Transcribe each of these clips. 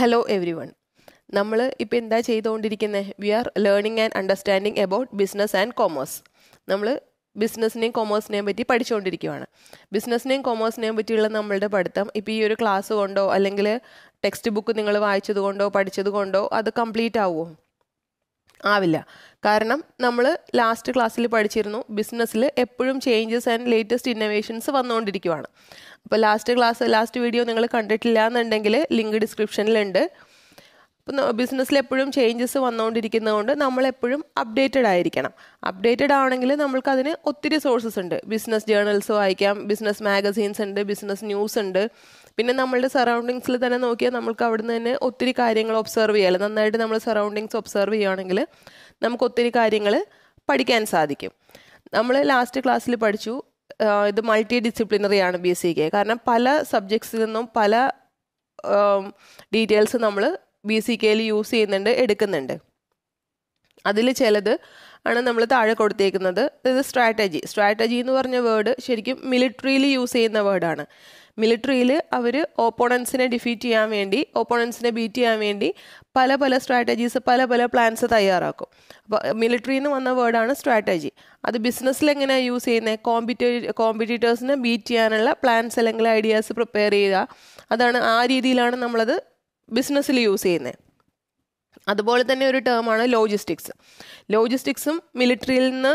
Hello every one നമ്മൾ ഇപ്പം എന്താ ചെയ്തുകൊണ്ടിരിക്കുന്നത് we are learning and understanding about business and commerce നമ്മൾ ബിസിനസ്സിനെയും കോമേഴ്സിനെയും പറ്റി പഠിച്ചുകൊണ്ടിരിക്കുകയാണ് ബിസിനസ്സിനെയും കോമേഴ്സിനെയും പറ്റിയുള്ള നമ്മളുടെ പഠിത്തം ഇപ്പോൾ ഈ ഒരു ക്ലാസ് കൊണ്ടോ അല്ലെങ്കിൽ ടെക്സ്റ്റ് ബുക്ക് നിങ്ങൾ വായിച്ചത് കൊണ്ടോ പഠിച്ചത് കൊണ്ടോ അത് കംപ്ലീറ്റ് ആവുമോ ആവില്ല കാരണം നമ്മൾ ലാസ്റ്റ് ക്ലാസ്സിൽ പഠിച്ചിരുന്നു ബിസിനസ്സിൽ എപ്പോഴും ചേഞ്ചസ് ആൻഡ് ലേറ്റസ്റ്റ് ഇന്നോവേഷൻസ് വന്നുകൊണ്ടിരിക്കുവാണ് അപ്പോൾ ലാസ്റ്റ് ക്ലാസ് ലാസ്റ്റ് വീഡിയോ നിങ്ങൾ കണ്ടിട്ടില്ല എന്നുണ്ടെങ്കിൽ ലിങ്ക് ഡിസ്ക്രിപ്ഷനിലുണ്ട് ബിസിനസ്സിൽ എപ്പോഴും ചേഞ്ചസ് വന്നുകൊണ്ടിരിക്കുന്നതുകൊണ്ട് നമ്മൾ എപ്പോഴും അപ്ഡേറ്റഡ് ആയിരിക്കണം അപ്ഡേറ്റഡ് ആവണമെങ്കിൽ നമ്മൾക്കതിന് ഒത്തിരി സോഴ്സസ് ഉണ്ട് ബിസിനസ് ജേണൽസ് വായിക്കാം ബിസിനസ് മാഗസീൻസ് ഉണ്ട് ബിസിനസ് ന്യൂസ് ഉണ്ട് പിന്നെ നമ്മളുടെ സറൗണ്ടിങ്സിൽ തന്നെ നോക്കിയാൽ നമുക്ക് അവിടുന്ന് തന്നെ ഒത്തിരി കാര്യങ്ങൾ ഒബ്സർവ് ചെയ്യാമല്ലോ നന്നായിട്ട് നമ്മൾ സറൗണ്ടിങ്സ് ഒബ്സർവ് ചെയ്യുകയാണെങ്കിൽ നമുക്ക് ഒത്തിരി കാര്യങ്ങൾ പഠിക്കാൻ സാധിക്കും നമ്മൾ ലാസ്റ്റ് ക്ലാസ്സിൽ പഠിച്ചു ഇത് മൾട്ടി ഡിസിപ്ലിനറി ആണ് ബി എസ് സിക്ക് കാരണം പല സബ്ജക്ട്സിൽ നിന്നും പല ഡീറ്റെയിൽസ് നമ്മൾ ബി എസ് സി കെയിൽ യൂസ് ചെയ്യുന്നുണ്ട് എടുക്കുന്നുണ്ട് അതിൽ ചിലത് ആണ് നമ്മൾ താഴെ കൊടുത്തേക്കുന്നത് ഇത് സ്ട്രാറ്റജി സ്ട്രാറ്റജി എന്ന് പറഞ്ഞ വേർഡ് ശരിക്കും മിലിറ്ററിയിൽ യൂസ് ചെയ്യുന്ന വേർഡാണ് മിലിറ്ററിയിൽ അവർ ഓപ്പോണൻസിനെ ഡിഫീറ്റ് ചെയ്യാൻ വേണ്ടി ഓപ്പോണൻസിനെ ബീറ്റ് ചെയ്യാൻ വേണ്ടി പല പല സ്ട്രാറ്റജീസ് പല പല പ്ലാൻസ് തയ്യാറാക്കും അപ്പോൾ മിലിറ്ററി എന്ന് വന്ന വേർഡാണ് സ്ട്രാറ്റജി അത് ബിസിനസ്സിൽ എങ്ങനെയാണ് യൂസ് ചെയ്യുന്നത് കോമ്പിറ്റേ കോമ്പറ്റീറ്റേഴ്സിനെ ബീറ്റ് ചെയ്യാനുള്ള പ്ലാൻസ് അല്ലെങ്കിൽ ഐഡിയാസ് പ്രിപ്പയർ ചെയ്യുക അതാണ് ആ രീതിയിലാണ് നമ്മളത് ബിസിനസ്സിൽ യൂസ് ചെയ്യുന്നത് അതുപോലെ തന്നെ ഒരു ടേമാണ് ലോജിസ്റ്റിക്സ് ലോജിസ്റ്റിക്സും മിലിറ്ററിയിൽ നിന്ന്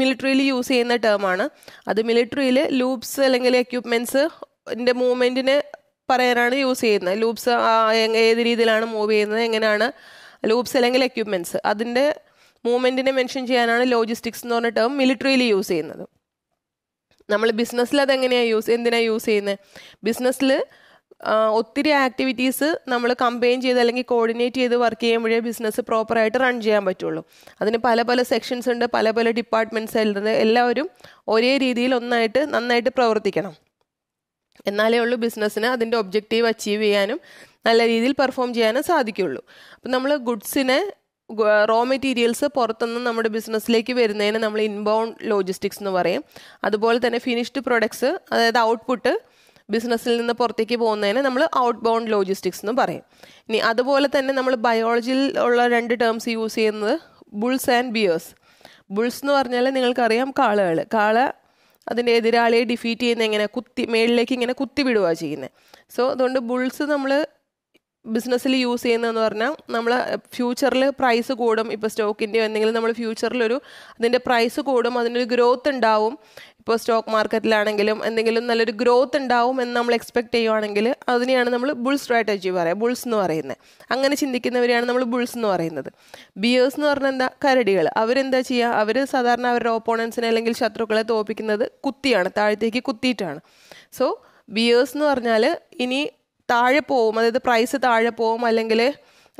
മിലിറ്ററിയിൽ യൂസ് ചെയ്യുന്ന ടേമാണ് അത് മിലിറ്ററിയിൽ ലൂപ്സ് അല്ലെങ്കിൽ എക്യുപ്മെൻറ്റ്സ് എൻ്റെ മൂവ്മെൻറ്റിന് പറയാനാണ് യൂസ് ചെയ്യുന്നത് ലൂപ്സ് ഏത് രീതിയിലാണ് മൂവ് ചെയ്യുന്നത് എങ്ങനെയാണ് ലൂപ്സ് അല്ലെങ്കിൽ എക്യുപ്മെൻറ്റ്സ് അതിൻ്റെ മൂവ്മെൻറ്റിനെ മെൻഷൻ ചെയ്യാനാണ് ലോജിസ്റ്റിക്സ് എന്ന് പറഞ്ഞ ടേം മിലിറ്ററിയിൽ യൂസ് ചെയ്യുന്നത് നമ്മൾ ബിസിനസ്സിൽ അതെങ്ങനെയാണ് യൂസ് എന്തിനാണ് യൂസ് ചെയ്യുന്നത് ബിസിനസ്സിൽ ഒത്തിരി ആക്ടിവിറ്റീസ് നമ്മൾ കമ്പൈൻ ചെയ്ത് അല്ലെങ്കിൽ കോർഡിനേറ്റ് ചെയ്ത് വർക്ക് ചെയ്യുമ്പോഴേ ബിസിനസ് പ്രോപ്പറായിട്ട് റൺ ചെയ്യാൻ പറ്റുള്ളൂ അതിന് പല പല സെക്ഷൻസ് ഉണ്ട് പല പല ഡിപ്പാർട്ട്മെൻറ്റ്സ് എല്ലാവരും ഒരേ രീതിയിൽ ഒന്നായിട്ട് നന്നായിട്ട് പ്രവർത്തിക്കണം എന്നാലേ ഉള്ളൂ ബിസിനസ്സിന് അതിൻ്റെ ഒബ്ജക്റ്റീവ് അച്ചീവ് ചെയ്യാനും നല്ല രീതിയിൽ പെർഫോം ചെയ്യാനും സാധിക്കുള്ളൂ അപ്പം നമ്മൾ ഗുഡ്സിനെ റോ മെറ്റീരിയൽസ് പുറത്തുനിന്ന് നമ്മുടെ ബിസിനസ്സിലേക്ക് വരുന്നതിന് നമ്മൾ ഇൻബൗണ്ട് ലോജിസ്റ്റിക്സ് എന്ന് പറയും അതുപോലെ തന്നെ ഫിനിഷ്ഡ് പ്രൊഡക്ട്സ് അതായത് ഔട്ട്പുട്ട് ബിസിനസ്സിൽ നിന്ന് പുറത്തേക്ക് പോകുന്നതിന് നമ്മൾ ഔട്ട് ബൗണ്ട് ലോജിസ്റ്റിക്സ് എന്ന് പറയും ഇനി അതുപോലെ തന്നെ നമ്മൾ ബയോളജിയിൽ ഉള്ള രണ്ട് ടേംസ് യൂസ് ചെയ്യുന്നത് ബുൾസ് ആൻഡ് ബിയേഴ്സ് ബുൾസ് എന്ന് പറഞ്ഞാൽ നിങ്ങൾക്കറിയാം കാളകൾ കാള അതിൻ്റെ എതിരാളിയെ ഡിഫീറ്റ് ചെയ്യുന്ന എങ്ങനെ കുത്തി മേളിലേക്ക് ഇങ്ങനെ കുത്തി വിടുക ചെയ്യുന്നത് സോ അതുകൊണ്ട് ബുൾസ് നമ്മൾ ബിസിനസ്സിൽ യൂസ് ചെയ്യുന്നതെന്ന് പറഞ്ഞാൽ നമ്മൾ ഫ്യൂച്ചറിൽ പ്രൈസ് കൂടും ഇപ്പോൾ സ്റ്റോക്കിൻ്റെയോ എന്തെങ്കിലും നമ്മൾ ഫ്യൂച്ചറിലൊരു അതിൻ്റെ പ്രൈസ് കൂടും അതിനൊരു ഗ്രോത്ത് ഉണ്ടാവും ഇപ്പോൾ സ്റ്റോക്ക് മാർക്കറ്റിലാണെങ്കിലും എന്തെങ്കിലും നല്ലൊരു ഗ്രോത്ത് ഉണ്ടാവും എന്ന് നമ്മൾ എക്സ്പെക്ട് ചെയ്യുവാണെങ്കിൽ അതിനെയാണ് നമ്മൾ ബുൾ സ്ട്രാറ്റജി പറയുക ബുൾസ് എന്ന് പറയുന്നത് അങ്ങനെ ചിന്തിക്കുന്നവരെയാണ് നമ്മൾ ബുൾസ് എന്ന് പറയുന്നത് ബിയേഴ്സ് എന്ന് പറഞ്ഞാൽ എന്താ കരടികൾ അവരെന്താ ചെയ്യുക അവർ സാധാരണ അവരുടെ ഓപ്പോണൻസിനെ അല്ലെങ്കിൽ ശത്രുക്കളെ തോപ്പിക്കുന്നത് കുത്തിയാണ് താഴത്തേക്ക് കുത്തിയിട്ടാണ് സോ ബിയേഴ്സ് എന്ന് പറഞ്ഞാൽ ഇനി താഴെ പോവും അതായത് പ്രൈസ് താഴെ പോവും അല്ലെങ്കിൽ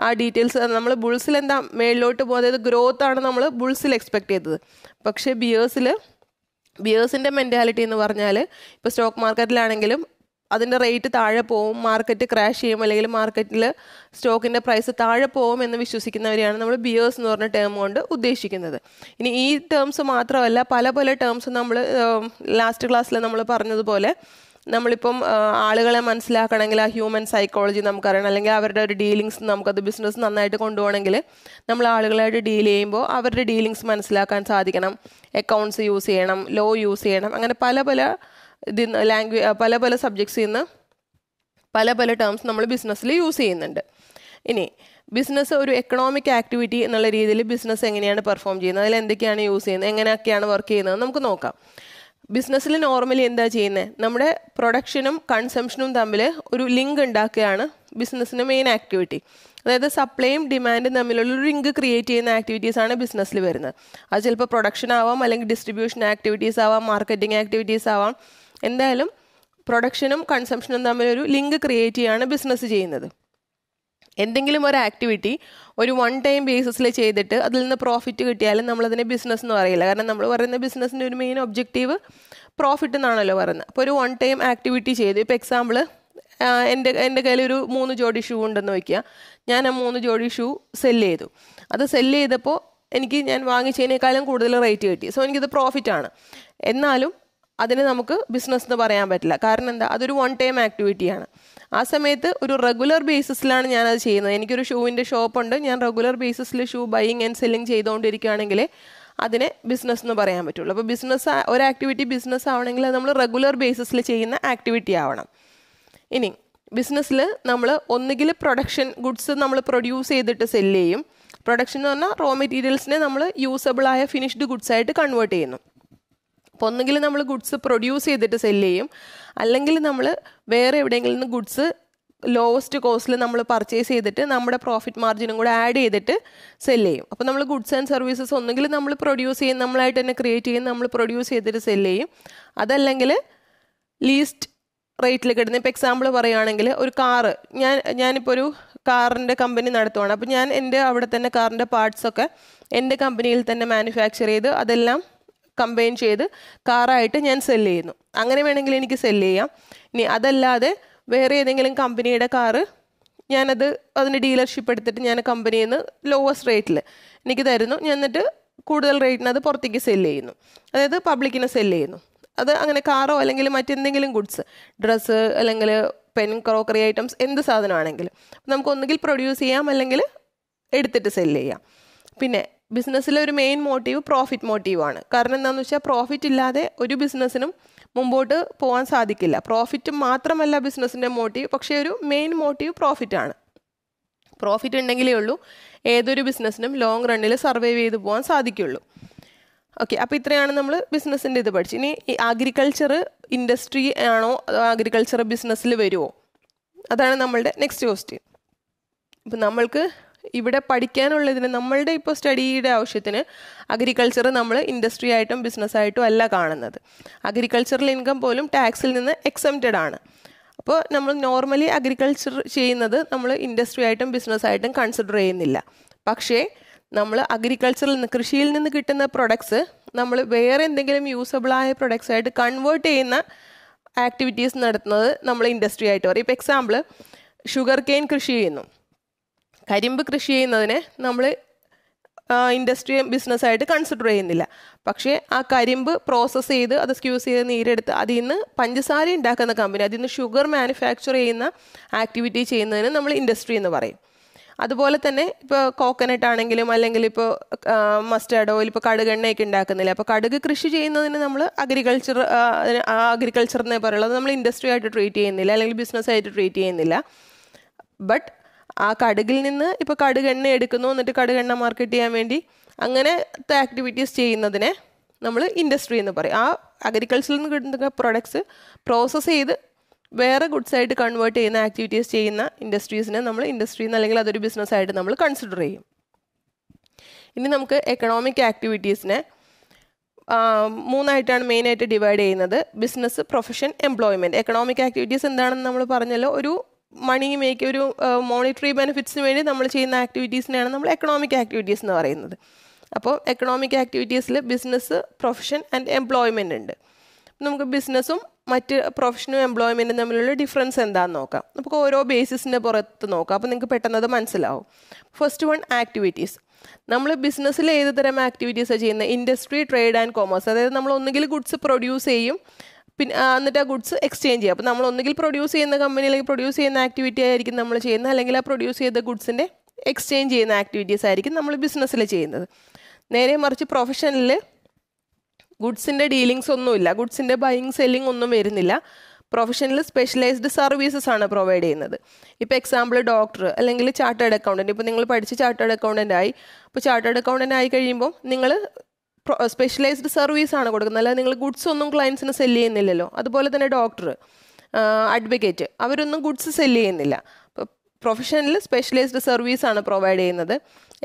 ആ ഡീറ്റെയിൽസ് നമ്മൾ ബുൾസിൽ എന്താ മേളിലോട്ട് പോകും അതായത് ഗ്രോത്താണ് നമ്മൾ ബുൾസിൽ എക്സ്പെക്ട് ചെയ്തത് പക്ഷേ ബിയേഴ്സിൽ ബിയേഴ്സിൻ്റെ മെൻറ്റാലിറ്റി എന്ന് പറഞ്ഞാൽ ഇപ്പോൾ സ്റ്റോക്ക് മാർക്കറ്റിലാണെങ്കിലും അതിൻ്റെ റേറ്റ് താഴെ പോവും മാർക്കറ്റ് ക്രാഷ് ചെയ്യും അല്ലെങ്കിൽ മാർക്കറ്റിൽ സ്റ്റോക്കിൻ്റെ പ്രൈസ് താഴെ പോവും എന്ന് വിശ്വസിക്കുന്നവരെയാണ് നമ്മൾ ബിയേഴ്സ് എന്ന് പറഞ്ഞ ടേം കൊണ്ട് ഉദ്ദേശിക്കുന്നത് ഇനി ഈ ടേംസ് മാത്രമല്ല പല പല ടേംസ് നമ്മൾ ലാസ്റ്റ് ക്ലാസ്സിൽ നമ്മൾ പറഞ്ഞതുപോലെ നമ്മളിപ്പം ആളുകളെ മനസ്സിലാക്കണമെങ്കിൽ ആ ഹ്യൂമൻ സൈക്കോളജി നമുക്കറിയണം അല്ലെങ്കിൽ അവരുടെ ഒരു ഡീലിങ്സ് നമുക്കത് ബിസിനസ് നന്നായിട്ട് കൊണ്ടുപോകണമെങ്കിൽ നമ്മൾ ആളുകളായിട്ട് ഡീൽ ചെയ്യുമ്പോൾ അവരുടെ ഡീലിങ്സ് മനസ്സിലാക്കാൻ സാധിക്കണം അക്കൗണ്ട്സ് യൂസ് ചെയ്യണം ലോ യൂസ് ചെയ്യണം അങ്ങനെ പല പല ഇതിൽ ലാംഗ്വേജ് പല പല സബ്ജക്ട്സിൽ നിന്ന് പല പല ടേംസ് നമ്മൾ ബിസിനസ്സിൽ യൂസ് ചെയ്യുന്നുണ്ട് ഇനി ബിസിനസ് ഒരു എക്കണോമിക് ആക്ടിവിറ്റി എന്നുള്ള രീതിയിൽ ബിസിനസ് എങ്ങനെയാണ് പെർഫോം ചെയ്യുന്നത് അതിൽ എന്തൊക്കെയാണ് യൂസ് ചെയ്യുന്നത് എങ്ങനെയൊക്കെയാണ് വർക്ക് ചെയ്യുന്നത് നമുക്ക് നോക്കാം ബിസിനസ്സിൽ നോർമലി എന്താ ചെയ്യുന്നത് നമ്മുടെ പ്രൊഡക്ഷനും കൺസംഷനും തമ്മിൽ ഒരു ലിങ്ക് ഉണ്ടാക്കുകയാണ് ബിസിനസ്സിൻ്റെ മെയിൻ ആക്ടിവിറ്റി അതായത് സപ്ലൈയും ഡിമാൻഡും തമ്മിലുള്ള ഒരു ലിങ്ക് ക്രിയേറ്റ് ചെയ്യുന്ന ആക്ടിവിറ്റീസാണ് ബിസിനസ്സിൽ വരുന്നത് അത് ചിലപ്പോൾ പ്രൊഡക്ഷൻ ആവാം അല്ലെങ്കിൽ ഡിസ്ട്രിബ്യൂഷൻ ആക്ടിവിറ്റീസ് ആവാം മാർക്കറ്റിംഗ് ആക്ടിവിറ്റീസ് ആവാം എന്തായാലും പ്രൊഡക്ഷനും കൺസംഷനും തമ്മിലൊരു ലിങ്ക് ക്രിയേറ്റ് ചെയ്യാണ് ബിസിനസ് ചെയ്യുന്നത് എന്തെങ്കിലും ഒരു ആക്ടിവിറ്റി ഒരു വൺ ടൈം ബേസിസിൽ ചെയ്തിട്ട് അതിൽ നിന്ന് പ്രോഫിറ്റ് കിട്ടിയാലും നമ്മളതിനെ ബിസിനസ് എന്ന് പറയില്ല കാരണം നമ്മൾ പറയുന്ന ബിസിനസ്സിൻ്റെ ഒരു മെയിൻ ഒബ്ജക്റ്റീവ് പ്രോഫിറ്റ് എന്നാണല്ലോ പറയുന്നത് അപ്പോൾ ഒരു വൺ ടൈം ആക്ടിവിറ്റി ചെയ്ത് ഇപ്പോൾ എക്സാമ്പിൾ എൻ്റെ എൻ്റെ കയ്യിൽ ഒരു മൂന്ന് ജോഡി ഷൂ ഉണ്ടെന്ന് വയ്ക്കുക ഞാൻ ആ മൂന്ന് ജോഡി ഷൂ സെല്ല് ചെയ്തു അത് സെല്ല് ചെയ്തപ്പോൾ എനിക്ക് ഞാൻ വാങ്ങിച്ചതിനേക്കാളും കൂടുതൽ റേറ്റ് കിട്ടി സോ എനിക്കിത് പ്രോഫിറ്റ് ആണ് എന്നാലും അതിന് നമുക്ക് ബിസിനസ് എന്ന് പറയാൻ പറ്റില്ല കാരണം എന്താ അതൊരു വൺ ടൈം ആക്ടിവിറ്റിയാണ് ആ സമയത്ത് ഒരു റെഗുലർ ബേസിസിലാണ് ഞാനത് ചെയ്യുന്നത് എനിക്കൊരു ഷൂവിൻ്റെ ഷോപ്പുണ്ട് ഞാൻ റെഗുലർ ബേസിസിൽ ഷൂ ബൈയിങ് ആൻഡ് സെല്ലിങ് ചെയ്തുകൊണ്ടിരിക്കുകയാണെങ്കിൽ അതിനെ ബിസിനസ് എന്ന് പറയാൻ പറ്റുള്ളൂ അപ്പോൾ ബിസിനസ് ഒരു ആക്ടിവിറ്റി ബിസിനസ് ആവണമെങ്കിൽ നമ്മൾ റെഗുലർ ബേസിസിൽ ചെയ്യുന്ന ആക്ടിവിറ്റി ആവണം ഇനി ബിസിനസ്സിൽ നമ്മൾ ഒന്നുകിൽ പ്രൊഡക്ഷൻ ഗുഡ്സ് നമ്മൾ പ്രൊഡ്യൂസ് ചെയ്തിട്ട് സെല്ല് ചെയ്യും പ്രൊഡക്ഷൻ എന്ന് പറഞ്ഞാൽ റോ മെറ്റീരിയൽസിനെ നമ്മൾ യൂസബിളായ ഫിനിഷ്ഡ് ഗുഡ്സ് ആയിട്ട് കൺവേർട്ട് ചെയ്യുന്നു അപ്പോൾ ഒന്നുകിൽ നമ്മൾ ഗുഡ്സ് പ്രൊഡ്യൂസ് ചെയ്തിട്ട് സെല്ല് ചെയ്യും അല്ലെങ്കിൽ നമ്മൾ വേറെ എവിടെയെങ്കിലും ഗുഡ്സ് ലോവസ്റ്റ് കോസ്റ്റിൽ നമ്മൾ പർച്ചേസ് ചെയ്തിട്ട് നമ്മുടെ പ്രോഫിറ്റ് മാർജിനും കൂടെ ആഡ് ചെയ്തിട്ട് സെല്ല് ചെയ്യും അപ്പോൾ നമ്മൾ ഗുഡ്സ് ആൻഡ് സർവീസസ് ഒന്നുകിൽ നമ്മൾ പ്രൊഡ്യൂസ് ചെയ്യും നമ്മളായിട്ട് തന്നെ ക്രിയേറ്റ് ചെയ്യും നമ്മൾ പ്രൊഡ്യൂസ് ചെയ്തിട്ട് സെല്ല് ചെയ്യും അതല്ലെങ്കിൽ ലീസ്റ്റ് റേറ്റിൽ കിട്ടുന്ന ഇപ്പോൾ എക്സാമ്പിൾ പറയുകയാണെങ്കിൽ ഒരു കാറ് ഞാൻ ഞാനിപ്പോൾ ഒരു കാറിൻ്റെ കമ്പനി നടത്തുവാണ് അപ്പോൾ ഞാൻ എൻ്റെ അവിടെ തന്നെ കാറിൻ്റെ പാർട്സൊക്കെ എൻ്റെ കമ്പനിയിൽ തന്നെ മാനുഫാക്ചർ ചെയ്ത് അതെല്ലാം കമ്പൈൻ ചെയ്ത് കാറായിട്ട് ഞാൻ സെല്ല് ചെയ്യുന്നു അങ്ങനെ വേണമെങ്കിൽ എനിക്ക് സെല്ല് ചെയ്യാം ഇനി അതല്ലാതെ വേറെ ഏതെങ്കിലും കമ്പനിയുടെ കാറ് ഞാനത് അതിന് ഡീലർഷിപ്പ് എടുത്തിട്ട് ഞാൻ കമ്പനിയിൽ നിന്ന് ലോവസ്റ്റ് റേറ്റിൽ എനിക്ക് തരുന്നു ഞാൻ എന്നിട്ട് കൂടുതൽ റേറ്റിന് അത് പുറത്തേക്ക് സെല്ല് ചെയ്യുന്നു അതായത് പബ്ലിക്കിനെ സെല്ല് ചെയ്യുന്നു അത് അങ്ങനെ കാറോ അല്ലെങ്കിൽ മറ്റെന്തെങ്കിലും ഗുഡ്സ് ഡ്രസ്സ് അല്ലെങ്കിൽ പെൻ ക്രോക്കറി ഐറ്റംസ് എന്ത് സാധനമാണെങ്കിലും നമുക്ക് ഒന്നുകിൽ പ്രൊഡ്യൂസ് ചെയ്യാം അല്ലെങ്കിൽ എടുത്തിട്ട് സെല്ല് ചെയ്യാം പിന്നെ ബിസിനസ്സിലെ ഒരു മെയിൻ മോട്ടീവ് പ്രോഫിറ്റ് മോട്ടീവാണ് കാരണം എന്താണെന്ന് വെച്ചാൽ പ്രോഫിറ്റ് ഇല്ലാതെ ഒരു ബിസിനസ്സിനും മുമ്പോട്ട് പോകാൻ സാധിക്കില്ല പ്രോഫിറ്റ് മാത്രമല്ല ബിസിനസ്സിൻ്റെ മോട്ടീവ് പക്ഷേ ഒരു മെയിൻ മോട്ടീവ് പ്രോഫിറ്റാണ് പ്രോഫിറ്റ് ഉണ്ടെങ്കിലേ ഉള്ളൂ ഏതൊരു ബിസിനസ്സിനും ലോങ് റണ്ണിൽ സർവൈവ് ചെയ്ത് പോകാൻ സാധിക്കുള്ളൂ ഓക്കെ അപ്പോൾ ഇത്രയാണ് നമ്മൾ ബിസിനസ്സിൻ്റെ ഇത് പഠിച്ചു ഇനി ഈ അഗ്രികൾച്ചർ ഇൻഡസ്ട്രി ആണോ അതോ അഗ്രികൾച്ചർ ബിസിനസ്സിൽ വരുമോ അതാണ് നമ്മളുടെ നെക്സ്റ്റ് ക്വസ്റ്റ്യൻ അപ്പം നമ്മൾക്ക് ഇവിടെ പഠിക്കാനുള്ളതിന് നമ്മളുടെ ഇപ്പോൾ സ്റ്റഡിയുടെ ആവശ്യത്തിന് അഗ്രികൾച്ചർ നമ്മൾ ഇൻഡസ്ട്രി ആയിട്ടും ബിസിനസ് ആയിട്ടും അല്ല കാണുന്നത് അഗ്രികൾച്ചറൽ ഇൻകം പോലും ടാക്സിൽ നിന്ന് എക്സംറ്റഡ് ആണ് അപ്പോൾ നമ്മൾ നോർമലി അഗ്രികൾച്ചർ ചെയ്യുന്നത് നമ്മൾ ഇൻഡസ്ട്രി ആയിട്ടും ബിസിനസ് ആയിട്ടും കൺസിഡർ ചെയ്യുന്നില്ല പക്ഷേ നമ്മൾ അഗ്രികൾച്ചറിൽ നിന്ന് കൃഷിയിൽ നിന്ന് കിട്ടുന്ന പ്രൊഡക്ട്സ് നമ്മൾ വേറെ എന്തെങ്കിലും യൂസബിളായ പ്രൊഡക്ട്സ് ആയിട്ട് കൺവേർട്ട് ചെയ്യുന്ന ആക്ടിവിറ്റീസ് നടത്തുന്നത് നമ്മൾ ഇൻഡസ്ട്രി ആയിട്ട് പറയും ഇപ്പോൾ എക്സാമ്പിൾ ഷുഗർ കെയിൻ കൃഷി ചെയ്യുന്നു കരിമ്പ് കൃഷി ചെയ്യുന്നതിനെ നമ്മൾ ഇൻഡസ്ട്രി ബിസിനസ്സായിട്ട് കൺസിഡർ ചെയ്യുന്നില്ല പക്ഷേ ആ കരിമ്പ് പ്രോസസ്സ് ചെയ്ത് അത് സ്ക്യൂസ് ചെയ്ത് നീരെടുത്ത് അതിൽ നിന്ന് പഞ്ചസാര ഉണ്ടാക്കുന്ന കമ്പനി അതിൽ നിന്ന് ഷുഗർ മാനുഫാക്ചർ ചെയ്യുന്ന ആക്ടിവിറ്റി ചെയ്യുന്നതിന് നമ്മൾ ഇൻഡസ്ട്രി എന്ന് പറയും അതുപോലെ തന്നെ ഇപ്പോൾ കോക്കനട്ട് ആണെങ്കിലും അല്ലെങ്കിൽ ഇപ്പോൾ മസ്റ്റാർഡ് ഓയിൽ ഇപ്പോൾ കടുക് എണ്ണയൊക്കെ ഉണ്ടാക്കുന്നില്ല അപ്പോൾ കടുക് കൃഷി ചെയ്യുന്നതിന് നമ്മൾ അഗ്രികൾച്ചർ അഗ്രികൾച്ചർ എന്നേ പറയുള്ളത് നമ്മൾ ഇൻഡസ്ട്രി ആയിട്ട് ട്രീറ്റ് ചെയ്യുന്നില്ല അല്ലെങ്കിൽ ബിസിനസ്സായിട്ട് ട്രീറ്റ് ചെയ്യുന്നില്ല ബട്ട് ആ കടുകിൽ നിന്ന് ഇപ്പം കടുകെണ്ണ എടുക്കുന്നു എന്നിട്ട് കടുകെണ്ണ മാർക്കറ്റ് ചെയ്യാൻ വേണ്ടി അങ്ങനത്തെ ആക്ടിവിറ്റീസ് ചെയ്യുന്നതിനെ നമ്മൾ ഇൻഡസ്ട്രി എന്ന് പറയും ആ അഗ്രികൾച്ചറിൽ നിന്ന് കിട്ടുന്ന പ്രൊഡക്ട്സ് പ്രോസസ്സ് ചെയ്ത് വേറെ ഗുഡ്സ് ആയിട്ട് കൺവേർട്ട് ചെയ്യുന്ന ആക്ടിവിറ്റീസ് ചെയ്യുന്ന ഇൻഡസ്ട്രീസിനെ നമ്മൾ ഇൻഡസ്ട്രി നിന്ന് അല്ലെങ്കിൽ അതൊരു ആയിട്ട് നമ്മൾ കൺസിഡർ ചെയ്യും ഇനി നമുക്ക് എക്കണോമിക് ആക്ടിവിറ്റീസിനെ മൂന്നായിട്ടാണ് മെയിനായിട്ട് ഡിവൈഡ് ചെയ്യുന്നത് business profession employment economic activities എന്താണെന്ന് നമ്മൾ പറഞ്ഞല്ലോ ഒരു മണി മേക്ക് ഒരു മോണിറ്ററി ബെനിഫിറ്റ്സിന് വേണ്ടി നമ്മൾ ചെയ്യുന്ന ആക്ടിവിറ്റീസിനെയാണ് നമ്മൾ എക്കണോമിക് ആക്ടിവിറ്റീസ് എന്ന് പറയുന്നത് അപ്പോൾ എക്കണോമിക് ആക്ടിവിറ്റീസിൽ ബിസിനസ് പ്രൊഫഷൻ ആൻഡ് എംപ്ലോയ്മെൻ്റ് ഉണ്ട് നമുക്ക് ബിസിനസ്സും മറ്റ് പ്രൊഫഷനും എംപ്ലോയ്മെൻറ്റും തമ്മിലുള്ള ഡിഫറൻസ് എന്താണെന്ന് നോക്കാം നമുക്ക് ഓരോ ബേസിസിൻ്റെ പുറത്ത് നോക്കാം അപ്പോൾ നിങ്ങൾക്ക് പെട്ടെന്ന് അത് മനസ്സിലാവും ഫസ്റ്റ് വൺ ആക്ടിവിറ്റീസ് നമ്മൾ ബിസിനസ്സിൽ ഏത് തരം ആക്ടിവിറ്റീസാണ് ചെയ്യുന്നത് ഇൻഡസ്ട്രി ട്രേഡ് ആൻഡ് കോമേഴ്സ് അതായത് നമ്മൾ ഒന്നുകിൽ ഗുഡ്സ് പ്രൊഡ്യൂസ് ചെയ്യും പിന്നെ എന്നിട്ട് ആ ഗുഡ്സ് എക്സ്ചേഞ്ച് ചെയ്യുക അപ്പോൾ നമ്മൾ ഒന്നുകിൽ പ്രൊഡ്യൂസ് ചെയ്യുന്ന കമ്പനി അല്ലെങ്കിൽ പ്രൊഡ്യൂസ് ചെയ്യുന്ന ആക്ടിവിറ്റി ആയിരിക്കും നമ്മൾ ചെയ്യുന്നത് അല്ലെങ്കിൽ ആ പ്രൊഡ്യൂസ് ചെയ്ത ഗുഡ്സിൻ്റെ എക്സ്ചേഞ്ച് ചെയ്യുന്ന ആക്ടിവിറ്റീസ് ആയിരിക്കും നമ്മൾ ബിസിനസ്സിൽ ചെയ്യുന്നത് നേരെ മറിച്ച് പ്രൊഫഷനിൽ ഗുഡ്സിൻ്റെ ഡീലിങ്സ് ഒന്നുമില്ല ഗുഡ്സിൻ്റെ ബൈയിങ് സെല്ലിംഗ് ഒന്നും വരുന്നില്ല പ്രൊഫഷണൽ സ്പെഷ്യലൈസ്ഡ് സർവീസസ് ആണ് പ്രൊവൈഡ് ചെയ്യുന്നത് ഇപ്പോൾ എക്സാമ്പിൾ ഡോക്ടർ അല്ലെങ്കിൽ ചാർട്ടേഡ് അക്കൗണ്ടൻറ്റ് ഇപ്പോൾ നിങ്ങൾ പഠിച്ച് ചാർട്ടേഡ് അക്കൗണ്ടൻ്റ് ആയി അപ്പോൾ ചാർട്ടേഡ് അക്കൗണ്ടൻ്റ് ആയി കഴിയുമ്പോൾ നിങ്ങൾ സ്പെഷ്യലൈസ്ഡ് സർവീസ് ആണ് കൊടുക്കുന്നത് അല്ലാതെ നിങ്ങൾ ഗുഡ്സ് ഒന്നും ക്ലയൻസിന് സെല്ല് ചെയ്യുന്നില്ലല്ലോ അതുപോലെ തന്നെ ഡോക്ടർ അഡ്വക്കേറ്റ് അവരൊന്നും ഗുഡ്സ് സെല്ല് ചെയ്യുന്നില്ല പ്രൊഫഷനിൽ സ്പെഷ്യലൈസ്ഡ് സർവീസ് ആണ് പ്രൊവൈഡ് ചെയ്യുന്നത്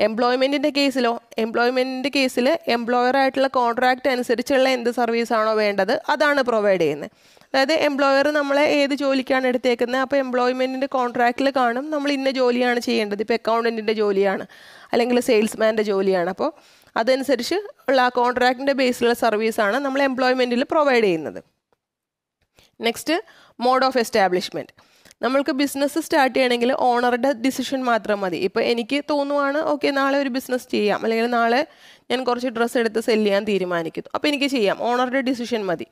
എംപ്ലോയ്മെൻറ്റിൻ്റെ കേസിലോ എംപ്ലോയ്മെൻറ്റിൻ്റെ കേസിൽ എംപ്ലോയറായിട്ടുള്ള കോൺട്രാക്റ്റ് അനുസരിച്ചുള്ള എന്ത് സർവീസാണോ വേണ്ടത് അതാണ് പ്രൊവൈഡ് ചെയ്യുന്നത് അതായത് എംപ്ലോയർ നമ്മളെ ഏത് ജോലിക്കാണ് എടുത്തേക്കുന്നത് അപ്പോൾ എംപ്ലോയ്മെൻറ്റിൻ്റെ കോൺട്രാക്റ്റിൽ കാണും നമ്മൾ ഇന്ന ജോലിയാണ് ചെയ്യേണ്ടത് ഇപ്പോൾ അക്കൗണ്ടൻറ്റിൻ്റെ ജോലിയാണ് അല്ലെങ്കിൽ സെയിൽസ്മാൻ്റെ ജോലിയാണ് അപ്പോൾ അതനുസരിച്ച് ഉള്ള ആ കോൺട്രാക്റ്റിൻ്റെ ബേസിലുള്ള സർവീസാണ് നമ്മൾ എംപ്ലോയ്മെൻറ്റിൽ പ്രൊവൈഡ് ചെയ്യുന്നത് നെക്സ്റ്റ് മോഡ് ഓഫ് എസ്റ്റാബ്ലിഷ്മെൻറ്റ് നമ്മൾക്ക് ബിസിനസ് സ്റ്റാർട്ട് ചെയ്യണമെങ്കിൽ ഓണറുടെ ഡിസിഷൻ മാത്രം മതി ഇപ്പോൾ എനിക്ക് തോന്നുവാണ് ഓക്കെ നാളെ ഒരു ബിസിനസ് ചെയ്യാം അല്ലെങ്കിൽ നാളെ ഞാൻ കുറച്ച് ഡ്രസ്സ് എടുത്ത് സെല് ചെയ്യാൻ തീരുമാനിക്കുന്നു അപ്പോൾ എനിക്ക് ചെയ്യാം ഓണറുടെ ഡിസിഷൻ മതി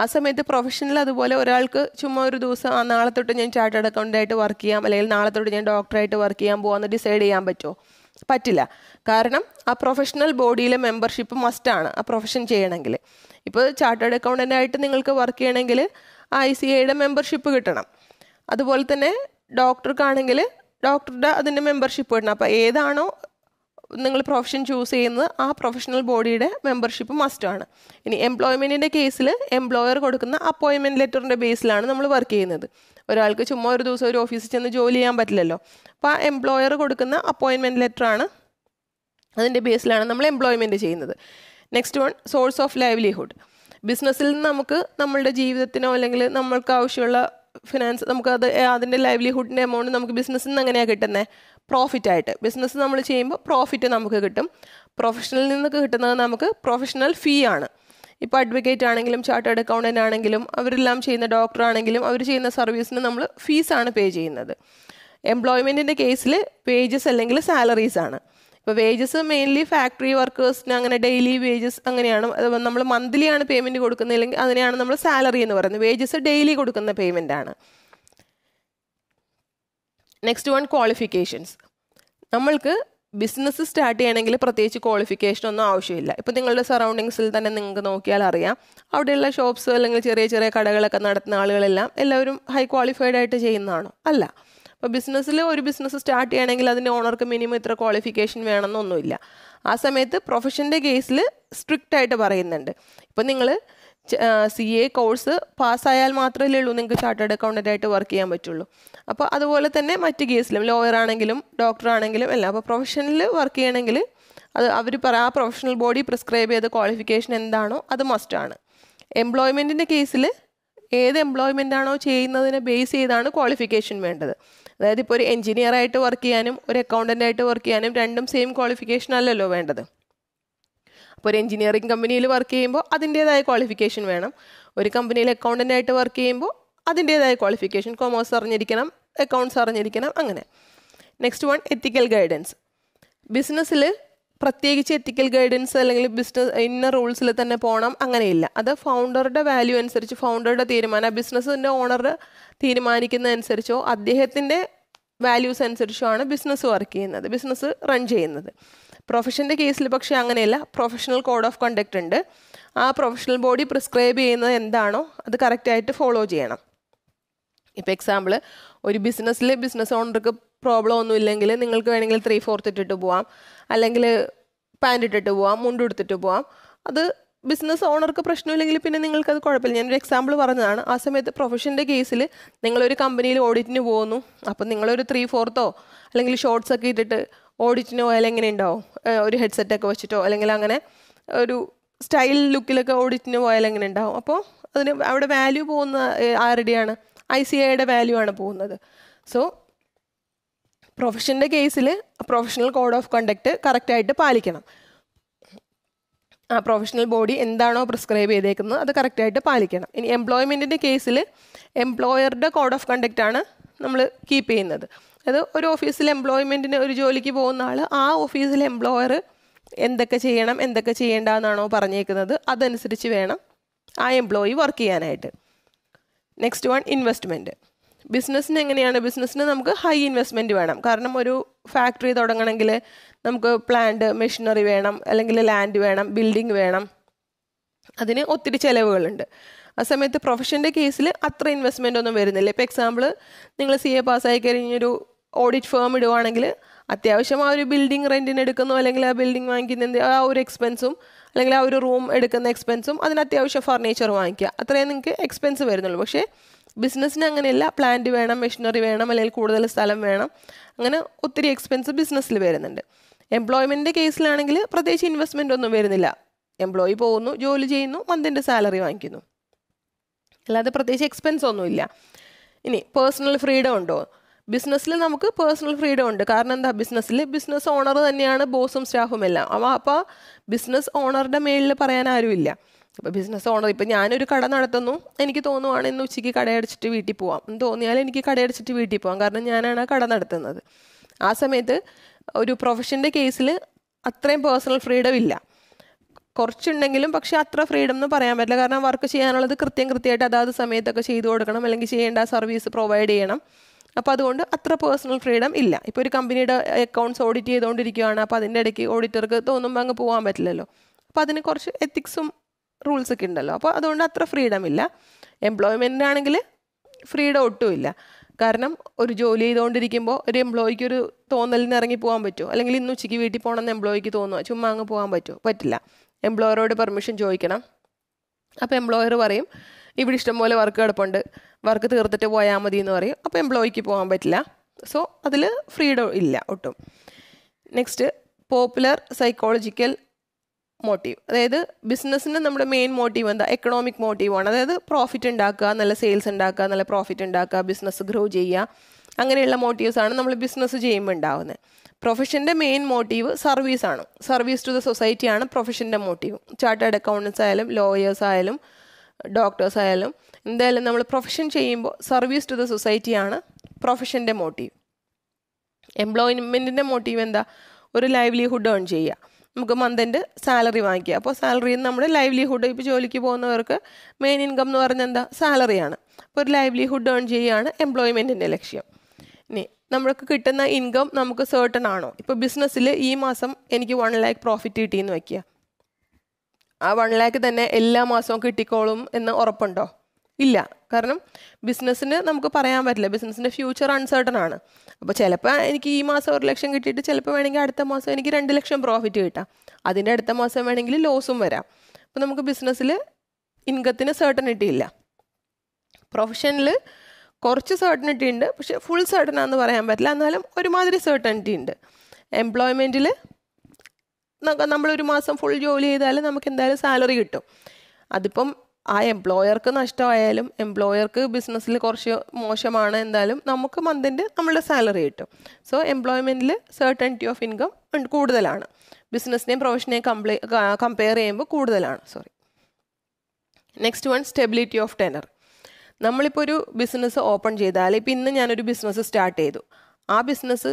ആ സമയത്ത് പ്രൊഫഷണൽ അതുപോലെ ഒരാൾക്ക് ചുമ്മാ ഒരു ദിവസം ആ നാളെ തൊട്ട് ഞാൻ ചാർട്ടേഡ് അക്കൗണ്ടായിട്ട് വർക്ക് ചെയ്യാം അല്ലെങ്കിൽ നാളെ തൊട്ട് ഞാൻ ഡോക്ടറായിട്ട് വർക്ക് ചെയ്യാൻ പോകാമെന്ന് ഡിസൈഡ് ചെയ്യാൻ പറ്റുമോ പറ്റില്ല കാരണം ആ പ്രൊഫഷണൽ ബോഡിയിലെ മെമ്പർഷിപ്പ് മസ്റ്റാണ് ആ പ്രൊഫഷൻ ചെയ്യണമെങ്കിൽ ഇപ്പോൾ ചാർട്ടേഡ് അക്കൗണ്ടൻ്റ് ആയിട്ട് നിങ്ങൾക്ക് വർക്ക് ചെയ്യണമെങ്കിൽ ഐ സി ഐയുടെ മെമ്പർഷിപ്പ് കിട്ടണം അതുപോലെ തന്നെ ഡോക്ടർക്കാണെങ്കിൽ ഡോക്ടറുടെ അതിൻ്റെ മെമ്പർഷിപ്പ് കിട്ടണം അപ്പോൾ ഏതാണോ നിങ്ങൾ പ്രൊഫഷൻ ചൂസ് ചെയ്യുന്നത് ആ പ്രൊഫഷണൽ ബോഡിയുടെ മെമ്പർഷിപ്പ് മസ്റ്റാണ് ഇനി എംപ്ലോയ്മെൻറ്റിൻ്റെ കേസിൽ എംപ്ലോയർ കൊടുക്കുന്ന അപ്പോയിൻമെൻറ്റ് ലെറ്ററിൻ്റെ ബേസിലാണ് നമ്മൾ വർക്ക് ചെയ്യുന്നത് ഒരാൾക്ക് ചുമ്മാ ഒരു ദിവസം ഒരു ഓഫീസിൽ ചെന്ന് ജോലി ചെയ്യാൻ പറ്റില്ലല്ലോ അപ്പോൾ ആ എംപ്ലോയർ കൊടുക്കുന്ന അപ്പോയിൻമെൻറ്റ് ആണ് അതിൻ്റെ ബേസിലാണ് നമ്മൾ എംപ്ലോയ്മെൻറ്റ് ചെയ്യുന്നത് next one source of livelihood ബിസിനസ്സിൽ നിന്ന് നമുക്ക് നമ്മളുടെ ജീവിതത്തിനോ അല്ലെങ്കിൽ നമ്മൾക്ക് ആവശ്യമുള്ള ഫിനാൻസ് അത് അതിൻ്റെ ലൈവ്ലിഹുഡിൻ്റെ എമൗണ്ട് നമുക്ക് ബിസിനസ്സിൽ നിന്ന് എങ്ങനെയാണ് കിട്ടുന്നത് പ്രോഫിറ്റ് ആയിട്ട് ബിസിനസ് നമ്മൾ ചെയ്യുമ്പോൾ പ്രോഫിറ്റ് നമുക്ക് കിട്ടും പ്രൊഫഷണലിൽ നിന്നൊക്കെ കിട്ടുന്നത് നമുക്ക് പ്രൊഫഷണൽ ഫീ ആണ് ഇപ്പോൾ അഡ്വക്കേറ്റ് ആണെങ്കിലും ചാർട്ടേഡ് അക്കൗണ്ടൻ്റ് ആണെങ്കിലും അവരെല്ലാം ചെയ്യുന്ന ഡോക്ടർ ആണെങ്കിലും അവർ ചെയ്യുന്ന സർവീസിന് നമ്മൾ ഫീസാണ് പേ ചെയ്യുന്നത് എംപ്ലോയ്മെൻറ്റിൻ്റെ കേസിൽ വേജസ് അല്ലെങ്കിൽ സാലറീസ് ആണ് ഇപ്പോൾ വേജസ് മെയിൻലി ഫാക്ടറി വർക്കേഴ്സിന് അങ്ങനെ ഡെയിലി വേജസ് അങ്ങനെയാണ് നമ്മൾ മന്ത്ലി ആണ് പേയ്മെൻറ്റ് കൊടുക്കുന്നില്ലെങ്കിൽ അതിനെയാണ് നമ്മൾ സാലറി എന്ന് പറയുന്നത് വേജസ് ഡെയിലി കൊടുക്കുന്ന പേയ്മെൻ്റ് ആണ് നെക്സ്റ്റ് വൺ ക്വാളിഫിക്കേഷൻസ് നമ്മൾക്ക് ബിസിനസ് സ്റ്റാർട്ട് ചെയ്യണമെങ്കിൽ പ്രത്യേകിച്ച് ക്വാളിഫിക്കേഷൻ ഒന്നും ആവശ്യമില്ല ഇപ്പോൾ നിങ്ങളുടെ സറൗണ്ടിങ്സിൽ തന്നെ നിങ്ങൾക്ക് നോക്കിയാൽ അറിയാം അവിടെയുള്ള ഷോപ്സ് അല്ലെങ്കിൽ ചെറിയ ചെറിയ കടകളൊക്കെ നടത്തുന്ന ആളുകളെല്ലാം എല്ലാവരും ഹൈ ക്വാളിഫൈഡ് ആയിട്ട് ചെയ്യുന്നതാണോ അല്ല അപ്പോൾ ബിസിനസ്സിൽ ഒരു ബിസിനസ് സ്റ്റാർട്ട് ചെയ്യണമെങ്കിൽ അതിൻ്റെ ഓണർക്ക് മിനിമം ഇത്ര ക്വാളിഫിക്കേഷൻ വേണമെന്നൊന്നുമില്ല ആ സമയത്ത് പ്രൊഫഷൻ്റെ കേസിൽ സ്ട്രിക്റ്റ് ആയിട്ട് പറയുന്നുണ്ട് ഇപ്പം നിങ്ങൾ സി എ കോഴ്സ് പാസ്സായാൽ മാത്രമല്ലേ ഉള്ളൂ നിങ്ങൾക്ക് ചാർട്ടേഡ് അക്കൗണ്ടൻ്റ് ആയിട്ട് വർക്ക് ചെയ്യാൻ പറ്റുള്ളൂ അപ്പോൾ അതുപോലെ തന്നെ മറ്റ് കേസിലും ലോയർ ആണെങ്കിലും ഡോക്ടർ ആണെങ്കിലും എല്ലാം അപ്പോൾ പ്രൊഫഷനിൽ വർക്ക് ചെയ്യണമെങ്കിൽ അത് അവർ പറ ആ പ്രൊഫഷണൽ ബോഡി പ്രിസ്ക്രൈബ് ചെയ്ത ക്വാളിഫിക്കേഷൻ എന്താണോ അത് മസ്റ്റാണ് എംപ്ലോയ്മെൻറ്റിൻ്റെ കേസിൽ ഏത് എംപ്ലോയ്മെൻ്റ് ആണോ ചെയ്യുന്നതിനെ ബേസ് ചെയ്താണ് ക്വാളിഫിക്കേഷൻ വേണ്ടത് അതായത് ഇപ്പോൾ ഒരു എഞ്ചിനീയറായിട്ട് വർക്ക് ചെയ്യാനും ഒരു അക്കൗണ്ടൻ്റായിട്ട് വർക്ക് ചെയ്യാനും രണ്ടും സെയിം ക്വാളിഫിക്കേഷൻ അല്ലല്ലോ വേണ്ടത് അപ്പോൾ ഒരു എഞ്ചിനീയറിംഗ് കമ്പനിയിൽ വർക്ക് ചെയ്യുമ്പോൾ അതിൻ്റേതായ ക്വാളിഫിക്കേഷൻ വേണം ഒരു കമ്പനിയിൽ അക്കൗണ്ടൻ്റായിട്ട് വർക്ക് ചെയ്യുമ്പോൾ അതിൻ്റേതായ ക്വാളിഫിക്കേഷൻ കൊമേഴ്സ് അറിഞ്ഞിരിക്കണം അക്കൗണ്ട്സ് അറിഞ്ഞിരിക്കണം അങ്ങനെ നെക്സ്റ്റ് വൺ എത്തിക്കൽ ഗൈഡൻസ് ബിസിനസ്സിൽ പ്രത്യേകിച്ച് എത്തിക്കൽ ഗൈഡൻസ് അല്ലെങ്കിൽ ബിസിനസ് ഇന്ന റൂൾസിൽ തന്നെ പോകണം അങ്ങനെയില്ല അത് ഫൗണ്ടറുടെ വാല്യൂ അനുസരിച്ച് ഫൗണ്ടറുടെ തീരുമാനം ബിസിനസ്സിൻ്റെ ഓണർ തീരുമാനിക്കുന്നതനുസരിച്ചോ അദ്ദേഹത്തിൻ്റെ വാല്യൂസ് അനുസരിച്ചോ ആണ് ബിസിനസ് വർക്ക് ചെയ്യുന്നത് ബിസിനസ് റൺ ചെയ്യുന്നത് പ്രൊഫഷൻ്റെ കേസിൽ പക്ഷേ അങ്ങനെയല്ല പ്രൊഫഷണൽ കോഡ് ഓഫ് കണ്ടക്റ്റ് ഉണ്ട് ആ പ്രൊഫഷണൽ ബോഡി പ്രിസ്ക്രൈബ് ചെയ്യുന്നത് എന്താണോ അത് കറക്റ്റായിട്ട് ഫോളോ ചെയ്യണം ഇപ്പോൾ എക്സാമ്പിൾ ഒരു ബിസിനസ്സിൽ ബിസിനസ് ഓണർക്ക് പ്രോബ്ലം ഒന്നും ഇല്ലെങ്കിൽ നിങ്ങൾക്ക് വേണമെങ്കിൽ ത്രീ ഫോർത്ത് ഇട്ടിട്ട് പോവാം അല്ലെങ്കിൽ പാൻറ് ഇട്ടിട്ട് പോവാം മുണ്ട് എടുത്തിട്ട് പോവാം അത് ബിസിനസ് ഓണർക്ക് പ്രശ്നമില്ലെങ്കിൽ പിന്നെ നിങ്ങൾക്കത് കുഴപ്പമില്ല ഞാനൊരു എക്സാമ്പിൾ പറഞ്ഞതാണ് ആ സമയത്ത് പ്രൊഫഷൻ്റെ കേസിൽ നിങ്ങളൊരു കമ്പനിയിൽ ഓഡിറ്റിന് പോകുന്നു അപ്പം നിങ്ങളൊരു ത്രീ ഫോർത്തോ അല്ലെങ്കിൽ ഷോർട്സ് ഒക്കെ ഇട്ടിട്ട് ഓഡിറ്റിന് പോയാൽ എങ്ങനെ ഉണ്ടാവും ഒരു ഹെഡ്സെറ്റൊക്കെ വെച്ചിട്ടോ അല്ലെങ്കിൽ അങ്ങനെ ഒരു സ്റ്റൈൽ ലുക്കിലൊക്കെ ഓഡിറ്റിന് പോയാൽ എങ്ങനെ ഉണ്ടാവും അപ്പോൾ അതിന് അവിടെ വാല്യൂ പോകുന്ന ആരുടെയാണ് ഐ സി ഐയുടെ വാല്യൂ ആണ് പോകുന്നത് സോ പ്രൊഫഷൻ്റെ കേസിൽ പ്രൊഫഷണൽ കോഡ് ഓഫ് കണ്ടക്ട് കറക്റ്റായിട്ട് പാലിക്കണം ആ പ്രൊഫഷണൽ ബോഡി എന്താണോ പ്രിസ്ക്രൈബ് ചെയ്തേക്കുന്നത് അത് കറക്റ്റായിട്ട് പാലിക്കണം ഇനി എംപ്ലോയ്മെൻറ്റിൻ്റെ കേസിൽ എംപ്ലോയറുടെ കോഡ് ഓഫ് കണ്ടക്റ്റാണ് നമ്മൾ കീപ്പ് ചെയ്യുന്നത് അതായത് ഒരു ഓഫീസിൽ എംപ്ലോയ്മെൻറ്റിന് ഒരു ജോലിക്ക് പോകുന്ന ആൾ ആ ഓഫീസിലെ എംപ്ലോയർ എന്തൊക്കെ ചെയ്യണം എന്തൊക്കെ ചെയ്യേണ്ട എന്നാണോ പറഞ്ഞേക്കുന്നത് അതനുസരിച്ച് വേണം ആ എംപ്ലോയി വർക്ക് ചെയ്യാനായിട്ട് നെക്സ്റ്റ് വൺ ഇൻവെസ്റ്റ്മെൻറ്റ് ബിസിനസ്സിന് എങ്ങനെയാണ് ബിസിനസ്സിന് നമുക്ക് ഹൈ ഇൻവെസ്റ്റ്മെൻറ്റ് വേണം കാരണം ഒരു ഫാക്ടറി തുടങ്ങണമെങ്കിൽ നമുക്ക് പ്ലാന്റ് മെഷീനറി വേണം അല്ലെങ്കിൽ ലാൻഡ് വേണം ബിൽഡിംഗ് വേണം അതിന് ഒത്തിരി ചിലവുകളുണ്ട് ആ സമയത്ത് പ്രൊഫഷൻ്റെ കേസിൽ അത്ര ഇൻവെസ്റ്റ്മെൻ്റ് ഒന്നും വരുന്നില്ല ഇപ്പോൾ എക്സാമ്പിൾ നിങ്ങൾ സി എ പാസ്സായി കഴിഞ്ഞൊരു ഓഡിറ്റ് ഫേം ഇടുവാണെങ്കിൽ അത്യാവശ്യം ആ ഒരു ബിൽഡിംഗ് റെൻറ്റിന് എടുക്കുന്നു അല്ലെങ്കിൽ ആ ബിൽഡിംഗ് വാങ്ങിക്കുന്ന ആ ഒരു എക്സ്പെൻസും അല്ലെങ്കിൽ ആ ഒരു റൂം എടുക്കുന്ന എക്സ്പെൻസും അതിന് അത്യാവശ്യം ഫർണിച്ചർ വാങ്ങിക്കുക അത്രയേ നിങ്ങൾക്ക് എക്സ്പെൻസ് വരുന്നുള്ളൂ പക്ഷേ ബിസിനസ്സിന് അങ്ങനെയല്ല പ്ലാന്റ് വേണം മെഷീനറി വേണം അല്ലെങ്കിൽ കൂടുതൽ സ്ഥലം വേണം അങ്ങനെ ഒത്തിരി എക്സ്പെൻസ് ബിസിനസ്സിൽ വരുന്നുണ്ട് എംപ്ലോയ്മെൻറ്റിൻ്റെ കേസിലാണെങ്കിൽ പ്രത്യേകിച്ച് ഇൻവെസ്റ്റ്മെൻ്റ് ഒന്നും വരുന്നില്ല എംപ്ലോയി പോകുന്നു ജോലി ചെയ്യുന്നു മന്തിൻ്റെ സാലറി വാങ്ങിക്കുന്നു അല്ലാതെ പ്രത്യേകിച്ച് എക്സ്പെൻസ് ഒന്നുമില്ല ഇനി പേഴ്സണൽ ഫ്രീഡം ഉണ്ടോ ബിസിനസ്സിൽ നമുക്ക് പേഴ്സണൽ ഫ്രീഡം ഉണ്ട് കാരണം എന്താ ബിസിനസ്സിൽ ബിസിനസ് ഓണർ തന്നെയാണ് ബോസും സ്റ്റാഫും എല്ലാം അപ്പോൾ ബിസിനസ് ഓണറുടെ മേളിൽ പറയാൻ ആരുമില്ല അപ്പോൾ ബിസിനസ് ഓണർ ഇപ്പം ഞാനൊരു കട നടത്തുന്നു എനിക്ക് തോന്നുവാണ് ഇന്ന് ഉച്ചയ്ക്ക് കടയടിച്ചിട്ട് വീട്ടിൽ പോവാം എന്ന് തോന്നിയാൽ എനിക്ക് കടയടിച്ചിട്ട് വീട്ടിൽ പോവാം കാരണം ഞാനാണ് ആ കട നടത്തുന്നത് ആ സമയത്ത് ഒരു പ്രൊഫഷൻ്റെ കേസിൽ അത്രയും പേഴ്സണൽ ഫ്രീഡം ഇല്ല കുറച്ചുണ്ടെങ്കിലും പക്ഷെ അത്ര ഫ്രീഡം എന്ന് പറയാൻ പറ്റില്ല കാരണം വർക്ക് ചെയ്യാനുള്ളത് കൃത്യം കൃത്യമായിട്ട് അതാത് സമയത്തൊക്കെ ചെയ്തു കൊടുക്കണം അല്ലെങ്കിൽ ചെയ്യേണ്ട സർവീസ് പ്രൊവൈഡ് ചെയ്യണം അപ്പോൾ അതുകൊണ്ട് അത്ര പേഴ്സണൽ ഫ്രീഡം ഇല്ല ഇപ്പോൾ ഒരു കമ്പനിയുടെ അക്കൗണ്ട്സ് ഓഡിറ്റ് ചെയ്തുകൊണ്ടിരിക്കുകയാണ് അപ്പോൾ അതിൻ്റെ ഇടയ്ക്ക് ഓഡിറ്റർക്ക് തോന്നുമ്പോൾ അങ്ങ് പോകാൻ പറ്റില്ലല്ലോ അപ്പോൾ അതിന് കുറച്ച് എത്തിക്സും റൂൾസൊക്കെ ഉണ്ടല്ലോ അപ്പോൾ അതുകൊണ്ട് അത്ര ഫ്രീഡം ഇല്ല എംപ്ലോയ്മെൻറ്റിനാണെങ്കിൽ ഫ്രീഡം ഒട്ടുമില്ല കാരണം ഒരു ജോലി ചെയ്തുകൊണ്ടിരിക്കുമ്പോൾ ഒരു എംപ്ലോയിക്ക് ഒരു തോന്നലിന് ഇറങ്ങി പോകാൻ പറ്റുമോ അല്ലെങ്കിൽ ഇന്ന് ഉച്ചയ്ക്ക് വീട്ടിൽ പോകണമെന്ന് എംപ്ലോയിക്ക് തോന്നുമോ ചുമ്മാ അങ്ങ് പോകാൻ പറ്റുമോ പറ്റില്ല എംപ്ലോയറോട് പെർമിഷൻ ചോദിക്കണം അപ്പോൾ എംപ്ലോയർ പറയും ഇവിടെ ഇഷ്ടംപോലെ വർക്ക് കിടപ്പുണ്ട് വർക്ക് തീർത്തിട്ട് പോയാൽ മതി എന്ന് പറയും അപ്പോൾ എംപ്ലോയിക്ക് പോകാൻ പറ്റില്ല സോ അതിൽ ഫ്രീഡം ഇല്ല ഒട്ടും നെക്സ്റ്റ് പോപ്പുലർ സൈക്കോളജിക്കൽ മോട്ടീവ് അതായത് ബിസിനസ്സിൻ്റെ നമ്മുടെ മെയിൻ മോട്ടീവ് എന്താ എക്കണോമിക് മോട്ടീവാണ് അതായത് പ്രോഫിറ്റ് ഉണ്ടാക്കുക നല്ല സെയിൽസ് ഉണ്ടാക്കുക നല്ല പ്രോഫിറ്റ് ഉണ്ടാക്കുക ബിസിനസ് ഗ്രോ ചെയ്യുക അങ്ങനെയുള്ള മോട്ടീവ്സാണ് നമ്മൾ ബിസിനസ് ചെയ്യുമ്പോൾ ഉണ്ടാവുന്നത് പ്രൊഫഷൻ്റെ മെയിൻ മോട്ടീവ് സർവീസാണ് സർവീസ് ടു ദ സൊസൈറ്റിയാണ് പ്രൊഫഷൻ്റെ മോട്ടീവ് ചാർട്ടേഡ് അക്കൗണ്ടൻസ് ആയാലും ലോയേഴ്സ് ആയാലും ഡോക്ടേഴ്സ് ആയാലും എന്തായാലും നമ്മൾ പ്രൊഫഷൻ ചെയ്യുമ്പോൾ സർവീസ് ടു ദ സൊസൈറ്റിയാണ് പ്രൊഫഷൻ്റെ മോട്ടീവ് എംപ്ലോയ്മെൻറ്റിൻ്റെ മോട്ടീവ് എന്താ ഒരു ലൈവ്ലിഹുഡ് ഏൺ ചെയ്യുക നമുക്ക് മന്തിൻ്റെ സാലറി വാങ്ങിക്കുക അപ്പോൾ സാലറിയിൽ നമ്മുടെ ലൈവ്ലിഹുഡ് ഇപ്പോൾ ജോലിക്ക് പോകുന്നവർക്ക് മെയിൻ ഇൻകം എന്ന് പറഞ്ഞാൽ എന്താ സാലറിയാണ് അപ്പോൾ ഒരു ലൈവ്ലിഹുഡ് ഏൺ ചെയ്യുകയാണ് എംപ്ലോയ്മെൻറ്റിൻ്റെ ലക്ഷ്യം ഇനി നമ്മൾക്ക് കിട്ടുന്ന ഇൻകം നമുക്ക് സേർട്ടൺ ആണോ ഇപ്പോൾ ബിസിനസ്സിൽ ഈ മാസം എനിക്ക് വൺ ലാക്ക് പ്രോഫിറ്റ് കിട്ടിയെന്ന് വയ്ക്കുക ആ വൺ ലാക്ക് തന്നെ എല്ലാ മാസവും കിട്ടിക്കോളും എന്ന് ഉറപ്പുണ്ടോ ഇല്ല കാരണം ബിസിനസ്സിന് നമുക്ക് പറയാൻ പറ്റില്ല ബിസിനസ്സിൻ്റെ ഫ്യൂച്ചർ അൺസേർട്ടൺ ആണ് അപ്പോൾ ചിലപ്പോൾ എനിക്ക് ഈ മാസം ഒരു ലക്ഷം കിട്ടിയിട്ട് ചിലപ്പോൾ വേണമെങ്കിൽ അടുത്ത മാസം എനിക്ക് രണ്ട് ലക്ഷം പ്രോഫിറ്റ് കിട്ടാം അതിൻ്റെ അടുത്ത മാസം വേണമെങ്കിൽ ലോസും വരാം അപ്പോൾ നമുക്ക് ബിസിനസ്സിൽ ഇൻകത്തിന് സർട്ടനിറ്റി ഇല്ല പ്രൊഫഷനിൽ കുറച്ച് സർട്ടനിറ്റി ഉണ്ട് പക്ഷെ ഫുൾ സർട്ടൺ ആണെന്ന് പറയാൻ പറ്റില്ല എന്നാലും ഒരുമാതിരി സർട്ടനിറ്റി ഉണ്ട് എംപ്ലോയ്മെൻറ്റിൽ നമ്മളൊരു മാസം ഫുൾ ജോലി ചെയ്താൽ നമുക്ക് എന്തായാലും സാലറി കിട്ടും അതിപ്പം ആ എംപ്ലോയർക്ക് നഷ്ടമായാലും എംപ്ലോയർക്ക് ബിസിനസ്സിൽ കുറച്ച് മോശമാണ് എന്തായാലും നമുക്ക് മന്തിൻ്റെ നമ്മളുടെ സാലറി കിട്ടും സോ എംപ്ലോയ്മെൻറ്റിൽ സെർട്ടണിറ്റി ഓഫ് ഇൻകം കൂടുതലാണ് ബിസിനസ്സിനെയും പ്രൊഫഷനെയും കംപ്ലീ കമ്പയർ ചെയ്യുമ്പോൾ കൂടുതലാണ് sorry next one stability of tenure നമ്മളിപ്പോൾ ഒരു ബിസിനസ് ഓപ്പൺ ചെയ്താൽ ഇപ്പം ഇന്ന് ഞാനൊരു ബിസിനസ് സ്റ്റാർട്ട് ചെയ്തു ആ ബിസിനസ്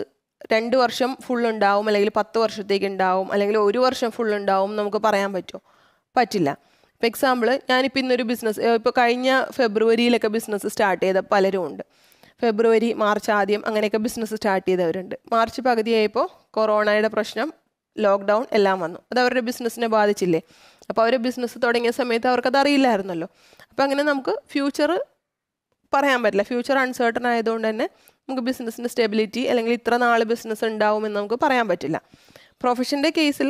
രണ്ട് വർഷം ഫുൾ ഉണ്ടാവും അല്ലെങ്കിൽ പത്ത് വർഷത്തേക്ക് ഉണ്ടാവും അല്ലെങ്കിൽ ഒരു വർഷം ഫുൾ ഉണ്ടാവും നമുക്ക് പറയാൻ പറ്റുമോ പറ്റില്ല ഇപ്പോൾ എക്സാമ്പിൾ ഞാനിപ്പോൾ ഇന്നൊരു ബിസിനസ് ഇപ്പോൾ കഴിഞ്ഞ ഫെബ്രുവരിയിലൊക്കെ ബിസിനസ് സ്റ്റാർട്ട് ചെയ്ത പലരും ഉണ്ട് ഫെബ്രുവരി മാർച്ച് ആദ്യം അങ്ങനെയൊക്കെ ബിസിനസ് സ്റ്റാർട്ട് ചെയ്തവരുണ്ട് മാർച്ച് പകുതിയായപ്പോൾ കൊറോണയുടെ പ്രശ്നം ലോക്ക്ഡൗൺ എല്ലാം വന്നു അത് അവരുടെ ബിസിനസ്സിനെ ബാധിച്ചില്ലേ അപ്പോൾ അവരുടെ ബിസിനസ് തുടങ്ങിയ സമയത്ത് അവർക്കത് അറിയില്ലായിരുന്നല്ലോ അപ്പോൾ അങ്ങനെ നമുക്ക് ഫ്യൂച്ചർ പറയാൻ പറ്റില്ല ഫ്യൂച്ചർ അൺസേർട്ടൺ ആയതുകൊണ്ട് തന്നെ നമുക്ക് ബിസിനസ്സിൻ്റെ സ്റ്റെബിലിറ്റി അല്ലെങ്കിൽ ഇത്ര നാൾ ബിസിനസ് ഉണ്ടാവുമെന്ന് നമുക്ക് പറയാൻ പറ്റില്ല പ്രൊഫഷൻ്റെ കേസിൽ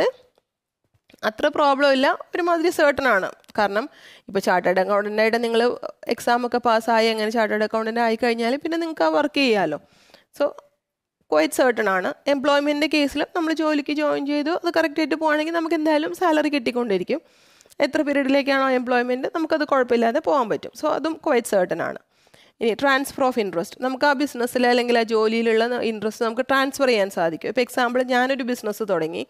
അത്ര പ്രോബ്ലം ഇല്ല ഒരുമാതിരി സേർട്ടൺ ആണ് കാരണം ഇപ്പോൾ ചാർട്ടേഡ് അക്കൗണ്ടൻ്റായിട്ട് നിങ്ങൾ എക്സാമൊക്കെ പാസ്സായി അങ്ങനെ ചാർട്ടേഡ് അക്കൗണ്ടൻ്റ് ആയി കഴിഞ്ഞാൽ പിന്നെ നിങ്ങൾക്ക് ആ വർക്ക് ചെയ്യാമല്ലോ സോ ക്വൈറ്റ് സേർട്ടൺ ആണ് എംപ്ലോയ്മെൻറ്റിൻ്റെ കേസിൽ നമ്മൾ ജോലിക്ക് ജോയിൻ ചെയ്തു അത് കറക്റ്റായിട്ട് പോകുകയാണെങ്കിൽ നമുക്ക് എന്തായാലും സാലറി കിട്ടിക്കൊണ്ടിരിക്കും എത്ര പീരീഡിലേക്കാണോ എംപ്ലോയ്മെൻറ്റ് നമുക്കത് കുഴപ്പമില്ലാതെ പോകാൻ പറ്റും സോ അതും ക്വൈറ്റ് സേർട്ടൺ ആണ് ഇനി ട്രാൻസ്ഫർ ഓഫ് ഇൻട്രസ്റ്റ് നമുക്ക് ആ ബിസിനസ്സിൽ അല്ലെങ്കിൽ ആ ജോലിയിലുള്ള ഇൻട്രസ്റ്റ് നമുക്ക് ട്രാൻസ്ഫർ ചെയ്യാൻ സാധിക്കും ഇപ്പോൾ എക്സാമ്പിൾ ഞാനൊരു ബിസിനസ് തുടങ്ങി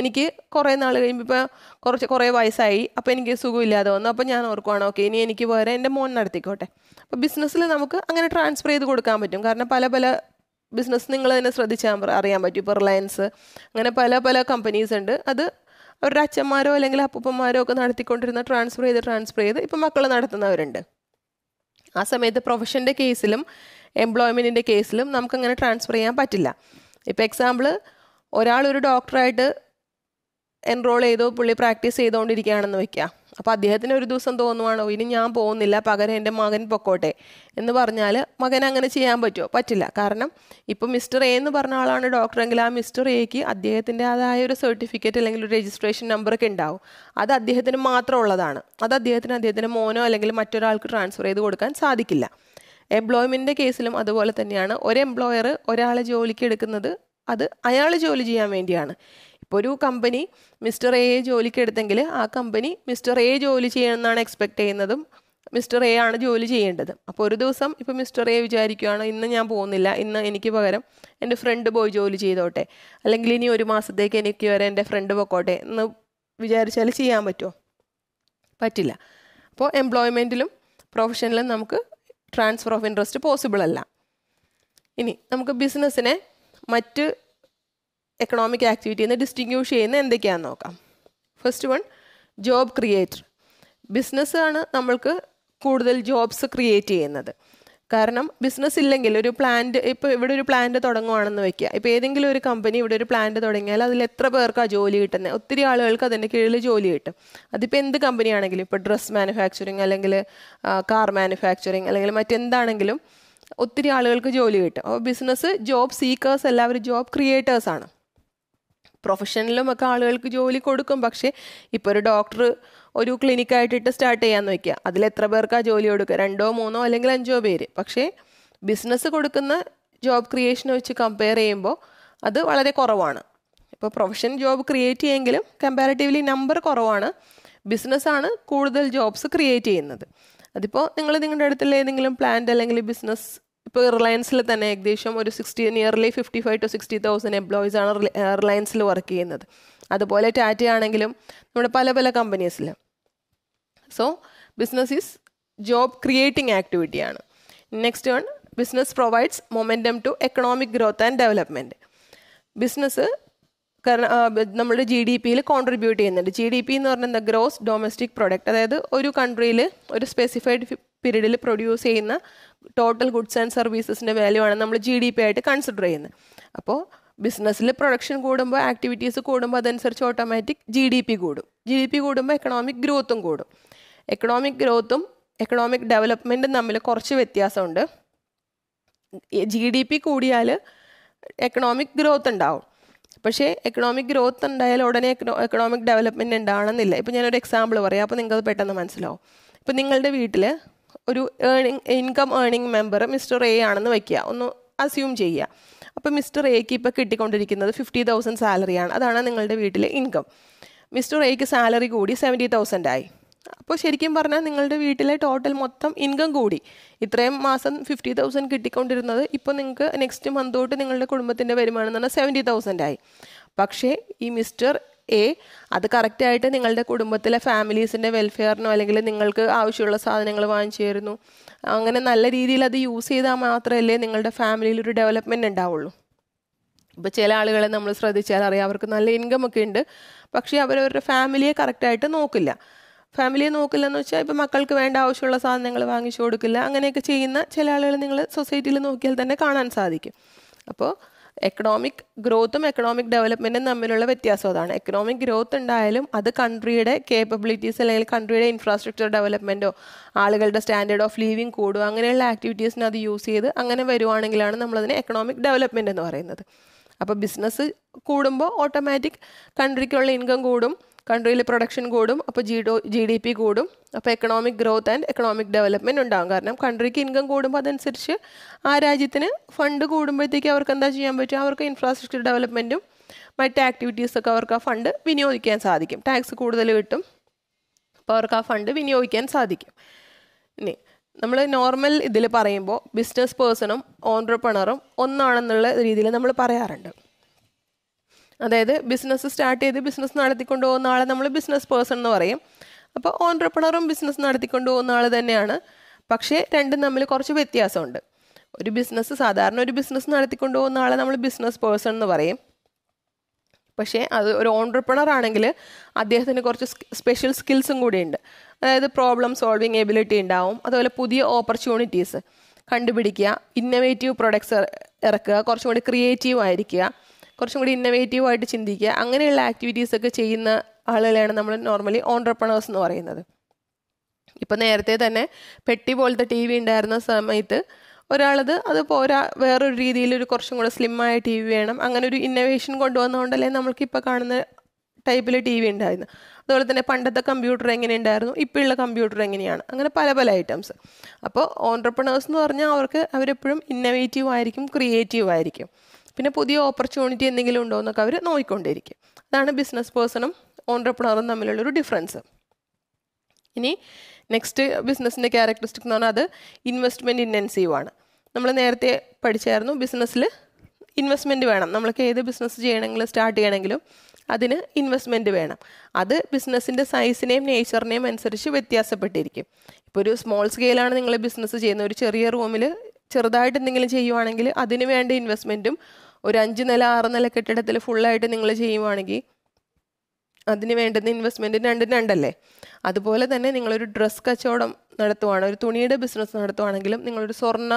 എനിക്ക് കുറേ നാൾ കഴിയുമ്പോൾ ഇപ്പോൾ കുറച്ച് കുറേ വയസ്സായി അപ്പോൾ എനിക്ക് സുഖമില്ലാതെ വന്നു അപ്പോൾ ഞാൻ ഓർക്കുവാണ് ഓക്കെ ഇനി എനിക്ക് വേറെ എൻ്റെ മോൻ നടത്തിക്കോട്ടെ അപ്പോൾ ബിസിനസ്സിൽ നമുക്ക് അങ്ങനെ ട്രാൻസ്ഫർ ചെയ്ത് കൊടുക്കാൻ പറ്റും കാരണം പല പല ബിസിനസ് നിങ്ങൾ തന്നെ ശ്രദ്ധിച്ചാൽ അറിയാൻ പറ്റും ഇപ്പോൾ റിലയൻസ് അങ്ങനെ പല പല കമ്പനീസ് ഉണ്ട് അത് അവരുടെ അച്ഛന്മാരോ അല്ലെങ്കിൽ അപ്പൂപ്പന്മാരോ ഒക്കെ നടത്തിക്കൊണ്ടിരുന്ന ട്രാൻസ്ഫർ ചെയ്ത് ട്രാൻസ്ഫർ ചെയ്ത് ഇപ്പോൾ മക്കൾ നടത്തുന്നവരുണ്ട് ആ സമയത്ത് പ്രൊഫഷൻ്റെ കേസിലും എംപ്ലോയ്മെൻറ്റിൻ്റെ കേസിലും നമുക്കങ്ങനെ ട്രാൻസ്ഫർ ചെയ്യാൻ പറ്റില്ല ഇപ്പോൾ എക്സാമ്പിൾ ഒരാൾ ഒരു ഡോക്ടറായിട്ട് എൻറോൾ ചെയ്തോ പുള്ളി പ്രാക്ടീസ് ചെയ്തുകൊണ്ടിരിക്കുകയാണെന്ന് വയ്ക്കുക അപ്പോൾ അദ്ദേഹത്തിന് ഒരു ദിവസം തോന്നുവാണോ ഇനി ഞാൻ പോകുന്നില്ല പകരം എൻ്റെ മകൻ പൊക്കോട്ടെ എന്ന് പറഞ്ഞാൽ മകൻ അങ്ങനെ ചെയ്യാൻ പറ്റുമോ പറ്റില്ല കാരണം ഇപ്പോൾ മിസ്റ്റർ എ എന്ന് പറഞ്ഞ ആളാണ് ഡോക്ടറെങ്കിൽ ആ മിസ്റ്റർ എക്ക് അതായ ഒരു സർട്ടിഫിക്കറ്റ് അല്ലെങ്കിൽ ഒരു രജിസ്ട്രേഷൻ നമ്പറൊക്കെ ഉണ്ടാവും അത് അദ്ദേഹത്തിന് മാത്രം ഉള്ളതാണ് അത് അദ്ദേഹത്തിന് അദ്ദേഹത്തിൻ്റെ മോനോ അല്ലെങ്കിൽ മറ്റൊരാൾക്ക് ട്രാൻസ്ഫർ ചെയ്ത് കൊടുക്കാൻ സാധിക്കില്ല എംപ്ലോയ്മെൻറ്റിൻ്റെ കേസിലും അതുപോലെ തന്നെയാണ് ഒരു എംപ്ലോയർ ഒരാളെ ജോലിക്ക് എടുക്കുന്നത് അത് അയാൾ ജോലി ചെയ്യാൻ വേണ്ടിയാണ് ഇപ്പോൾ ഒരു കമ്പനി മിസ്റ്റർ എ ജോലിക്ക് എടുത്തെങ്കിൽ ആ കമ്പനി മിസ്റ്റർ എ ജോലി ചെയ്യണമെന്നാണ് എക്സ്പെക്ട് ചെയ്യുന്നതും മിസ്റ്റർ എ ആണ് ജോലി ചെയ്യേണ്ടത് അപ്പോൾ ഒരു ദിവസം ഇപ്പോൾ മിസ്റ്റർ എ വിചാരിക്കുകയാണ് ഇന്ന് ഞാൻ പോകുന്നില്ല ഇന്ന് എനിക്ക് പകരം എൻ്റെ ഫ്രണ്ട് പോയി ജോലി ചെയ്തോട്ടെ അല്ലെങ്കിൽ ഇനി ഒരു മാസത്തേക്ക് എനിക്ക് വരെ എൻ്റെ ഫ്രണ്ട് പൊക്കോട്ടെ എന്ന് വിചാരിച്ചാൽ ചെയ്യാൻ പറ്റുമോ പറ്റില്ല അപ്പോൾ എംപ്ലോയ്മെൻറ്റിലും പ്രൊഫഷനിലും നമുക്ക് ട്രാൻസ്ഫർ ഓഫ് ഇൻട്രസ്റ്റ് പോസിബിൾ അല്ല ഇനി നമുക്ക് ബിസിനസ്സിനെ മറ്റ് എക്കണോമിക് ആക്ടിവിറ്റിയിൽ നിന്ന് ഡിസ്റ്റിങ്യൂഷ് ചെയ്യുന്ന എന്തൊക്കെയാണെന്ന് നോക്കാം ഫസ്റ്റ് വൺ ജോബ് ക്രിയേറ്റർ ബിസിനസ്സാണ് നമ്മൾക്ക് കൂടുതൽ ജോബ്സ് ക്രിയേറ്റ് ചെയ്യുന്നത് കാരണം ബിസിനസ് ഇല്ലെങ്കിൽ ഒരു പ്ലാന്റ് ഇപ്പോൾ ഇവിടെ ഒരു പ്ലാന്റ് തുടങ്ങുവാണെന്ന് വെക്കുക ഇപ്പോൾ ഏതെങ്കിലും ഒരു കമ്പനി ഇവിടെ ഒരു പ്ലാന്റ് തുടങ്ങിയാൽ അതിൽ എത്ര പേർക്കാണ് ജോലി കിട്ടുന്നത് ഒത്തിരി ആളുകൾക്ക് അതിൻ്റെ കീഴിൽ ജോലി കിട്ടും അതിപ്പോൾ എന്ത് കമ്പനിയാണെങ്കിലും ഇപ്പോൾ ഡ്രസ്സ് മാനുഫാക്ചറിങ് അല്ലെങ്കിൽ കാർ മാനുഫാക്ചറിങ് അല്ലെങ്കിൽ മറ്റെന്താണെങ്കിലും ഒത്തിരി ആളുകൾക്ക് ജോലി കിട്ടും അപ്പോൾ ബിസിനസ് ജോബ് സീക്കേഴ്സ് എല്ലാവരും ജോബ് ക്രിയേറ്റേഴ്സാണ് പ്രൊഫഷനിലും ഒക്കെ ആളുകൾക്ക് ജോലി കൊടുക്കും പക്ഷേ ഇപ്പോൾ ഒരു ഡോക്ടർ ഒരു ക്ലിനിക്കായിട്ടിട്ട് സ്റ്റാർട്ട് ചെയ്യാമെന്ന് വയ്ക്കുക അതിൽ എത്ര പേർക്കാണ് ജോലി കൊടുക്കുക രണ്ടോ മൂന്നോ അല്ലെങ്കിൽ അഞ്ചോ പേര് പക്ഷേ ബിസിനസ് കൊടുക്കുന്ന ജോബ് ക്രിയേഷൻ വെച്ച് കമ്പയർ ചെയ്യുമ്പോൾ അത് വളരെ കുറവാണ് ഇപ്പോൾ പ്രൊഫഷൻ ജോബ് ക്രിയേറ്റ് ചെയ്യുമെങ്കിലും കമ്പാരിറ്റീവ്ലി നമ്പർ കുറവാണ് ബിസിനസ്സാണ് കൂടുതൽ ജോബ്സ് ക്രിയേറ്റ് ചെയ്യുന്നത് അതിപ്പോൾ നിങ്ങൾ നിങ്ങളുടെ അടുത്തുള്ള ഏതെങ്കിലും പ്ലാന്റ് അല്ലെങ്കിൽ ബിസിനസ് ഇപ്പോൾ റിലയൻസിൽ തന്നെ ഏകദേശം ഒരു sixty nearly fifty five to sixty thousand ആണ് റിലയൻസിൽ വർക്ക് ചെയ്യുന്നത് അതുപോലെ ടാറ്റ ആണെങ്കിലും നമ്മുടെ പല പല കമ്പനീസിൽ so business is job creating ആക്ടിവിറ്റിയാണ് next one business provides momentum to economic growth and development business നമ്മുടെ ജി ഡി പിയിൽ കോൺട്രിബ്യൂട്ട് ചെയ്യുന്നുണ്ട് ജി ഡി പി എന്ന് പറഞ്ഞാൽ എന്താ ഗ്രോസ് ഡൊമസ്റ്റിക് പ്രൊഡക്റ്റ് അതായത് ഒരു കൺട്രിയിൽ ഒരു സ്പെസിഫൈഡ് പീരീഡിൽ പ്രൊഡ്യൂസ് ചെയ്യുന്ന ടോട്ടൽ ഗുഡ്സ് ആൻഡ് സർവീസസിൻ്റെ വാല്യൂ ആണ് നമ്മൾ ജി ഡി പി ആയിട്ട് കൺസിഡർ ചെയ്യുന്നത് അപ്പോൾ ബിസിനസ്സിൽ പ്രൊഡക്ഷൻ കൂടുമ്പോൾ ആക്ടിവിറ്റീസ് കൂടുമ്പോൾ അതനുസരിച്ച് ഓട്ടോമാറ്റിക് ജി ഡി പി കൂടും ജി ഡി പി കൂടുമ്പോൾ എക്കണോമിക് ഗ്രോത്തും കൂടും എക്കണോമിക് ഗ്രോത്തും എക്കണോമിക് ഡെവലപ്മെൻറ്റും തമ്മിൽ കുറച്ച് വ്യത്യാസമുണ്ട് ജി ഡി പി കൂടിയാൽ എക്കണോമിക് ഗ്രോത്ത് ഉണ്ടാവും പക്ഷേ എക്കണോമിക് ഗ്രോത്ത് ഉണ്ടായാൽ ഉടനെ എക്കണോമിക് ഡെവലപ്മെൻറ്റ് ഉണ്ടാകണമെന്നില്ല ഇപ്പോൾ ഞാനൊരു എക്സാമ്പിൾ പറയാം അപ്പോൾ നിങ്ങൾക്കത് പെട്ടെന്ന് മനസ്സിലാവും ഇപ്പോൾ നിങ്ങളുടെ വീട്ടിൽ ഒരു ഏണിങ് ഇൻകം ഏണിങ് മെമ്പർ മിസ്റ്റർ എ ആണെന്ന് വയ്ക്കുക ഒന്ന് അസ്യൂം ചെയ്യുക അപ്പോൾ മിസ്റ്റർ എക്ക് ഇപ്പോൾ കിട്ടിക്കൊണ്ടിരിക്കുന്നത് ഫിഫ്റ്റി തൗസൻഡ് സാലറിയാണ് അതാണ് നിങ്ങളുടെ വീട്ടിലെ ഇൻകം മിസ്റ്റർ എയ്ക്ക് സാലറി കൂടി സെവൻറ്റി തൗസൻഡ് ആയി അപ്പോൾ ശരിക്കും പറഞ്ഞാൽ നിങ്ങളുടെ വീട്ടിലെ ടോട്ടൽ മൊത്തം ഇൻകം കൂടി ഇത്രയും മാസം ഫിഫ്റ്റി തൗസൻഡ് കിട്ടിക്കൊണ്ടിരുന്നത് ഇപ്പോൾ നിങ്ങൾക്ക് നെക്സ്റ്റ് മന്ത് തൊട്ട് നിങ്ങളുടെ കുടുംബത്തിൻ്റെ വരുമാനം എന്ന് പറഞ്ഞാൽ സെവൻറ്റി തൗസൻഡ് ആയി പക്ഷേ ഈ മിസ്റ്റർ എ അത് കറക്റ്റായിട്ട് നിങ്ങളുടെ കുടുംബത്തിലെ ഫാമിലീസിൻ്റെ വെൽഫെയറിനോ അല്ലെങ്കിൽ നിങ്ങൾക്ക് ആവശ്യമുള്ള സാധനങ്ങൾ വാങ്ങിച്ചു തരുന്നു അങ്ങനെ നല്ല രീതിയിൽ അത് യൂസ് ചെയ്താൽ മാത്രമല്ലേ നിങ്ങളുടെ ഫാമിലിയിൽ ഒരു ഡെവലപ്മെൻറ്റ് ഉണ്ടാവുള്ളൂ ഇപ്പോൾ ചില ആളുകളെ നമ്മൾ ശ്രദ്ധിച്ചാൽ അറിയാം അവർക്ക് നല്ല ഇൻകം ഒക്കെ ഉണ്ട് പക്ഷേ അവരവരുടെ ഫാമിലിയെ കറക്റ്റായിട്ട് നോക്കില്ല ഫാമിലിയെ നോക്കില്ലെന്ന് വെച്ചാൽ ഇപ്പം മക്കൾക്ക് വേണ്ട ആവശ്യമുള്ള സാധനങ്ങൾ വാങ്ങിച്ചു കൊടുക്കില്ല അങ്ങനെയൊക്കെ ചെയ്യുന്ന ചില ആളുകൾ നിങ്ങൾ സൊസൈറ്റിയിൽ നോക്കിയാൽ തന്നെ കാണാൻ സാധിക്കും അപ്പോൾ എക്കണോമിക് ഗ്രോത്തും എക്കണോമിക് ഡെവലപ്മെൻറ്റും തമ്മിലുള്ള വ്യത്യാസം അതാണ് എക്കണോമിക് ഗ്രോത്ത് ഉണ്ടായാലും അത് കൺട്രിയുടെ കേപ്പബിലിറ്റീസ് അല്ലെങ്കിൽ കൺട്രിയുടെ ഇൻഫ്രാസ്ട്രക്ചർ ഡെവലപ്മെൻറ്റോ ആളുകളുടെ സ്റ്റാൻഡേർഡ് ഓഫ് ലിവിങ് കൂടുക അങ്ങനെയുള്ള ആക്ടിവിറ്റീസിന് അത് യൂസ് ചെയ്ത് അങ്ങനെ വരുവാണെങ്കിലാണ് നമ്മളതിനെ എക്കണോമിക് ഡെവലപ്മെൻറ്റ് എന്ന് പറയുന്നത് അപ്പോൾ ബിസിനസ് കൂടുമ്പോൾ ഓട്ടോമാറ്റിക് കൺട്രിക്കുള്ള ഇൻകം കൂടും കൺട്രിയിൽ പ്രൊഡക്ഷൻ കൂടും അപ്പോൾ ജി ഡോ ജി ഡി പി കൂടും അപ്പോൾ economic growth and economic development ഉണ്ടാകും കാരണം കൺട്രിക്ക് ഇൻകം കൂടുമ്പോൾ അതനുസരിച്ച് ആ രാജ്യത്തിന് ഫണ്ട് കൂടുമ്പോഴത്തേക്ക് അവർക്ക് എന്താ ചെയ്യാൻ പറ്റും അവർക്ക് ഇൻഫ്രാസ്ട്രക്ചർ ഡെവലപ്മെൻറ്റും മറ്റ് ആക്ടിവിറ്റീസൊക്കെ അവർക്ക് ആ ഫണ്ട് വിനിയോഗിക്കാൻ സാധിക്കും ടാക്സ് കൂടുതൽ കിട്ടും അപ്പോൾ അവർക്ക് ആ ഫണ്ട് വിനിയോഗിക്കാൻ സാധിക്കും ഇനി നമ്മൾ നോർമൽ ഇതിൽ പറയുമ്പോൾ ബിസിനസ് പേഴ്സണും ഓൺട്രപ്രണറും ഒന്നാണെന്നുള്ള രീതിയിൽ നമ്മൾ പറയാറുണ്ട് അതായത് ബിസിനസ് സ്റ്റാർട്ട് ചെയ്ത് ബിസിനസ് നടത്തിക്കൊണ്ട് പോകുന്ന ആളെ നമ്മൾ ബിസിനസ് പേഴ്സൺ എന്ന് പറയും അപ്പോൾ ഓൺട്രപ്രണറും ബിസിനസ് നടത്തിക്കൊണ്ട് പോകുന്ന ആൾ തന്നെയാണ് പക്ഷേ രണ്ടും തമ്മിൽ കുറച്ച് വ്യത്യാസമുണ്ട് ഒരു ബിസിനസ് സാധാരണ ഒരു ബിസിനസ് നടത്തിക്കൊണ്ട് പോകുന്ന ആളെ നമ്മൾ ബിസിനസ് പേഴ്സൺ എന്ന് പറയും പക്ഷേ അത് ഒരു ഓൺട്രപ്രണർ ആണെങ്കിൽ അദ്ദേഹത്തിന് കുറച്ച് സ്പെഷ്യൽ സ്കിൽസും കൂടിയുണ്ട് അതായത് പ്രോബ്ലം സോൾവിങ് എബിലിറ്റി ഉണ്ടാവും അതുപോലെ പുതിയ ഓപ്പർച്യൂണിറ്റീസ് കണ്ടുപിടിക്കുക ഇന്നവേറ്റീവ് പ്രൊഡക്ട്സ് ഇറക്കുക കുറച്ചും കൂടി ക്രിയേറ്റീവ് ആയിരിക്കുക കുറച്ചും കൂടി ആയിട്ട് ചിന്തിക്കുക അങ്ങനെയുള്ള ആക്ടിവിറ്റീസൊക്കെ ചെയ്യുന്ന ആളുകളെയാണ് നമ്മൾ നോർമലി ഓൺട്രപ്രണേഴ്സ് എന്ന് പറയുന്നത് ഇപ്പം നേരത്തെ തന്നെ പെട്ടി പോലത്തെ ടി വി ഉണ്ടായിരുന്ന സമയത്ത് ഒരാളത് അത് പോരാ വേറൊരു രീതിയിൽ ഒരു കുറച്ചും കൂടെ സ്ലിമ്മായ ടി വി വേണം അങ്ങനെ ഒരു ഇന്നോവേഷൻ നമ്മൾക്ക് നമ്മൾക്കിപ്പോൾ കാണുന്ന ടൈപ്പിൽ ടി വി ഉണ്ടായിരുന്നു അതുപോലെ തന്നെ പണ്ടത്തെ കമ്പ്യൂട്ടർ എങ്ങനെ ഉണ്ടായിരുന്നു ഇപ്പോഴുള്ള കമ്പ്യൂട്ടർ എങ്ങനെയാണ് അങ്ങനെ പല പല ഐറ്റംസ് അപ്പോൾ ഓൺട്രപ്രണേഴ്സ് എന്ന് പറഞ്ഞാൽ അവർക്ക് അവരെപ്പോഴും ഇന്നവേറ്റീവ് ആയിരിക്കും ക്രിയേറ്റീവ് ആയിരിക്കും പിന്നെ പുതിയ ഓപ്പർച്യൂണിറ്റി എന്തെങ്കിലും ഉണ്ടോ എന്നൊക്കെ അവർ നോക്കിക്കൊണ്ടിരിക്കും അതാണ് ബിസിനസ് പേഴ്സണും ഓൺട്രപ്രണറും തമ്മിലുള്ളൊരു ഡിഫറൻസ് ഇനി നെക്സ്റ്റ് ബിസിനസ്സിൻ്റെ ക്യാരക്ടറിസ്റ്റിക് എന്ന് പറഞ്ഞാൽ അത് ഇൻവെസ്റ്റ്മെൻറ്റ് ഇൻറ്റൻസീവ് ആണ് നമ്മൾ നേരത്തെ പഠിച്ചായിരുന്നു ബിസിനസ്സിൽ ഇൻവെസ്റ്റ്മെൻറ്റ് വേണം നമ്മൾക്ക് ഏത് ബിസിനസ് ചെയ്യണമെങ്കിലും സ്റ്റാർട്ട് ചെയ്യണമെങ്കിലും അതിന് ഇൻവെസ്റ്റ്മെൻറ്റ് വേണം അത് ബിസിനസ്സിൻ്റെ സൈസിനെയും നേച്ചറിനെയും അനുസരിച്ച് വ്യത്യാസപ്പെട്ടിരിക്കും ഇപ്പോൾ ഒരു സ്മോൾ സ്കെയിലാണ് നിങ്ങൾ ബിസിനസ് ചെയ്യുന്നത് ഒരു ചെറിയ റൂമിൽ ചെറുതായിട്ട് എന്തെങ്കിലും ചെയ്യുവാണെങ്കിൽ അതിന് വേണ്ട ഇൻവെസ്റ്റ്മെൻറ്റും ഒരു അഞ്ച് നില ആറ് നില കെട്ടിടത്തിൽ ഫുള്ളായിട്ട് നിങ്ങൾ ചെയ്യുവാണെങ്കിൽ അതിന് വേണ്ടുന്ന ഇൻവെസ്റ്റ്മെൻറ്റ് രണ്ടും രണ്ടല്ലേ അതുപോലെ തന്നെ നിങ്ങളൊരു ഡ്രസ്സ് കച്ചവടം നടത്തുവാണ് ഒരു തുണിയുടെ ബിസിനസ് നടത്തുവാണെങ്കിലും നിങ്ങളൊരു സ്വർണ്ണ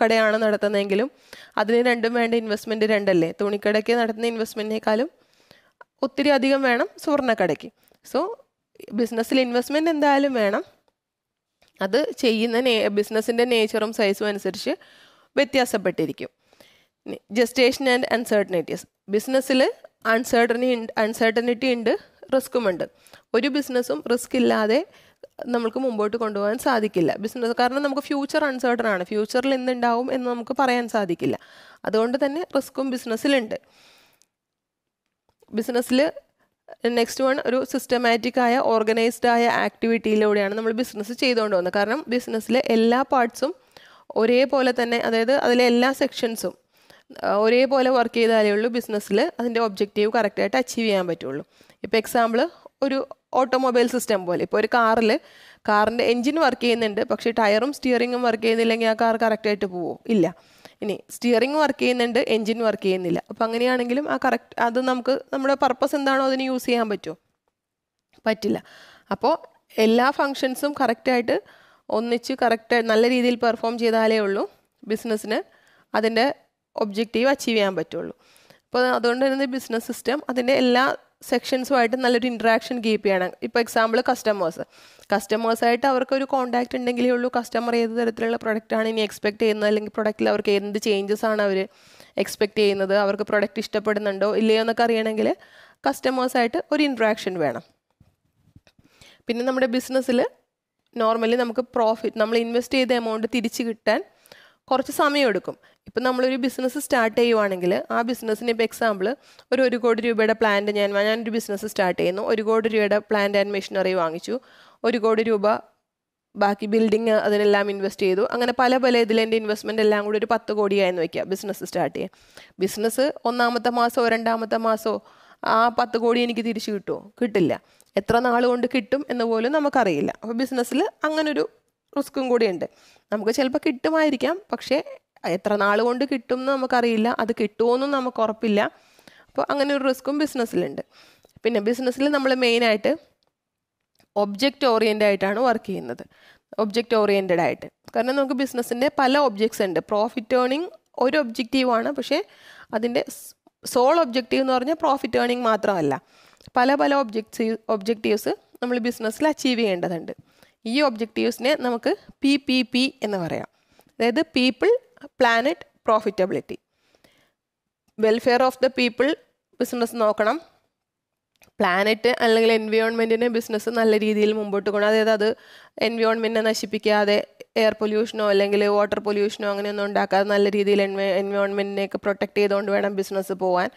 കടയാണ് നടത്തുന്നതെങ്കിലും അതിന് രണ്ടും വേണ്ട ഇൻവെസ്റ്റ്മെൻറ്റ് രണ്ടല്ലേ തുണിക്കടയ്ക്ക് നടത്തുന്ന ഇൻവെസ്റ്റ്മെൻറ്റിനേക്കാളും ഒത്തിരി അധികം വേണം സ്വർണ്ണക്കടയ്ക്ക് സോ ബിസിനസ്സിൽ ഇൻവെസ്റ്റ്മെൻറ്റ് എന്തായാലും വേണം അത് ചെയ്യുന്ന നേ ബിസിനസ്സിൻ്റെ നേച്ചറും സൈസും അനുസരിച്ച് വ്യത്യാസപ്പെട്ടിരിക്കും ജസ്റ്റേഷൻ ആൻഡ് അൺസർട്ടനിറ്റീസ് ബിസിനസ്സിൽ അൺസർട്ടനി അൺസർട്ടനിറ്റി ഉണ്ട് റിസ്ക്കുമുണ്ട് ഒരു ബിസിനസ്സും റിസ്ക് ഇല്ലാതെ നമുക്ക് മുമ്പോട്ട് കൊണ്ടുപോകാൻ സാധിക്കില്ല ബിസിനസ് കാരണം നമുക്ക് ഫ്യൂച്ചർ അൺസേർട്ടൺ ആണ് ഫ്യൂച്ചറിൽ എന്തുണ്ടാവും എന്ന് നമുക്ക് പറയാൻ സാധിക്കില്ല അതുകൊണ്ട് തന്നെ റിസ്ക്കും ബിസിനസ്സിലുണ്ട് ബിസിനസ്സിൽ നെക്സ്റ്റ് വൺ ഒരു സിസ്റ്റമാറ്റിക് ആയ ഓർഗനൈസ്ഡ് ആയ ആക്ടിവിറ്റിയിലൂടെയാണ് നമ്മൾ ബിസിനസ് ചെയ്തുകൊണ്ട് പോകുന്നത് കാരണം ബിസിനസ്സിലെ എല്ലാ പാർട്സും ഒരേപോലെ തന്നെ അതായത് അതിലെ എല്ലാ സെക്ഷൻസും ഒരേപോലെ വർക്ക് ചെയ്താലേ ഉള്ളൂ ബിസിനസ്സിൽ അതിൻ്റെ ഒബ്ജക്റ്റീവ് കറക്റ്റായിട്ട് അച്ചീവ് ചെയ്യാൻ പറ്റുള്ളൂ ഇപ്പോൾ എക്സാമ്പിൾ ഒരു ഓട്ടോമൊബൈൽ സിസ്റ്റം പോലെ ഇപ്പോൾ ഒരു കാറിൽ കാറിൻ്റെ എൻജിൻ വർക്ക് ചെയ്യുന്നുണ്ട് പക്ഷേ ടയറും സ്റ്റിയറിങ്ങും വർക്ക് ചെയ്യുന്നില്ലെങ്കിൽ ആ കാർ കറക്റ്റായിട്ട് പോവോ ഇല്ല ഇനി സ്റ്റിയറിംഗ് വർക്ക് ചെയ്യുന്നുണ്ട് എൻജിൻ വർക്ക് ചെയ്യുന്നില്ല അപ്പോൾ അങ്ങനെയാണെങ്കിലും ആ കറക്റ്റ് അത് നമുക്ക് നമ്മുടെ പർപ്പസ് എന്താണോ അതിന് യൂസ് ചെയ്യാൻ പറ്റുമോ പറ്റില്ല അപ്പോൾ എല്ലാ ഫങ്ഷൻസും കറക്റ്റായിട്ട് ഒന്നിച്ച് കറക്റ്റായി നല്ല രീതിയിൽ പെർഫോം ചെയ്താലേ ഉള്ളൂ ബിസിനസ്സിന് അതിൻ്റെ ഒബ്ജക്റ്റീവ് അച്ചീവ് ചെയ്യാൻ പറ്റുള്ളൂ അപ്പോൾ അതുകൊണ്ട് തന്നെ ബിസിനസ് സിസ്റ്റം അതിൻ്റെ എല്ലാ സെക്ഷൻസുമായിട്ട് നല്ലൊരു ഇൻട്രാക്ഷൻ കീപ്പ് ചെയ്യണം ഇപ്പോൾ എക്സാമ്പിൾ കസ്റ്റമേഴ്സ് കസ്റ്റമേഴ്സായിട്ട് അവർക്ക് ഒരു കോൺടാക്റ്റ് ഉണ്ടെങ്കിലേ ഉള്ളൂ കസ്റ്റമർ ഏത് തരത്തിലുള്ള പ്രൊഡക്റ്റാണ് ഇനി എക്സ്പെക്ട് ചെയ്യുന്നത് അല്ലെങ്കിൽ പ്രൊഡക്റ്റിൽ അവർക്ക് എന്ത് ചേഞ്ചസ് ആണ് അവർ എക്സ്പെക്ട് ചെയ്യുന്നത് അവർക്ക് പ്രൊഡക്റ്റ് ഇഷ്ടപ്പെടുന്നുണ്ടോ ഇല്ലയോ എന്നൊക്കെ അറിയണമെങ്കിൽ കസ്റ്റമേഴ്സായിട്ട് ഒരു ഇൻട്രാക്ഷൻ വേണം പിന്നെ നമ്മുടെ ബിസിനസ്സിൽ നോർമലി നമുക്ക് പ്രോഫിറ്റ് നമ്മൾ ഇൻവെസ്റ്റ് ചെയ്ത എമൗണ്ട് തിരിച്ച് കിട്ടാൻ കുറച്ച് സമയം എടുക്കും ഇപ്പം നമ്മളൊരു ബിസിനസ് സ്റ്റാർട്ട് ചെയ്യുവാണെങ്കിൽ ആ ബിസിനസ്സിന് ഇപ്പോൾ എക്സാമ്പിൾ ഒരു ഒരു കോടി രൂപയുടെ പ്ലാന്റ് ഞാൻ ഞാനൊരു ബിസിനസ് സ്റ്റാർട്ട് ചെയ്യുന്നു ഒരു കോടി രൂപയുടെ പ്ലാന്റ് ആൻഡ് മെഷീനറി വാങ്ങിച്ചു ഒരു കോടി രൂപ ബാക്കി ബിൽഡിങ് അതിനെല്ലാം ഇൻവെസ്റ്റ് ചെയ്തു അങ്ങനെ പല പല ഇതിലെൻ്റെ ഇൻവെസ്റ്റ്മെൻ്റ് എല്ലാം കൂടി ഒരു പത്ത് കോടിയായെന്ന് വയ്ക്കുക ബിസിനസ് സ്റ്റാർട്ട് ചെയ്യാൻ ബിസിനസ് ഒന്നാമത്തെ മാസമോ രണ്ടാമത്തെ മാസമോ ആ പത്ത് കോടി എനിക്ക് തിരിച്ചു കിട്ടുമോ കിട്ടില്ല എത്ര നാളുകൊണ്ട് കിട്ടും എന്ന് പോലും നമുക്കറിയില്ല അപ്പോൾ ബിസിനസ്സിൽ അങ്ങനൊരു റിസ്ക്കും കൂടിയുണ്ട് നമുക്ക് ചിലപ്പോൾ കിട്ടുമായിരിക്കാം പക്ഷേ എത്ര നാൾ കൊണ്ട് കിട്ടും എന്ന് നമുക്കറിയില്ല അത് കിട്ടുമോയെന്നും നമുക്ക് ഉറപ്പില്ല അപ്പോൾ അങ്ങനെ ഒരു റിസ്ക്കും ബിസിനസ്സിലുണ്ട് പിന്നെ ബിസിനസ്സിൽ നമ്മൾ മെയിനായിട്ട് ഒബ്ജക്റ്റ് ഓറിയൻറ്റഡ് ആയിട്ടാണ് വർക്ക് ചെയ്യുന്നത് ഒബ്ജക്റ്റ് ഓറിയൻറ്റഡ് ആയിട്ട് കാരണം നമുക്ക് ബിസിനസ്സിൻ്റെ പല ഒബ്ജക്ട്സ് ഉണ്ട് പ്രോഫിറ്റ് ഏണിങ് ഒരു ഒബ്ജക്റ്റീവാണ് പക്ഷേ അതിൻ്റെ സോൾ ഒബ്ജക്റ്റീവ് എന്ന് പറഞ്ഞാൽ പ്രോഫിറ്റ് ഏണിങ് മാത്രമല്ല പല പല ഒബ്ജക്ട്സ് ഒബ്ജക്റ്റീവ്സ് നമ്മൾ ബിസിനസ്സിൽ അച്ചീവ് ചെയ്യേണ്ടതുണ്ട് ഈ ഒബ്ജക്റ്റീവ്സിനെ നമുക്ക് പി പി പി എന്ന് പറയാം അതായത് people planet profitability welfare of the people business നോക്കണം പ്ലാനറ്റ് അല്ലെങ്കിൽ എൻവയോൺമെൻറ്റിന് ബിസിനസ് നല്ല രീതിയിൽ മുമ്പോട്ട് കൊണ്ട് അതായത് അത് എൻവയോൺമെൻറ്റിനെ നശിപ്പിക്കാതെ എയർ പൊല്യൂഷനോ അല്ലെങ്കിൽ വാട്ടർ പൊല്യൂഷനോ അങ്ങനെയൊന്നും ഉണ്ടാക്കാതെ നല്ല രീതിയിൽ എൻവ എൻവയോൺമെൻറ്റിനെയൊക്കെ ചെയ്തുകൊണ്ട് വേണം ബിസിനസ് പോകാൻ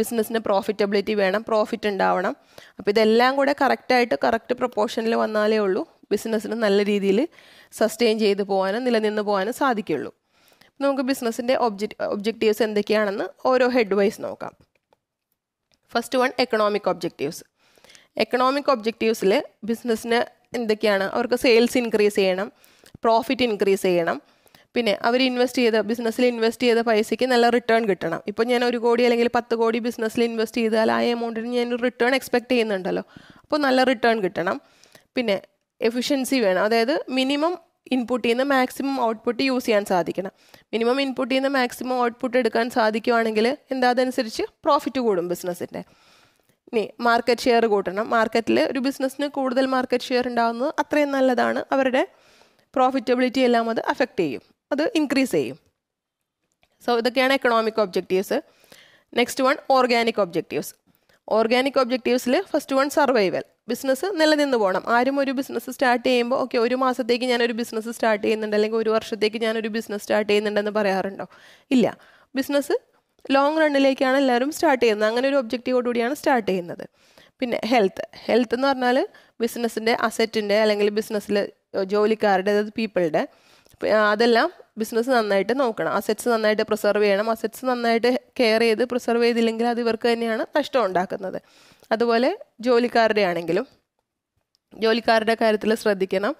ബിസിനസ്സിന് പ്രോഫിറ്റബിലിറ്റി വേണം പ്രോഫിറ്റ് ഉണ്ടാവണം അപ്പോൾ ഇതെല്ലാം കൂടെ കറക്റ്റായിട്ട് കറക്റ്റ് പ്രൊപ്പോർഷനിൽ വന്നാലേ ഉള്ളൂ ബിസിനസ്സിന് നല്ല രീതിയിൽ സസ്റ്റെയിൻ ചെയ്ത് പോകാനും നിലനിന്ന് പോകാനും സാധിക്കുള്ളൂ നമുക്ക് ബിസിനസ്സിൻ്റെ ഒബ്ജക്റ്റ് ഒബ്ജക്റ്റീവ്സ് എന്തൊക്കെയാണെന്ന് ഓരോ ഹെഡ് വൈസ് നോക്കാം first one economic objectives economic ഒബ്ജക്റ്റീവ്സിൽ ബിസിനസ്സിന് എന്തൊക്കെയാണ് അവർക്ക് സെയിൽസ് ഇൻക്രീസ് ചെയ്യണം പ്രോഫിറ്റ് ഇൻക്രീസ് ചെയ്യണം പിന്നെ അവർ ഇൻവെസ്റ്റ് ചെയ്ത ബിസിനസ്സിൽ ഇൻവെസ്റ്റ് ചെയ്ത പൈസയ്ക്ക് നല്ല റിട്ടേൺ കിട്ടണം ഇപ്പോൾ ഞാൻ ഒരു കോടി അല്ലെങ്കിൽ പത്ത് കോടി ബിസിനസ്സിൽ ഇൻവെസ്റ്റ് ചെയ്താൽ ആ എമൗണ്ടിന് ഞാൻ റിട്ടേൺ എക്സ്പെക്ട് ചെയ്യുന്നുണ്ടല്ലോ അപ്പോൾ നല്ല റിട്ടേൺ കിട്ടണം പിന്നെ എഫിഷ്യൻസി വേണം അതായത് മിനിമം ഇൻപുട്ടിൽ നിന്ന് മാക്സിമം ഔട്ട്പുട്ട് യൂസ് ചെയ്യാൻ സാധിക്കണം മിനിമം ഇൻപുട്ടിൽ നിന്ന് മാക്സിമം ഔട്ട്പുട്ട് എടുക്കാൻ സാധിക്കുവാണെങ്കിൽ എന്താ അതനുസരിച്ച് പ്രോഫിറ്റ് കൂടും ബിസിനസ്സിൻ്റെ ഇനി മാർക്കറ്റ് ഷെയർ കൂട്ടണം മാർക്കറ്റിൽ ഒരു ബിസിനസ്സിന് കൂടുതൽ മാർക്കറ്റ് ഷെയർ ഉണ്ടാകുന്നത് അത്രയും നല്ലതാണ് അവരുടെ പ്രോഫിറ്റബിലിറ്റി എല്ലാം അത് അഫക്റ്റ് ചെയ്യും അത് ഇൻക്രീസ് ചെയ്യും സോ ഇതൊക്കെയാണ് economic objectives next one organic objectives organic ഒബ്ജക്റ്റീവ്സിൽ ഫസ്റ്റ് വൺ സർവൈവൽ ബിസിനസ് നിലനിന്ന് പോകണം ആരും ഒരു ബിസിനസ് സ്റ്റാർട്ട് ചെയ്യുമ്പോൾ ഓക്കെ ഒരു മാസത്തേക്ക് ഞാനൊരു ബിസിനസ് സ്റ്റാർട്ട് ചെയ്യുന്നുണ്ട് അല്ലെങ്കിൽ ഒരു വർഷത്തേക്ക് ഞാനൊരു ബിസിനസ് സ്റ്റാർട്ട് ചെയ്യുന്നുണ്ടെന്ന് പറയാറുണ്ടോ ഇല്ല ബിസിനസ് ലോങ് റണ്ണിലേക്കാണ് എല്ലാവരും സ്റ്റാർട്ട് ചെയ്യുന്നത് അങ്ങനെ ഒരു ഒബ്ജക്റ്റീവോടുകൂടിയാണ് സ്റ്റാർട്ട് ചെയ്യുന്നത് പിന്നെ ഹെൽത്ത് ഹെൽത്ത് എന്ന് പറഞ്ഞാൽ ബിസിനസ്സിൻ്റെ അസെറ്റിൻ്റെ അല്ലെങ്കിൽ ബിസിനസ്സിൽ ജോലിക്കാരുടെ അതായത് പീപ്പിളുടെ അതെല്ലാം ബിസിനസ് നന്നായിട്ട് നോക്കണം അസറ്റ്സ് നന്നായിട്ട് പ്രിസർവ് ചെയ്യണം അസറ്റ്സ് നന്നായിട്ട് കെയർ ചെയ്ത് പ്രിസർവ് ചെയ്തില്ലെങ്കിൽ അത് ഇവർക്ക് തന്നെയാണ് നഷ്ടം ഉണ്ടാക്കുന്നത് അതുപോലെ ജോലിക്കാരുടെ ആണെങ്കിലും ജോലിക്കാരുടെ കാര്യത്തിൽ ശ്രദ്ധിക്കണം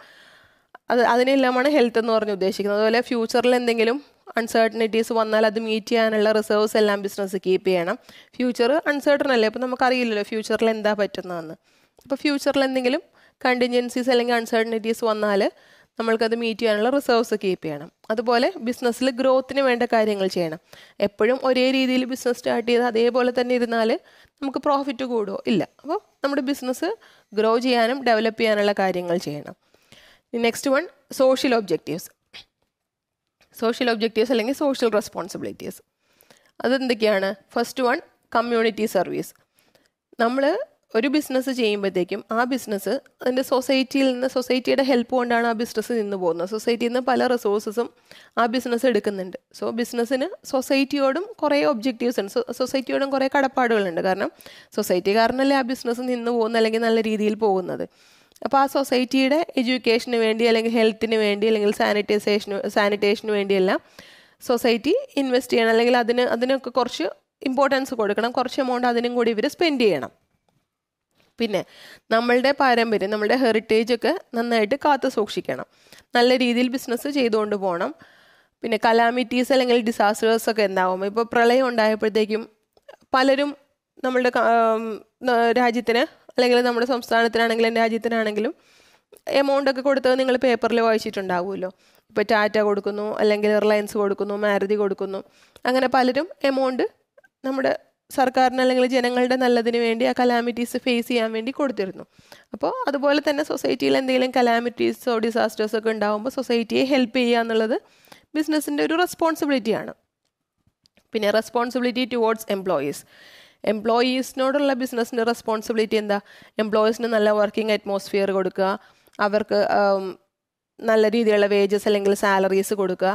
അത് അതിനെല്ലാമാണ് ഹെൽത്ത് എന്ന് പറഞ്ഞ് ഉദ്ദേശിക്കുന്നത് അതുപോലെ ഫ്യൂച്ചറിൽ എന്തെങ്കിലും അൺസർട്ടനിറ്റീസ് വന്നാൽ അത് മീറ്റ് ചെയ്യാനുള്ള റിസർവ്സ് എല്ലാം ബിസിനസ് കീപ്പ് ചെയ്യണം ഫ്യൂച്ചർ അൺസേർട്ടൺ അല്ലേ അപ്പോൾ നമുക്കറിയില്ലല്ലോ ഫ്യൂച്ചറിൽ എന്താ പറ്റുന്നതെന്ന് അപ്പോൾ ഫ്യൂച്ചറിൽ എന്തെങ്കിലും കണ്ടിൻജൻസീസ് അല്ലെങ്കിൽ അൺസർട്ടനിറ്റീസ് വന്നാൽ നമ്മൾക്കത് മീറ്റ് ചെയ്യാനുള്ള റിസർവ്സ് കീപ്പ് ചെയ്യണം അതുപോലെ ബിസിനസ്സിൽ ഗ്രോത്തിന് വേണ്ട കാര്യങ്ങൾ ചെയ്യണം എപ്പോഴും ഒരേ രീതിയിൽ ബിസിനസ് സ്റ്റാർട്ട് ചെയ്ത് അതേപോലെ തന്നെ ഇരുന്നാൽ നമുക്ക് പ്രോഫിറ്റ് കൂടുമോ ഇല്ല അപ്പോൾ നമ്മുടെ ബിസിനസ് ഗ്രോ ചെയ്യാനും ഡെവലപ്പ് ചെയ്യാനുള്ള കാര്യങ്ങൾ ചെയ്യണം next one social objectives social objectives അല്ലെങ്കിൽ സോഷ്യൽ റെസ്പോൺസിബിലിറ്റീസ് അതെന്തൊക്കെയാണ് ഫസ്റ്റ് വൺ കമ്മ്യൂണിറ്റി സർവീസ് നമ്മൾ ഒരു ബിസിനസ് ചെയ്യുമ്പോഴത്തേക്കും ആ ബിസിനസ് അതിൻ്റെ സൊസൈറ്റിയിൽ നിന്ന് സൊസൈറ്റിയുടെ ഹെൽപ്പ് കൊണ്ടാണ് ആ ബിസിനസ് നിന്ന് പോകുന്നത് സൊസൈറ്റിയിൽ നിന്ന് പല റിസോഴ്സസും ആ ബിസിനസ് എടുക്കുന്നുണ്ട് സോ ബിസിനസ്സിന് സൊസൈറ്റിയോടും കുറേ ഒബ്ജക്റ്റീവ്സ് ഉണ്ട് സൊസൈറ്റിയോടും കുറേ കടപ്പാടുകളുണ്ട് കാരണം സൊസൈറ്റി കാരണമല്ലേ ആ ബിസിനസ് നിന്ന് പോകുന്ന അല്ലെങ്കിൽ നല്ല രീതിയിൽ പോകുന്നത് അപ്പോൾ ആ സൊസൈറ്റിയുടെ എഡ്യൂക്കേഷന് വേണ്ടി അല്ലെങ്കിൽ ഹെൽത്തിന് വേണ്ടി അല്ലെങ്കിൽ സാനിറ്റൈസേഷന് സാനിറ്റേഷന് വേണ്ടിയെല്ലാം സൊസൈറ്റി ഇൻവെസ്റ്റ് ചെയ്യണം അല്ലെങ്കിൽ അതിന് അതിനൊക്കെ കുറച്ച് ഇമ്പോർട്ടൻസ് കൊടുക്കണം കുറച്ച് എമൗണ്ട് അതിനും കൂടി ഇവർ സ്പെൻഡ് ചെയ്യണം പിന്നെ നമ്മളുടെ പാരമ്പര്യം നമ്മളുടെ ഹെറിറ്റേജ് ഒക്കെ നന്നായിട്ട് കാത്തു സൂക്ഷിക്കണം നല്ല രീതിയിൽ ബിസിനസ് ചെയ്തുകൊണ്ട് പോകണം പിന്നെ കലാമിറ്റീസ് അല്ലെങ്കിൽ ഡിസാസ്റ്റേഴ്സ് ഒക്കെ ഉണ്ടാവും ഇപ്പോൾ പ്രളയം ഉണ്ടായപ്പോഴത്തേക്കും പലരും നമ്മളുടെ രാജ്യത്തിന് അല്ലെങ്കിൽ നമ്മുടെ സംസ്ഥാനത്തിനാണെങ്കിലും രാജ്യത്തിനാണെങ്കിലും എമൗണ്ട് ഒക്കെ കൊടുത്തത് നിങ്ങൾ പേപ്പറിൽ വായിച്ചിട്ടുണ്ടാവുമല്ലോ ഇപ്പോൾ ടാറ്റ കൊടുക്കുന്നു അല്ലെങ്കിൽ റിലയൻസ് കൊടുക്കുന്നു മാരുതി കൊടുക്കുന്നു അങ്ങനെ പലരും എമൗണ്ട് നമ്മുടെ സർക്കാരിന് അല്ലെങ്കിൽ ജനങ്ങളുടെ നല്ലതിന് വേണ്ടി ആ കലാമിറ്റീസ് ഫേസ് ചെയ്യാൻ വേണ്ടി കൊടുത്തിരുന്നു അപ്പോൾ അതുപോലെ തന്നെ സൊസൈറ്റിയിൽ എന്തെങ്കിലും കലാമിറ്റീസോ ഡിസാസ്റ്റേഴ്സോ ഒക്കെ ഉണ്ടാകുമ്പോൾ സൊസൈറ്റിയെ ഹെൽപ്പ് ചെയ്യുക എന്നുള്ളത് ബിസിനസ്സിൻ്റെ ഒരു റെസ്പോൺസിബിലിറ്റിയാണ് പിന്നെ റെസ്പോൺസിബിലിറ്റി ടുവേർഡ്സ് എംപ്ലോയീസ് എംപ്ലോയീസിനോടുള്ള ബിസിനസ്സിൻ്റെ റെസ്പോൺസിബിലിറ്റി എന്താ എംപ്ലോയീസിന് നല്ല വർക്കിംഗ് അറ്റ്മോസ്ഫിയർ കൊടുക്കുക അവർക്ക് നല്ല രീതിയിലുള്ള വേജസ് അല്ലെങ്കിൽ സാലറീസ് കൊടുക്കുക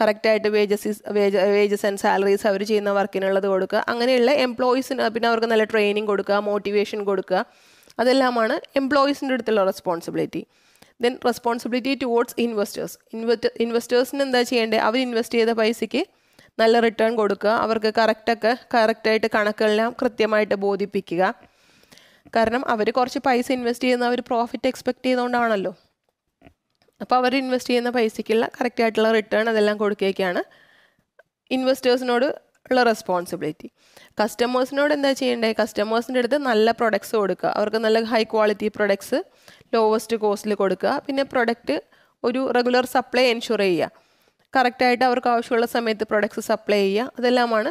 കറക്റ്റായിട്ട് wages wage wages and salaries അവർ ചെയ്യുന്ന വർക്കിനുള്ളത് കൊടുക്കുക അങ്ങനെയുള്ള എംപ്ലോയീസിന് പിന്നെ അവർക്ക് നല്ല ട്രെയിനിങ് കൊടുക്കുക മോട്ടിവേഷൻ കൊടുക്കുക അതെല്ലാമാണ് എംപ്ലോയീസിൻ്റെ അടുത്തുള്ള responsibility then responsibility towards investors invest ഇൻവെസ്റ്റേഴ്സിന് എന്താ ചെയ്യേണ്ടത് അവർ ഇൻവെസ്റ്റ് ചെയ്ത പൈസയ്ക്ക് നല്ല റിട്ടേൺ കൊടുക്കുക അവർക്ക് കറക്റ്റൊക്കെ കറക്റ്റായിട്ട് കണക്കെല്ലാം കൃത്യമായിട്ട് ബോധിപ്പിക്കുക കാരണം അവർ കുറച്ച് പൈസ ഇൻവെസ്റ്റ് ചെയ്യുന്ന അവർ പ്രോഫിറ്റ് എക്സ്പെക്റ്റ് ചെയ്തുകൊണ്ടാണല്ലോ അപ്പോൾ അവർ ഇൻവെസ്റ്റ് ചെയ്യുന്ന പൈസയ്ക്കുള്ള കറക്റ്റ് ആയിട്ടുള്ള റിട്ടേൺ അതെല്ലാം കൊടുക്കുകയൊക്കെയാണ് ഇൻവെസ്റ്റേഴ്സിനോട് ഉള്ള റെസ്പോൺസിബിലിറ്റി കസ്റ്റമേഴ്സിനോട് എന്താ ചെയ്യേണ്ടത് കസ്റ്റമേഴ്സിൻ്റെ അടുത്ത് നല്ല പ്രൊഡക്ട്സ് കൊടുക്കുക അവർക്ക് നല്ല ഹൈ ക്വാളിറ്റി പ്രൊഡക്ട്സ് ലോവസ്റ്റ് കോസ്റ്റിൽ കൊടുക്കുക പിന്നെ പ്രൊഡക്റ്റ് ഒരു റെഗുലർ സപ്ലൈ എൻഷുർ ചെയ്യുക കറക്റ്റായിട്ട് അവർക്ക് ആവശ്യമുള്ള സമയത്ത് പ്രൊഡക്ട്സ് സപ്ലൈ ചെയ്യുക അതെല്ലാമാണ്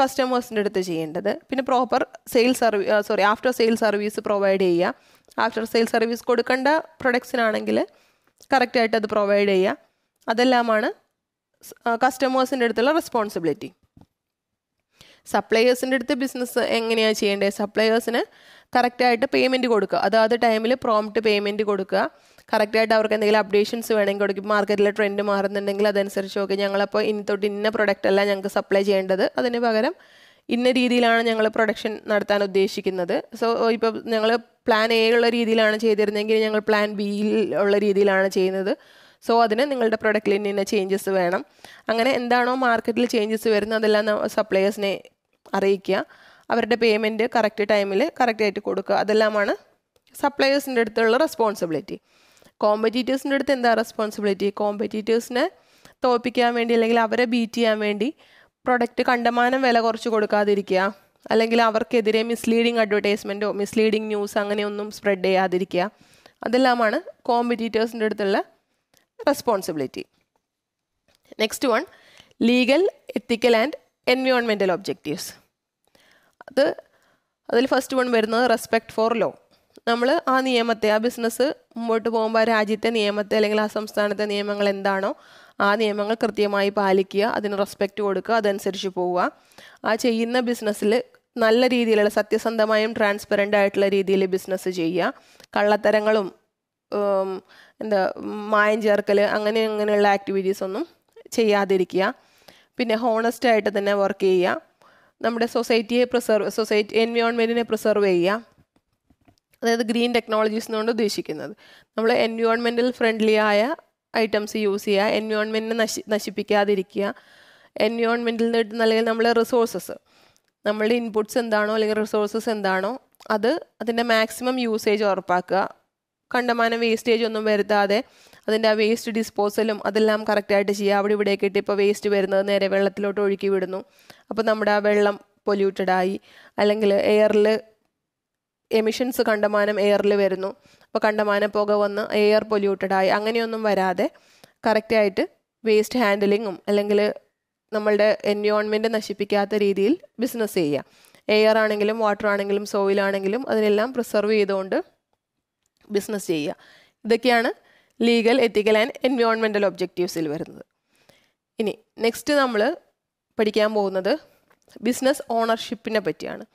കസ്റ്റമേഴ്സിൻ്റെ അടുത്ത് ചെയ്യേണ്ടത് പിന്നെ പ്രോപ്പർ സെയിൽ സർവീ sorry after sale service provide ചെയ്യുക ആഫ്റ്റർ സെയിൽ സർവീസ് കൊടുക്കേണ്ട പ്രൊഡക്ട്സിനാണെങ്കിൽ കറക്റ്റായിട്ട് അത് പ്രൊവൈഡ് ചെയ്യുക അതെല്ലാമാണ് കസ്റ്റമേഴ്സിൻ്റെ അടുത്തുള്ള റെസ്പോൺസിബിലിറ്റി സപ്ലയേഴ്സിൻ്റെ അടുത്ത് ബിസിനസ് എങ്ങനെയാണ് ചെയ്യേണ്ടത് സപ്ലയേഴ്സിന് കറക്റ്റായിട്ട് പേയ്മെൻറ്റ് കൊടുക്കുക അതാത് ടൈമിൽ പ്രോംപ്റ്റ് പേയ്മെൻറ്റ് കൊടുക്കുക കറക്റ്റായിട്ട് അവർക്ക് എന്തെങ്കിലും അപ്ഡേഷൻസ് വേണമെങ്കിൽ കൊടുക്കും മാർക്കറ്റിലെ ട്രെൻഡ് മാറുന്നുണ്ടെങ്കിൽ അതനുസരിച്ച് നോക്കി ഞങ്ങളപ്പോൾ ഇനി തൊട്ട് ഇന്ന പ്രൊഡക്റ്റ് അല്ല ഞങ്ങൾക്ക് സപ്ലൈ ചെയ്യേണ്ടത് അതിന് പകരം ഇന്ന രീതിയിലാണ് ഞങ്ങൾ പ്രൊഡക്ഷൻ നടത്താൻ ഉദ്ദേശിക്കുന്നത് സോ ഇപ്പോൾ ഞങ്ങൾ പ്ലാൻ എ ഉള്ള രീതിയിലാണ് ചെയ്തിരുന്നെങ്കിൽ ഞങ്ങൾ പ്ലാൻ ബിയിൽ ഉള്ള രീതിയിലാണ് ചെയ്യുന്നത് സോ അതിന് നിങ്ങളുടെ പ്രൊഡക്റ്റിൽ തന്നെ ചേഞ്ചസ് വേണം അങ്ങനെ എന്താണോ മാർക്കറ്റിൽ ചേഞ്ചസ് വരുന്നത് അതെല്ലാം സപ്ലയേഴ്സിനെ അറിയിക്കുക അവരുടെ പേയ്മെൻറ്റ് കറക്റ്റ് ടൈമിൽ കറക്റ്റായിട്ട് കൊടുക്കുക അതെല്ലാമാണ് സപ്ലയേഴ്സിൻ്റെ അടുത്തുള്ള റെസ്പോൺസിബിലിറ്റി കോമ്പറ്റീറ്റേഴ്സിൻ്റെ അടുത്ത് എന്താ റെസ്പോൺസിബിലിറ്റി കോമ്പറ്റീറ്റേഴ്സിനെ തോൽപ്പിക്കാൻ വേണ്ടി അല്ലെങ്കിൽ അവരെ ബീറ്റ് ചെയ്യാൻ വേണ്ടി പ്രൊഡക്റ്റ് കണ്ടമാനം വില കുറച്ച് കൊടുക്കാതിരിക്കുക അല്ലെങ്കിൽ അവർക്കെതിരെ മിസ്ലീഡിങ് അഡ്വർടൈസ്മെൻറ്റോ മിസ്ലീഡിങ് ന്യൂസ് അങ്ങനെയൊന്നും സ്പ്രെഡ് ചെയ്യാതിരിക്കുക അതെല്ലാമാണ് കോമ്പറ്റീറ്റേഴ്സിൻ്റെ അടുത്തുള്ള responsibility next one legal ethical and environmental objectives അത് അതിൽ ഫസ്റ്റ് വൺ വരുന്നത് റെസ്പെക്ട് ഫോർ ലോ നമ്മൾ ആ നിയമത്തെ ആ ബിസിനസ് മുമ്പോട്ട് പോകുമ്പോൾ ആ രാജ്യത്തെ നിയമത്തെ അല്ലെങ്കിൽ ആ സംസ്ഥാനത്തെ നിയമങ്ങൾ എന്താണോ ആ നിയമങ്ങൾ കൃത്യമായി പാലിക്കുക അതിന് റെസ്പെക്റ്റ് കൊടുക്കുക അതനുസരിച്ച് പോവുക ആ ചെയ്യുന്ന ബിസിനസ്സിൽ നല്ല രീതിയിലുള്ള സത്യസന്ധമായും ട്രാൻസ്പെറൻ്റ് ആയിട്ടുള്ള രീതിയിൽ ബിസിനസ് ചെയ്യുക കള്ളത്തരങ്ങളും എന്താ മായം ചേർക്കൽ അങ്ങനെ അങ്ങനെയുള്ള ആക്ടിവിറ്റീസ് ഒന്നും ചെയ്യാതിരിക്കുക പിന്നെ ഹോണസ്റ്റ് ആയിട്ട് തന്നെ വർക്ക് ചെയ്യുക നമ്മുടെ സൊസൈറ്റിയെ പ്രിസർവ് സൊസൈറ്റി എൻവയോൺമെൻറ്റിനെ പ്രിസർവ് ചെയ്യുക അതായത് ഗ്രീൻ ടെക്നോളജീസ് എന്നുകൊണ്ട് ഉദ്ദേശിക്കുന്നത് നമ്മൾ എൻവയോൺമെൻറ്റൽ ഫ്രണ്ട്ലി ആയ ഐറ്റംസ് യൂസ് ചെയ്യുക എൻവയോൺമെൻറ്റിനെ നശി നശിപ്പിക്കാതിരിക്കുക എൻവയോൺമെൻറ്റിൽ നിന്ന് കിട്ടുന്ന അല്ലെങ്കിൽ നമ്മളെ റിസോഴ്സസ് നമ്മളുടെ ഇൻപുട്സ് എന്താണോ അല്ലെങ്കിൽ റിസോഴ്സസ് എന്താണോ അത് അതിൻ്റെ മാക്സിമം യൂസേജ് ഉറപ്പാക്കുക കണ്ടമാനം വേസ്റ്റേജ് ഒന്നും വരുത്താതെ അതിൻ്റെ ആ വേസ്റ്റ് ഡിസ്പോസലും അതെല്ലാം കറക്റ്റായിട്ട് ചെയ്യുക അവിടെ ഇവിടെയൊക്കെ ഇട്ട് ഇപ്പോൾ വേസ്റ്റ് വരുന്നത് നേരെ വെള്ളത്തിലോട്ട് ഒഴുക്കി വിടുന്നു അപ്പോൾ നമ്മുടെ ആ വെള്ളം പൊല്യൂട്ടഡായി അല്ലെങ്കിൽ എയറിൽ എമിഷൻസ് കണ്ടമാനം എയറിൽ വരുന്നു ഇപ്പോൾ കണ്ടമാനം പുക വന്ന് എയർ പൊല്യൂട്ടഡായി അങ്ങനെയൊന്നും വരാതെ കറക്റ്റായിട്ട് വേസ്റ്റ് ഹാൻഡിലിങ്ങും അല്ലെങ്കിൽ നമ്മളുടെ എൻവയോൺമെൻറ്റ് നശിപ്പിക്കാത്ത രീതിയിൽ ബിസിനസ് ചെയ്യുക എയർ ആണെങ്കിലും വാട്ടർ ആണെങ്കിലും സോയിൽ ആണെങ്കിലും അതിനെല്ലാം പ്രിസർവ് ചെയ്തുകൊണ്ട് ബിസിനസ് ചെയ്യുക ഇതൊക്കെയാണ് ലീഗൽ എത്തിക്കൽ ആൻഡ് എൻവയോൺമെൻറ്റൽ ഒബ്ജക്റ്റീവ്സിൽ വരുന്നത് ഇനി നെക്സ്റ്റ് നമ്മൾ പഠിക്കാൻ പോകുന്നത് ബിസിനസ് ഓണർഷിപ്പിനെ പറ്റിയാണ്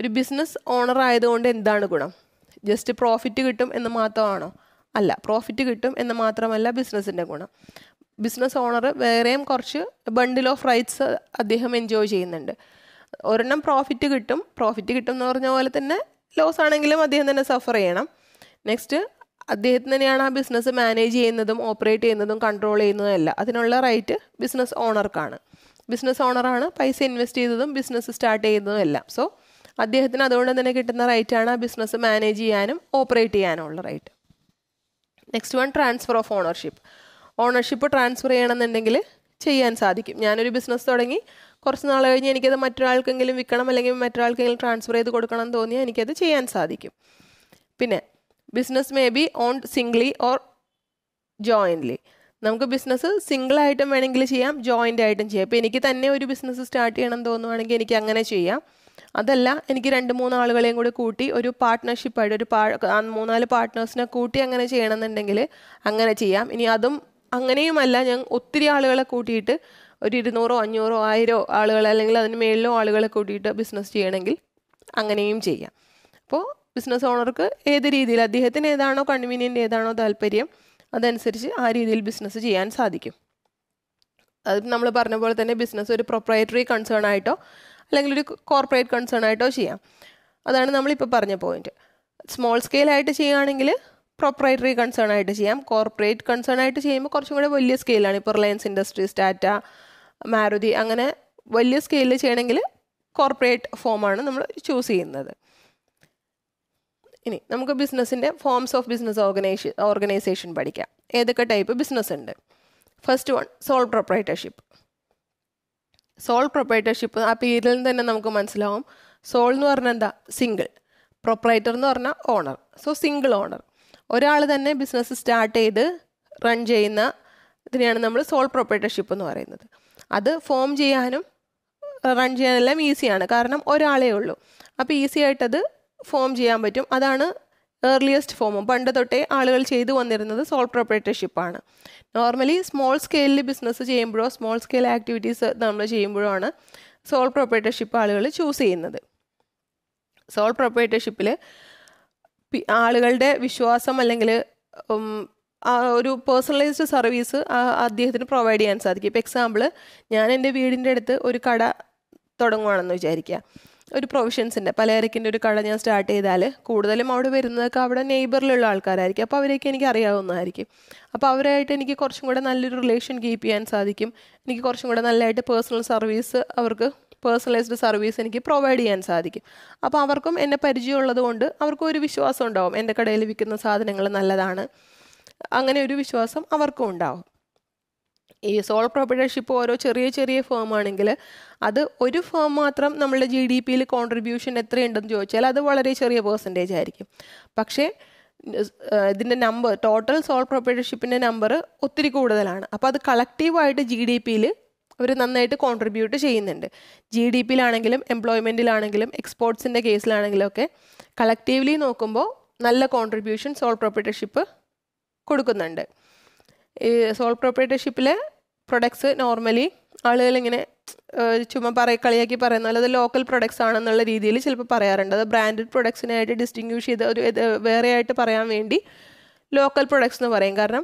ഒരു ബിസിനസ് ഓണർ ആയതുകൊണ്ട് എന്താണ് ഗുണം ജസ്റ്റ് പ്രോഫിറ്റ് കിട്ടും എന്ന് മാത്രമാണോ അല്ല പ്രോഫിറ്റ് കിട്ടും എന്ന് മാത്രമല്ല ബിസിനസ്സിൻ്റെ ഗുണം ബിസിനസ് ഓണർ വേറെയും കുറച്ച് ബണ്ടിൽ ഓഫ് റൈറ്റ്സ് അദ്ദേഹം എൻജോയ് ചെയ്യുന്നുണ്ട് ഒരെണ്ണം പ്രോഫിറ്റ് കിട്ടും പ്രോഫിറ്റ് കിട്ടും എന്ന് പറഞ്ഞ പോലെ തന്നെ ലോസ് ആണെങ്കിലും അദ്ദേഹം തന്നെ സഫർ ചെയ്യണം നെക്സ്റ്റ് അദ്ദേഹത്തിന് തന്നെയാണ് ആ ബിസിനസ് മാനേജ് ചെയ്യുന്നതും ഓപ്പറേറ്റ് ചെയ്യുന്നതും കൺട്രോൾ ചെയ്യുന്നതും അതിനുള്ള റൈറ്റ് ബിസിനസ് ഓണർക്കാണ് ബിസിനസ് ഓണറാണ് പൈസ ഇൻവെസ്റ്റ് ചെയ്തതും ബിസിനസ് സ്റ്റാർട്ട് ചെയ്യുന്നതും എല്ലാം സോ അദ്ദേഹത്തിന് അതുകൊണ്ട് തന്നെ കിട്ടുന്ന റൈറ്റാണ് ആ ബിസിനസ് മാനേജ് ചെയ്യാനും ഓപ്പറേറ്റ് ചെയ്യാനും ഉള്ള right next one transfer of ownership ownership transfer ചെയ്യണമെന്നുണ്ടെങ്കിൽ ചെയ്യാൻ സാധിക്കും ഞാനൊരു ബിസിനസ് തുടങ്ങി കുറച്ച് നാൾ കഴിഞ്ഞ് എനിക്കത് മറ്റൊരാൾക്കെങ്കിലും വിൽക്കണം അല്ലെങ്കിൽ മറ്റൊരാൾക്കെങ്കിലും ട്രാൻസ്ഫർ ചെയ്ത് കൊടുക്കണം എന്ന് തോന്നിയാൽ എനിക്കത് ചെയ്യാൻ സാധിക്കും പിന്നെ business may be owned singly or jointly നമുക്ക് ബിസിനസ് സിംഗിളായിട്ടും വേണമെങ്കിൽ ചെയ്യാം ജോയിൻ്റ് ആയിട്ടും ചെയ്യാം ഇപ്പോൾ എനിക്ക് തന്നെ ഒരു ബിസിനസ് സ്റ്റാർട്ട് ചെയ്യണം തോന്നുവാണെങ്കിൽ എനിക്ക് അങ്ങനെ ചെയ്യാം അതല്ല എനിക്ക് രണ്ട് മൂന്ന് ആളുകളെയും കൂടി കൂട്ടി ഒരു പാർട്ട്ണർഷിപ്പായിട്ട് ഒരു പാ മൂന്നാല് പാർട്ട്നേഴ്സിനെ കൂട്ടി അങ്ങനെ ചെയ്യണമെന്നുണ്ടെങ്കിൽ അങ്ങനെ ചെയ്യാം ഇനി അതും അങ്ങനെയുമല്ല ഞാൻ ഒത്തിരി ആളുകളെ കൂട്ടിയിട്ട് ഒരു ഇരുന്നൂറോ അഞ്ഞൂറോ ആയിരോ ആളുകൾ അല്ലെങ്കിൽ അതിന് മേളിലോ ആളുകളെ കൂട്ടിയിട്ട് ബിസിനസ് ചെയ്യണമെങ്കിൽ അങ്ങനെയും ചെയ്യാം അപ്പോൾ ബിസിനസ് ഓണർക്ക് ഏത് രീതിയിൽ അദ്ദേഹത്തിന് ഏതാണോ കൺവീനിയൻ്റ് ഏതാണോ താല്പര്യം അതനുസരിച്ച് ആ രീതിയിൽ ബിസിനസ് ചെയ്യാൻ സാധിക്കും അത് നമ്മൾ പറഞ്ഞ പോലെ തന്നെ ബിസിനസ് ഒരു പ്രൊപ്രൈറ്ററി കൺസേൺ ആയിട്ടോ അല്ലെങ്കിൽ ഒരു കോർപ്പറേറ്റ് കൺസേൺ ആയിട്ടോ ചെയ്യാം അതാണ് നമ്മളിപ്പോൾ പറഞ്ഞ പോയിന്റ് സ്മോൾ സ്കെയിലായിട്ട് ചെയ്യുകയാണെങ്കിൽ പ്രോപ്പറേറ്ററി കൺസേൺ ആയിട്ട് ചെയ്യാം കോർപ്പറേറ്റ് കൺസേൺ ആയിട്ട് ചെയ്യുമ്പോൾ കുറച്ചും കൂടെ വലിയ സ്കെയിലാണ് ഇപ്പോൾ റിലയൻസ് ഇൻഡസ്ട്രീസ് ടാറ്റ മാരുതി അങ്ങനെ വലിയ സ്കെയിലിൽ ചെയ്യണമെങ്കിൽ കോർപ്പറേറ്റ് ഫോമാണ് നമ്മൾ ചൂസ് ചെയ്യുന്നത് ഇനി നമുക്ക് ബിസിനസ്സിൻ്റെ forms of business organisation organisation പഠിക്കാം ഏതൊക്കെ ടൈപ്പ് ബിസിനസ് ഉണ്ട് first one sole proprietorship sole proprietorship ആ പേരിൽ തന്നെ നമുക്ക് മനസ്സിലാവും സോൾ എന്ന് പറഞ്ഞാൽ എന്താ സിംഗിൾ പ്രൊപ്പറേറ്റർ എന്ന് പറഞ്ഞാൽ ഓണർ സോ സിംഗിൾ ഓണർ ഒരാൾ തന്നെ ബിസിനസ് സ്റ്റാർട്ട് ചെയ്ത് റൺ ചെയ്യുന്ന ഇതിനെയാണ് നമ്മൾ സോൾ പ്രൊപ്പറേറ്റർഷിപ്പ് എന്ന് പറയുന്നത് അത് ഫോം ചെയ്യാനും റൺ ചെയ്യാനെല്ലാം ഈസിയാണ് കാരണം ഒരാളേ ഉള്ളൂ അപ്പോൾ ഈസി ആയിട്ടത് ഫോം ചെയ്യാൻ പറ്റും അതാണ് ഏർലിയസ്റ്റ് ഫോമും പണ്ട് തൊട്ടേ ആളുകൾ ചെയ്തു വന്നിരുന്നത് സോൾ പ്രൊപ്പറേറ്റർഷിപ്പാണ് നോർമലി സ്മോൾ സ്കെയിലിൽ ബിസിനസ് ചെയ്യുമ്പോഴോ സ്മോൾ സ്കെയിൽ ആക്ടിവിറ്റീസ് നമ്മൾ ചെയ്യുമ്പോഴോ ആണ് സോൾ പ്രൊപ്പറേറ്റർഷിപ്പ് ആളുകൾ ചൂസ് ചെയ്യുന്നത് സോൾ പ്രൊപ്പറേറ്റർഷിപ്പിൽ ആളുകളുടെ വിശ്വാസം അല്ലെങ്കിൽ ഒരു പേഴ്സണലൈസ്ഡ് സർവീസ് അദ്ദേഹത്തിന് പ്രൊവൈഡ് ചെയ്യാൻ സാധിക്കും ഇപ്പോൾ എക്സാമ്പിൾ ഞാൻ എൻ്റെ വീടിൻ്റെ അടുത്ത് ഒരു കട തുടങ്ങുവാണെന്ന് വിചാരിക്കുക ഒരു പ്രൊവിഷൻസിൻ്റെ പലചരക്കിൻ്റെ ഒരു കട ഞാൻ സ്റ്റാർട്ട് ചെയ്താൽ കൂടുതലും അവിടെ വരുന്നതൊക്കെ അവിടെ നെയ്ബറിലുള്ള ആൾക്കാരായിരിക്കും അപ്പോൾ അവരെയൊക്കെ എനിക്ക് അറിയാവുന്നതായിരിക്കും അപ്പോൾ അവരായിട്ട് എനിക്ക് കുറച്ചും കൂടെ നല്ലൊരു റിലേഷൻ കീപ്പ് ചെയ്യാൻ സാധിക്കും എനിക്ക് കുറച്ചും കൂടെ നല്ലതായിട്ട് പേഴ്സണൽ സർവീസ് അവർക്ക് പേഴ്സണലൈസ്ഡ് സർവീസ് എനിക്ക് പ്രൊവൈഡ് ചെയ്യാൻ സാധിക്കും അപ്പോൾ അവർക്കും എന്നെ പരിചയമുള്ളത് കൊണ്ട് അവർക്കും ഒരു വിശ്വാസം ഉണ്ടാവും എൻ്റെ കടയിൽ വിൽക്കുന്ന സാധനങ്ങൾ നല്ലതാണ് അങ്ങനെ ഒരു വിശ്വാസം അവർക്കും ഉണ്ടാവും ഈ സോൾ പ്രോപ്പർട്ടർഷിപ്പ് ഓരോ ചെറിയ ചെറിയ ആണെങ്കിൽ അത് ഒരു ഫേം മാത്രം നമ്മളുടെ ജി ഡി പിയിൽ കോൺട്രിബ്യൂഷൻ എത്രയുണ്ടെന്ന് ചോദിച്ചാൽ അത് വളരെ ചെറിയ പേഴ്സൻറ്റേജ് ആയിരിക്കും പക്ഷേ ഇതിൻ്റെ നമ്പർ ടോട്ടൽ സോൾ പ്രൊപ്പറേറ്റർഷിപ്പിൻ്റെ നമ്പർ ഒത്തിരി കൂടുതലാണ് അപ്പോൾ അത് കളക്റ്റീവായിട്ട് ജി ഡി പിയിൽ അവർ നന്നായിട്ട് കോൺട്രിബ്യൂട്ട് ചെയ്യുന്നുണ്ട് ജി ഡി പിയിലാണെങ്കിലും എംപ്ലോയ്മെൻറ്റിലാണെങ്കിലും എക്സ്പോർട്സിൻ്റെ കേസിലാണെങ്കിലും ഒക്കെ കളക്റ്റീവ്ലി നോക്കുമ്പോൾ നല്ല കോൺട്രിബ്യൂഷൻ സോൾ പ്രൊപ്പറേറ്റർഷിപ്പ് കൊടുക്കുന്നുണ്ട് ഈ സോൾ പ്രൊപ്പറേറ്റർഷിപ്പിൽ പ്രൊഡക്ട്സ് നോർമലി ഇങ്ങനെ ചുമ്മാ പറയ കളിയാക്കി പറയുന്ന പോലെ അത് ലോക്കൽ പ്രൊഡക്ട്സ് ആണെന്നുള്ള രീതിയിൽ ചിലപ്പോൾ പറയാറുണ്ട് അത് ബ്രാൻഡഡ് പ്രൊഡക്ട്സിനായിട്ട് ഡിസ്റ്റിങ്വിഷ് ചെയ്ത് ഒരു വേറെ ആയിട്ട് പറയാൻ വേണ്ടി ലോക്കൽ പ്രൊഡക്ട്സ് എന്ന് പറയും കാരണം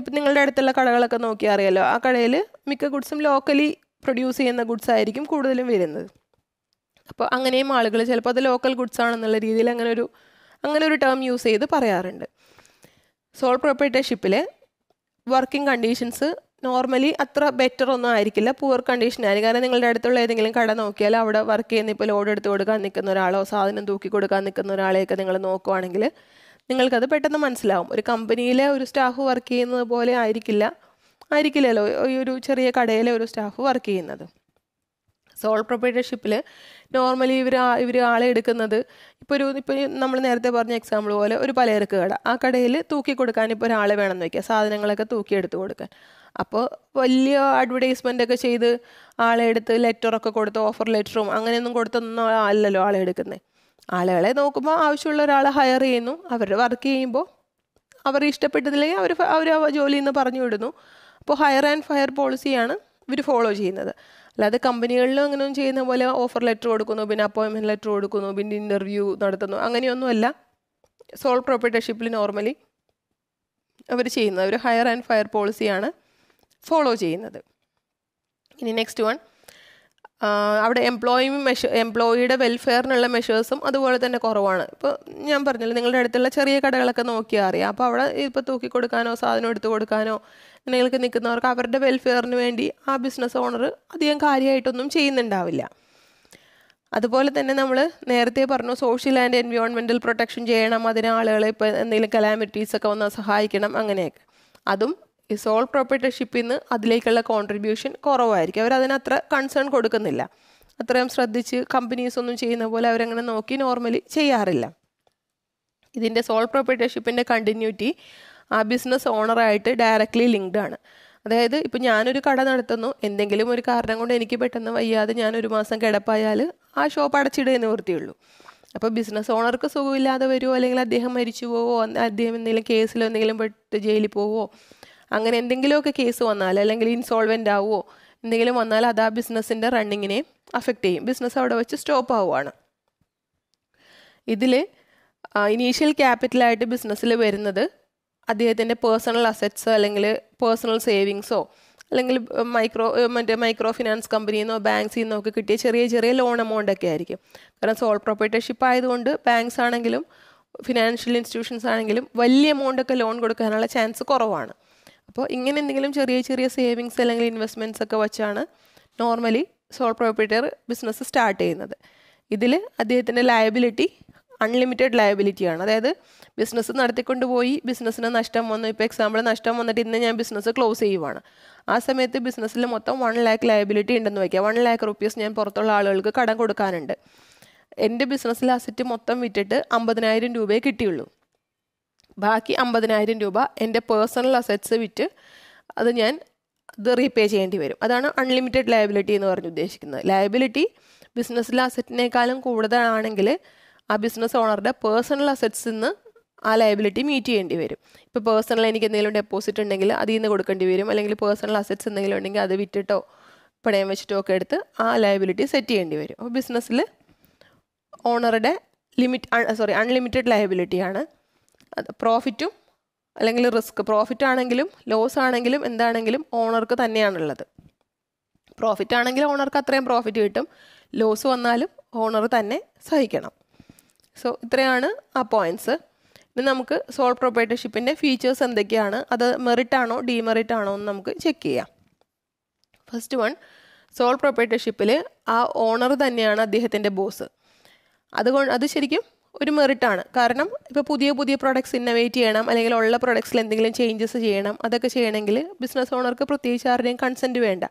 ഇപ്പം നിങ്ങളുടെ അടുത്തുള്ള കടകളൊക്കെ നോക്കിയാൽ അറിയാലോ ആ കടയിൽ മിക്ക ഗുഡ്സും ലോക്കലി പ്രൊഡ്യൂസ് ചെയ്യുന്ന ഗുഡ്സ് ആയിരിക്കും കൂടുതലും വരുന്നത് അപ്പോൾ അങ്ങനെയും ആളുകൾ ചിലപ്പോൾ അത് ലോക്കൽ ഗുഡ്സ് ആണെന്നുള്ള രീതിയിൽ അങ്ങനെ ഒരു അങ്ങനെ ഒരു ടേം യൂസ് ചെയ്ത് പറയാറുണ്ട് സോൾ പ്രോപ്പർട്ടർഷിപ്പിൽ വർക്കിംഗ് കണ്ടീഷൻസ് നോർമലി അത്ര ബെറ്റർ ഒന്നും ആയിരിക്കില്ല പുവർ ആയിരിക്കും കാരണം നിങ്ങളുടെ അടുത്തുള്ള ഏതെങ്കിലും കട നോക്കിയാൽ അവിടെ വർക്ക് ചെയ്യുന്ന ഇപ്പോൾ ലോഡ് എടുത്ത് കൊടുക്കാൻ നിൽക്കുന്ന ഒരാളോ സാധനം തൂക്കി കൊടുക്കാൻ നിൽക്കുന്ന ഒരാളെയൊക്കെ നിങ്ങൾ നോക്കുവാണെങ്കിൽ നിങ്ങൾക്കത് പെട്ടെന്ന് മനസ്സിലാവും ഒരു കമ്പനിയിലെ ഒരു സ്റ്റാഫ് വർക്ക് ചെയ്യുന്നത് പോലെ ആയിരിക്കില്ല ആയിരിക്കില്ലല്ലോ ഈ ഒരു ചെറിയ കടയിലെ ഒരു സ്റ്റാഫ് വർക്ക് ചെയ്യുന്നത് സോൾ പ്രൊപ്പറേറ്റർഷിപ്പിൽ നോർമലി ഇവർ ഇവർ ആളെ എടുക്കുന്നത് ഇപ്പോൾ ഒരു ഇപ്പോൾ നമ്മൾ നേരത്തെ പറഞ്ഞ എക്സാമ്പിൾ പോലെ ഒരു പലചരക്ക് കട ആ കടയിൽ തൂക്കി കൊടുക്കാൻ ഇപ്പോൾ ഒരാളെ വേണമെന്ന് വയ്ക്കുക സാധനങ്ങളൊക്കെ തൂക്കി എടുത്ത് കൊടുക്കാൻ അപ്പോൾ വലിയ അഡ്വർടൈസ്മെൻ്റ് ഒക്കെ ചെയ്ത് ആളെ എടുത്ത് ലെറ്ററൊക്കെ കൊടുത്ത് ഓഫർ ലെറ്ററും അങ്ങനെയൊന്നും കൊടുത്തൊന്നും അല്ലല്ലോ ആളെ എടുക്കുന്നത് ആളുകളെ നോക്കുമ്പോൾ ആവശ്യമുള്ള ഒരാളെ ഹയർ ചെയ്യുന്നു അവർ വർക്ക് ചെയ്യുമ്പോൾ അവർ ഇഷ്ടപ്പെട്ടില്ലെങ്കിൽ അവർ അവർ ജോലിയിൽ നിന്ന് പറഞ്ഞു വിടുന്നു അപ്പോൾ ഹയർ ആൻഡ് ഫയർ പോളിസിയാണ് ഇവർ ഫോളോ ചെയ്യുന്നത് അല്ലാതെ കമ്പനികളിലും ഒന്നും ചെയ്യുന്ന പോലെ ഓഫർ ലെറ്റർ കൊടുക്കുന്നു പിന്നെ അപ്പോയിൻമെൻറ്റ് ലെറ്റർ കൊടുക്കുന്നു പിന്നെ ഇൻ്റർവ്യൂ നടത്തുന്നു അങ്ങനെയൊന്നുമല്ല സോൾ പ്രോപ്പർട്ടർഷിപ്പിൽ നോർമലി അവർ ചെയ്യുന്നത് ഒരു ഹയർ ആൻഡ് ഫയർ പോളിസിയാണ് ഫോളോ ചെയ്യുന്നത് ഇനി നെക്സ്റ്റ് വൺ അവിടെ എംപ്ലോയി മെഷ എംപ്ലോയിയുടെ വെൽഫെയറിനുള്ള മെഷേഴ്സും അതുപോലെ തന്നെ കുറവാണ് ഇപ്പോൾ ഞാൻ പറഞ്ഞില്ല നിങ്ങളുടെ അടുത്തുള്ള ചെറിയ കടകളൊക്കെ നോക്കിയാൽ അറിയാം അപ്പോൾ അവിടെ ഇപ്പോൾ തൂക്കി കൊടുക്കാനോ സാധനം എടുത്തു കൊടുക്കാനോ നിലയിലേക്ക് നിൽക്കുന്നവർക്ക് അവരുടെ വെൽഫെയറിന് വേണ്ടി ആ ബിസിനസ് ഓണർ അധികം കാര്യമായിട്ടൊന്നും ചെയ്യുന്നുണ്ടാവില്ല അതുപോലെ തന്നെ നമ്മൾ നേരത്തെ പറഞ്ഞു സോഷ്യൽ ആൻഡ് എൻവയോൺമെൻറ്റൽ പ്രൊട്ടക്ഷൻ ചെയ്യണം അതിന് ആളുകളെ ഇപ്പോൾ എന്തെങ്കിലും കലാമിറ്റീസ് ഒക്കെ സഹായിക്കണം അങ്ങനെയൊക്കെ അതും ഈ സോൾ പ്രോപ്പർട്ടർഷിപ്പിൽ നിന്ന് അതിലേക്കുള്ള കോൺട്രിബ്യൂഷൻ കുറവായിരിക്കും അവരതിനത്ര കൺസേൺ കൊടുക്കുന്നില്ല അത്രയും ശ്രദ്ധിച്ച് കമ്പനീസ് ഒന്നും ചെയ്യുന്ന പോലെ അവരങ്ങനെ നോക്കി നോർമലി ചെയ്യാറില്ല ഇതിൻ്റെ സോൾ പ്രോപ്പർട്ടർഷിപ്പിൻ്റെ കണ്ടിന്യൂറ്റി ആ ബിസിനസ് ഓണറായിട്ട് ഡയറക്റ്റ്ലി ലിങ്ക്ഡ് ആണ് അതായത് ഇപ്പം ഞാനൊരു കട നടത്തുന്നു എന്തെങ്കിലും ഒരു കാരണം കൊണ്ട് എനിക്ക് പെട്ടെന്ന് വയ്യാതെ ഞാൻ ഒരു മാസം കിടപ്പായാൽ ആ ഷോപ്പ് അടച്ചിടുക എന്ന് വൃത്തിയുള്ളൂ അപ്പോൾ ബിസിനസ് ഓണർക്ക് സുഖമില്ലാതെ വരുമോ അല്ലെങ്കിൽ അദ്ദേഹം മരിച്ചു പോവോ അദ്ദേഹം എന്തെങ്കിലും കേസിലോ എന്തെങ്കിലും പെട്ട് ജയിലിൽ പോവോ അങ്ങനെ എന്തെങ്കിലുമൊക്കെ കേസ് വന്നാൽ അല്ലെങ്കിൽ ഇൻസോൾവെൻ്റ് ആവുമോ എന്തെങ്കിലും വന്നാൽ അത് ആ ബിസിനസ്സിൻ്റെ റണ്ണിങ്ങിനെ അഫക്റ്റ് ചെയ്യും ബിസിനസ് അവിടെ വെച്ച് സ്റ്റോപ്പ് ആവുകയാണ് ഇതിൽ ഇനീഷ്യൽ ക്യാപിറ്റലായിട്ട് ബിസിനസ്സിൽ വരുന്നത് അദ്ദേഹത്തിൻ്റെ പേഴ്സണൽ അസറ്റ്സോ അല്ലെങ്കിൽ പേഴ്സണൽ സേവിങ്സോ അല്ലെങ്കിൽ മൈക്രോ മറ്റേ മൈക്രോ ഫിനാൻസ് കമ്പനിയിൽ നിന്നോ ബാങ്ക്സിൽ നിന്നോ ഒക്കെ കിട്ടിയ ചെറിയ ചെറിയ ലോൺ എമൗണ്ട് ഒക്കെ ആയിരിക്കും കാരണം സോൾ പ്രോപ്പർട്ടർഷിപ്പ് ആയതുകൊണ്ട് ബാങ്ക്സ് ആണെങ്കിലും ഫിനാൻഷ്യൽ ഇൻസ്റ്റിറ്റ്യൂഷൻസ് ആണെങ്കിലും വലിയ എമൗണ്ട് ഒക്കെ ലോൺ കൊടുക്കാനുള്ള ചാൻസ് കുറവാണ് അപ്പോൾ ഇങ്ങനെ എന്തെങ്കിലും ചെറിയ ചെറിയ സേവിങ്സ് അല്ലെങ്കിൽ ഇൻവെസ്റ്റ്മെൻറ്റ്സ് ഒക്കെ വെച്ചാണ് normally sole proprietor business start ചെയ്യുന്നത് ഇതിൽ അദ്ദേഹത്തിൻ്റെ ലയബിലിറ്റി അൺലിമിറ്റഡ് ലയബിലിറ്റിയാണ് അതായത് ബിസിനസ് നടത്തിക്കൊണ്ട് പോയി ബിസിനസ്സിന് നഷ്ടം വന്നു ഇപ്പോൾ എക്സാമ്പിൾ നഷ്ടം വന്നിട്ട് ഇന്ന് ഞാൻ ബിസിനസ് ക്ലോസ് ചെയ്യുവാണ് ആ സമയത്ത് ബിസിനസ്സിൽ മൊത്തം വൺ ലാക്ക് ലയബിലിറ്റി ഉണ്ടെന്ന് വയ്ക്കുക വൺ ലാക്ക് റുപ്പീസ് ഞാൻ പുറത്തുള്ള ആളുകൾക്ക് കടം കൊടുക്കാനുണ്ട് എൻ്റെ ബിസിനസ്സിലെ അസറ്റ് മൊത്തം വിറ്റിട്ട് അമ്പതിനായിരം രൂപയെ കിട്ടിയുള്ളൂ ബാക്കി അമ്പതിനായിരം രൂപ എൻ്റെ പേഴ്സണൽ അസറ്റ്സ് വിറ്റ് അത് ഞാൻ ഇത് റീപേ ചെയ്യേണ്ടി വരും അതാണ് അൺലിമിറ്റഡ് ലയബിലിറ്റി എന്ന് പറഞ്ഞ് ഉദ്ദേശിക്കുന്നത് ലയബിലിറ്റി ബിസിനസ്സിലെ അസറ്റിനേക്കാളും കൂടുതലാണെങ്കിൽ ആ ബിസിനസ് ഓണറുടെ പേഴ്സണൽ അസറ്റ്സ് നിന്ന് ആ ലയബിലിറ്റി മീറ്റ് ചെയ്യേണ്ടി വരും ഇപ്പോൾ പേഴ്സണൽ എനിക്ക് എന്തെങ്കിലും ഡെപ്പോസിറ്റ് ഉണ്ടെങ്കിൽ അതിൽ നിന്ന് കൊടുക്കേണ്ടി വരും അല്ലെങ്കിൽ പേഴ്സണൽ അസറ്റ്സ് എന്തെങ്കിലും ഉണ്ടെങ്കിൽ അത് വിറ്റിട്ടോ പണയം വെച്ചിട്ടോ ഒക്കെ എടുത്ത് ആ ലയബിലിറ്റി സെറ്റ് ചെയ്യേണ്ടി വരും അപ്പോൾ ബിസിനസ്സിൽ ഓണറുടെ ലിമിറ്റ് സോറി അൺലിമിറ്റഡ് ലയബിലിറ്റിയാണ് അത് പ്രോഫിറ്റും അല്ലെങ്കിൽ റിസ്ക് പ്രോഫിറ്റ് ആണെങ്കിലും ലോസ് ആണെങ്കിലും എന്താണെങ്കിലും ഓണർക്ക് തന്നെയാണുള്ളത് പ്രോഫിറ്റ് ആണെങ്കിൽ ഓണർക്ക് അത്രയും പ്രോഫിറ്റ് കിട്ടും ലോസ് വന്നാലും ഓണർ തന്നെ സഹിക്കണം സോ ഇത്രയാണ് ആ പോയിൻറ്റ്സ് ഇനി നമുക്ക് സോൾ പ്രൊപ്പറേറ്റർഷിപ്പിൻ്റെ ഫീച്ചേഴ്സ് എന്തൊക്കെയാണ് അത് മെറിറ്റ് ആണോ ഡിമെറിറ്റ് ആണോ എന്ന് നമുക്ക് ചെക്ക് ചെയ്യാം ഫസ്റ്റ് വൺ സോൾ പ്രൊപ്പറേറ്റർഷിപ്പിൽ ആ ഓണർ തന്നെയാണ് അദ്ദേഹത്തിൻ്റെ ബോസ് അതുകൊണ്ട് അത് ശരിക്കും ഒരു മെറിറ്റാണ് കാരണം ഇപ്പോൾ പുതിയ പുതിയ പ്രൊഡക്ട്സ് ഇന്നവേറ്റ് ചെയ്യണം അല്ലെങ്കിൽ ഉള്ള പ്രൊഡക്ട്സിൽ എന്തെങ്കിലും ചേഞ്ചസ് ചെയ്യണം അതൊക്കെ ചെയ്യണമെങ്കിൽ ബിസിനസ് ഓണർക്ക് പ്രത്യേകിച്ച് ആരുടെയും കൺസെൻറ്റ് വേണ്ട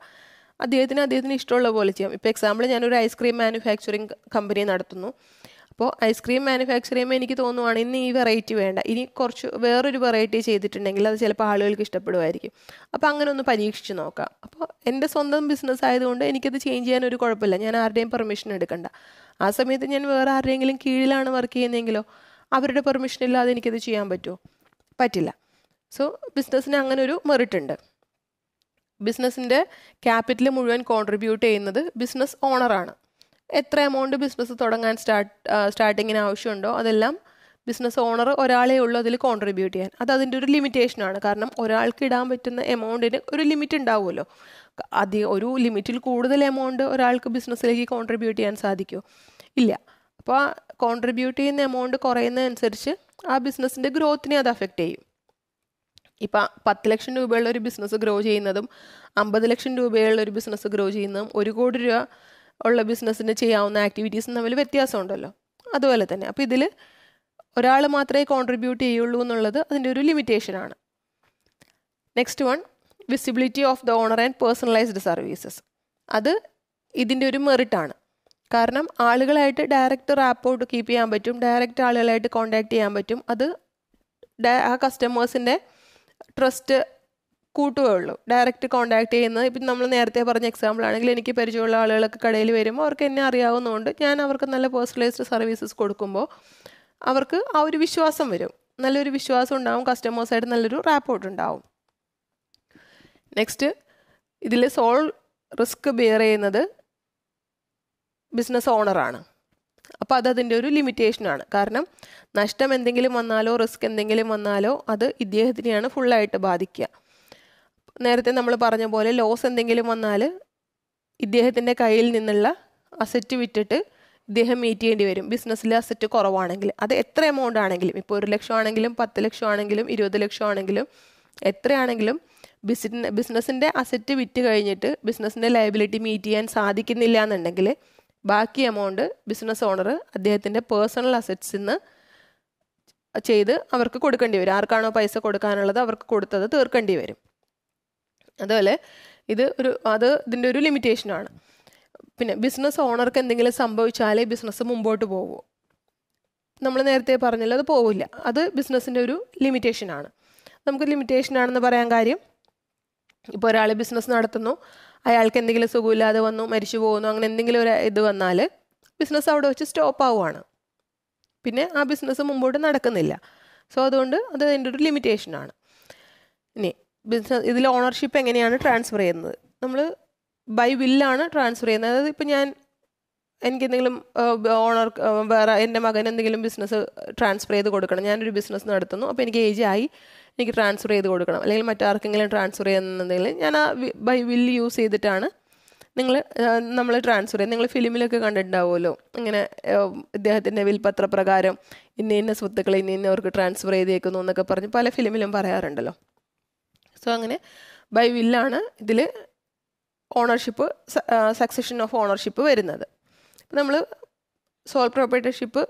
അദ്ദേഹത്തിന് അദ്ദേഹത്തിന് ഇഷ്ടമുള്ള പോലെ ചെയ്യാം ഇപ്പോൾ എക്സാമ്പിൾ ഞാനൊരു ഐസ്ക്രീം മാനുഫാക്ചറിങ് കമ്പനി നടത്തുന്നു അപ്പോൾ ഐസ്ക്രീം മാനുഫാക്ചർ ചെയ്യുമ്പോൾ എനിക്ക് തോന്നുവാണ് ഇന്ന് ഈ വെറൈറ്റി വേണ്ട ഇനി കുറച്ച് വേറൊരു വെറൈറ്റി ചെയ്തിട്ടുണ്ടെങ്കിൽ അത് ചിലപ്പോൾ ആളുകൾക്ക് ഇഷ്ടപ്പെടുമായിരിക്കും അപ്പോൾ അങ്ങനെ ഒന്ന് പരീക്ഷിച്ച് നോക്കാം അപ്പോൾ എൻ്റെ സ്വന്തം ബിസിനസ് ആയതുകൊണ്ട് എനിക്കത് ചേഞ്ച് ചെയ്യാൻ ഒരു കുഴപ്പമില്ല ഞാൻ ആരുടെയും പെർമിഷൻ എടുക്കണ്ട ആ സമയത്ത് ഞാൻ വേറെ ആരുടെയെങ്കിലും കീഴിലാണ് വർക്ക് ചെയ്യുന്നതെങ്കിലോ അവരുടെ പെർമിഷൻ ഇല്ലാതെ എനിക്കത് ചെയ്യാൻ പറ്റുമോ പറ്റില്ല സോ ബിസിനസ്സിന് അങ്ങനെ ഒരു മെറിറ്റ് ഉണ്ട് ബിസിനസ്സിൻ്റെ ക്യാപിറ്റൽ മുഴുവൻ കോൺട്രിബ്യൂട്ട് ചെയ്യുന്നത് ബിസിനസ് ഓണറാണ് എത്ര എമൗണ്ട് ബിസിനസ് തുടങ്ങാൻ സ്റ്റാർട്ട് സ്റ്റാർട്ടിങ്ങിന് ആവശ്യമുണ്ടോ അതെല്ലാം ബിസിനസ് ഓണർ ഒരാളെ ഉള്ളൂ അതിൽ കോൺട്രിബ്യൂട്ട് ചെയ്യാൻ അത് അതിൻ്റെ ഒരു ലിമിറ്റേഷനാണ് കാരണം ഒരാൾക്ക് ഇടാൻ പറ്റുന്ന എമൗണ്ടിന് ഒരു ലിമിറ്റ് ഉണ്ടാവുമല്ലോ അധികം ഒരു ലിമിറ്റിൽ കൂടുതൽ എമൗണ്ട് ഒരാൾക്ക് ബിസിനസ്സിലേക്ക് കോൺട്രിബ്യൂട്ട് ചെയ്യാൻ സാധിക്കുമോ ഇല്ല അപ്പോൾ കോൺട്രിബ്യൂട്ട് ചെയ്യുന്ന എമൗണ്ട് കുറയുന്നതനുസരിച്ച് ആ ബിസിനസ്സിൻ്റെ ഗ്രോത്തിനെ അത് അഫക്റ്റ് ചെയ്യും ഇപ്പം പത്ത് ലക്ഷം രൂപയുള്ള ഒരു ബിസിനസ് ഗ്രോ ചെയ്യുന്നതും അമ്പത് ലക്ഷം രൂപയുള്ള ഒരു ബിസിനസ് ഗ്രോ ചെയ്യുന്നതും ഒരു കോടി രൂപ ഉള്ള ബിസിനസ്സിന് ചെയ്യാവുന്ന ആക്ടിവിറ്റീസും തമ്മിൽ വ്യത്യാസമുണ്ടല്ലോ അതുപോലെ തന്നെ അപ്പോൾ ഇതിൽ ഒരാൾ മാത്രമേ കോൺട്രിബ്യൂട്ട് ചെയ്യുള്ളൂ എന്നുള്ളത് അതിൻ്റെ ഒരു ലിമിറ്റേഷനാണ് next one visibility of the owner and personalised services അത് ഇതിൻ്റെ ഒരു മെറിറ്റാണ് കാരണം ആളുകളായിട്ട് ഡയറക്റ്റ് റാപ്പോട്ട് കീപ്പ് ചെയ്യാൻ പറ്റും ഡയറക്റ്റ് ആളുകളായിട്ട് കോൺടാക്റ്റ് ചെയ്യാൻ പറ്റും അത് ആ കസ്റ്റമേഴ്സിൻ്റെ ട്രസ്റ്റ് ഉള്ളൂ ഡയറക്റ്റ് കോൺടാക്ട് ചെയ്യുന്നത് ഇപ്പം നമ്മൾ നേരത്തെ പറഞ്ഞ എക്സാമ്പിൾ ആണെങ്കിൽ എനിക്ക് പരിചയമുള്ള ആളുകളൊക്കെ കടയിൽ വരുമ്പോൾ അവർക്ക് എന്നെ അറിയാവുന്നതുകൊണ്ട് ഞാൻ അവർക്ക് നല്ല പേഴ്സണലൈസ്ഡ് സർവീസസ് കൊടുക്കുമ്പോൾ അവർക്ക് ആ ഒരു വിശ്വാസം വരും നല്ലൊരു വിശ്വാസം ഉണ്ടാവും കസ്റ്റമേഴ്സായിട്ട് നല്ലൊരു റാപ്പോർട്ട് ഉണ്ടാവും നെക്സ്റ്റ് ഇതിൽ സോൾ റിസ്ക് ബിയർ ചെയ്യുന്നത് ബിസിനസ് ഓണറാണ് അപ്പോൾ അതതിൻ്റെ ഒരു ലിമിറ്റേഷനാണ് കാരണം നഷ്ടം എന്തെങ്കിലും വന്നാലോ റിസ്ക് എന്തെങ്കിലും വന്നാലോ അത് ഇദ്ദേഹത്തിനെയാണ് ഫുള്ളായിട്ട് ബാധിക്കുക നേരത്തെ നമ്മൾ പറഞ്ഞ പോലെ ലോസ് എന്തെങ്കിലും വന്നാൽ ഇദ്ദേഹത്തിൻ്റെ കയ്യിൽ നിന്നുള്ള അസറ്റ് വിറ്റിട്ട് ഇദ്ദേഹം മീറ്റ് ചെയ്യേണ്ടി വരും ബിസിനസ്സിലെ അസറ്റ് കുറവാണെങ്കിൽ അത് എത്ര എമൗണ്ട് ആണെങ്കിലും ഇപ്പോൾ ഒരു ലക്ഷം ആണെങ്കിലും പത്ത് ലക്ഷം ആണെങ്കിലും ഇരുപത് ലക്ഷം ആണെങ്കിലും എത്രയാണെങ്കിലും ബിസിന ബിസിനസ്സിൻ്റെ അസറ്റ് വിറ്റ് കഴിഞ്ഞിട്ട് ബിസിനസ്സിൻ്റെ ലയബിലിറ്റി മീറ്റ് ചെയ്യാൻ സാധിക്കുന്നില്ല എന്നുണ്ടെങ്കിൽ ബാക്കി എമൗണ്ട് ബിസിനസ് ഓണർ അദ്ദേഹത്തിൻ്റെ പേഴ്സണൽ അസറ്റ്സിൽ നിന്ന് ചെയ്ത് അവർക്ക് കൊടുക്കേണ്ടി വരും ആർക്കാണോ പൈസ കൊടുക്കാനുള്ളത് അവർക്ക് കൊടുത്തത് തീർക്കേണ്ടി വരും അതുപോലെ ഇത് ഒരു അത് ഇതിൻ്റെ ഒരു ലിമിറ്റേഷനാണ് പിന്നെ ബിസിനസ് ഓണർക്ക് എന്തെങ്കിലും സംഭവിച്ചാലേ ബിസിനസ് മുമ്പോട്ട് പോകുമോ നമ്മൾ നേരത്തെ പറഞ്ഞല്ലോ അത് പോവില്ല അത് ബിസിനസ്സിൻ്റെ ഒരു ലിമിറ്റേഷനാണ് നമുക്ക് ലിമിറ്റേഷനാണെന്ന് പറയാൻ കാര്യം ഇപ്പോൾ ഒരാൾ ബിസിനസ് നടത്തുന്നു അയാൾക്ക് എന്തെങ്കിലും സുഖമില്ലാതെ വന്നു മരിച്ചു പോകുന്നു അങ്ങനെ എന്തെങ്കിലും ഒരു ഇത് വന്നാൽ ബിസിനസ് അവിടെ വെച്ച് സ്റ്റോപ്പ് ആവുകയാണ് പിന്നെ ആ ബിസിനസ് മുമ്പോട്ട് നടക്കുന്നില്ല സോ അതുകൊണ്ട് അത് അതിൻ്റെ ഒരു ലിമിറ്റേഷനാണ് ഇനി ബിസിനസ് ഇതിൽ ഓണർഷിപ്പ് എങ്ങനെയാണ് ട്രാൻസ്ഫർ ചെയ്യുന്നത് നമ്മൾ ബൈ വില്ലാണ് ട്രാൻസ്ഫർ ചെയ്യുന്നത് അതായത് ഇപ്പം ഞാൻ എനിക്ക് എന്തെങ്കിലും ഓണർ വേറെ എൻ്റെ മകൻ എന്തെങ്കിലും ബിസിനസ് ട്രാൻസ്ഫർ ചെയ്ത് കൊടുക്കണം ഞാനൊരു ബിസിനസ് നടത്തുന്നു അപ്പോൾ എനിക്ക് ഏജ് ആയി എനിക്ക് ട്രാൻസ്ഫർ ചെയ്ത് കൊടുക്കണം അല്ലെങ്കിൽ മറ്റാർക്കെങ്കിലും ട്രാൻസ്ഫർ ചെയ്യുന്നുണ്ടെങ്കിൽ ഞാൻ ആ ബൈ വില്ല് യൂസ് ചെയ്തിട്ടാണ് നിങ്ങൾ നമ്മൾ ട്രാൻസ്ഫർ ചെയ്യുന്നത് നിങ്ങൾ ഫിലിമിലൊക്കെ കണ്ടിട്ടുണ്ടാവുമല്ലോ ഇങ്ങനെ ഇദ്ദേഹത്തിൻ്റെ വിൽപത്ര പ്രകാരം ഇന്ന ഇന്ന സ്വത്തുക്കൾ ഇന്ന ഇന്നവർക്ക് ട്രാൻസ്ഫർ ചെയ്തേക്കുന്നു എന്നൊക്കെ പറഞ്ഞ് പല ഫിലിമിലും പറയാറുണ്ടല്ലോ സോ അങ്ങനെ ബൈ വില്ലാണ് ഇതിൽ ഓണർഷിപ്പ് സക്സഷൻ ഓഫ് ഓണർഷിപ്പ് വരുന്നത് നമ്മൾ സോൾ പ്രോപ്പർട്ടർഷിപ്പ്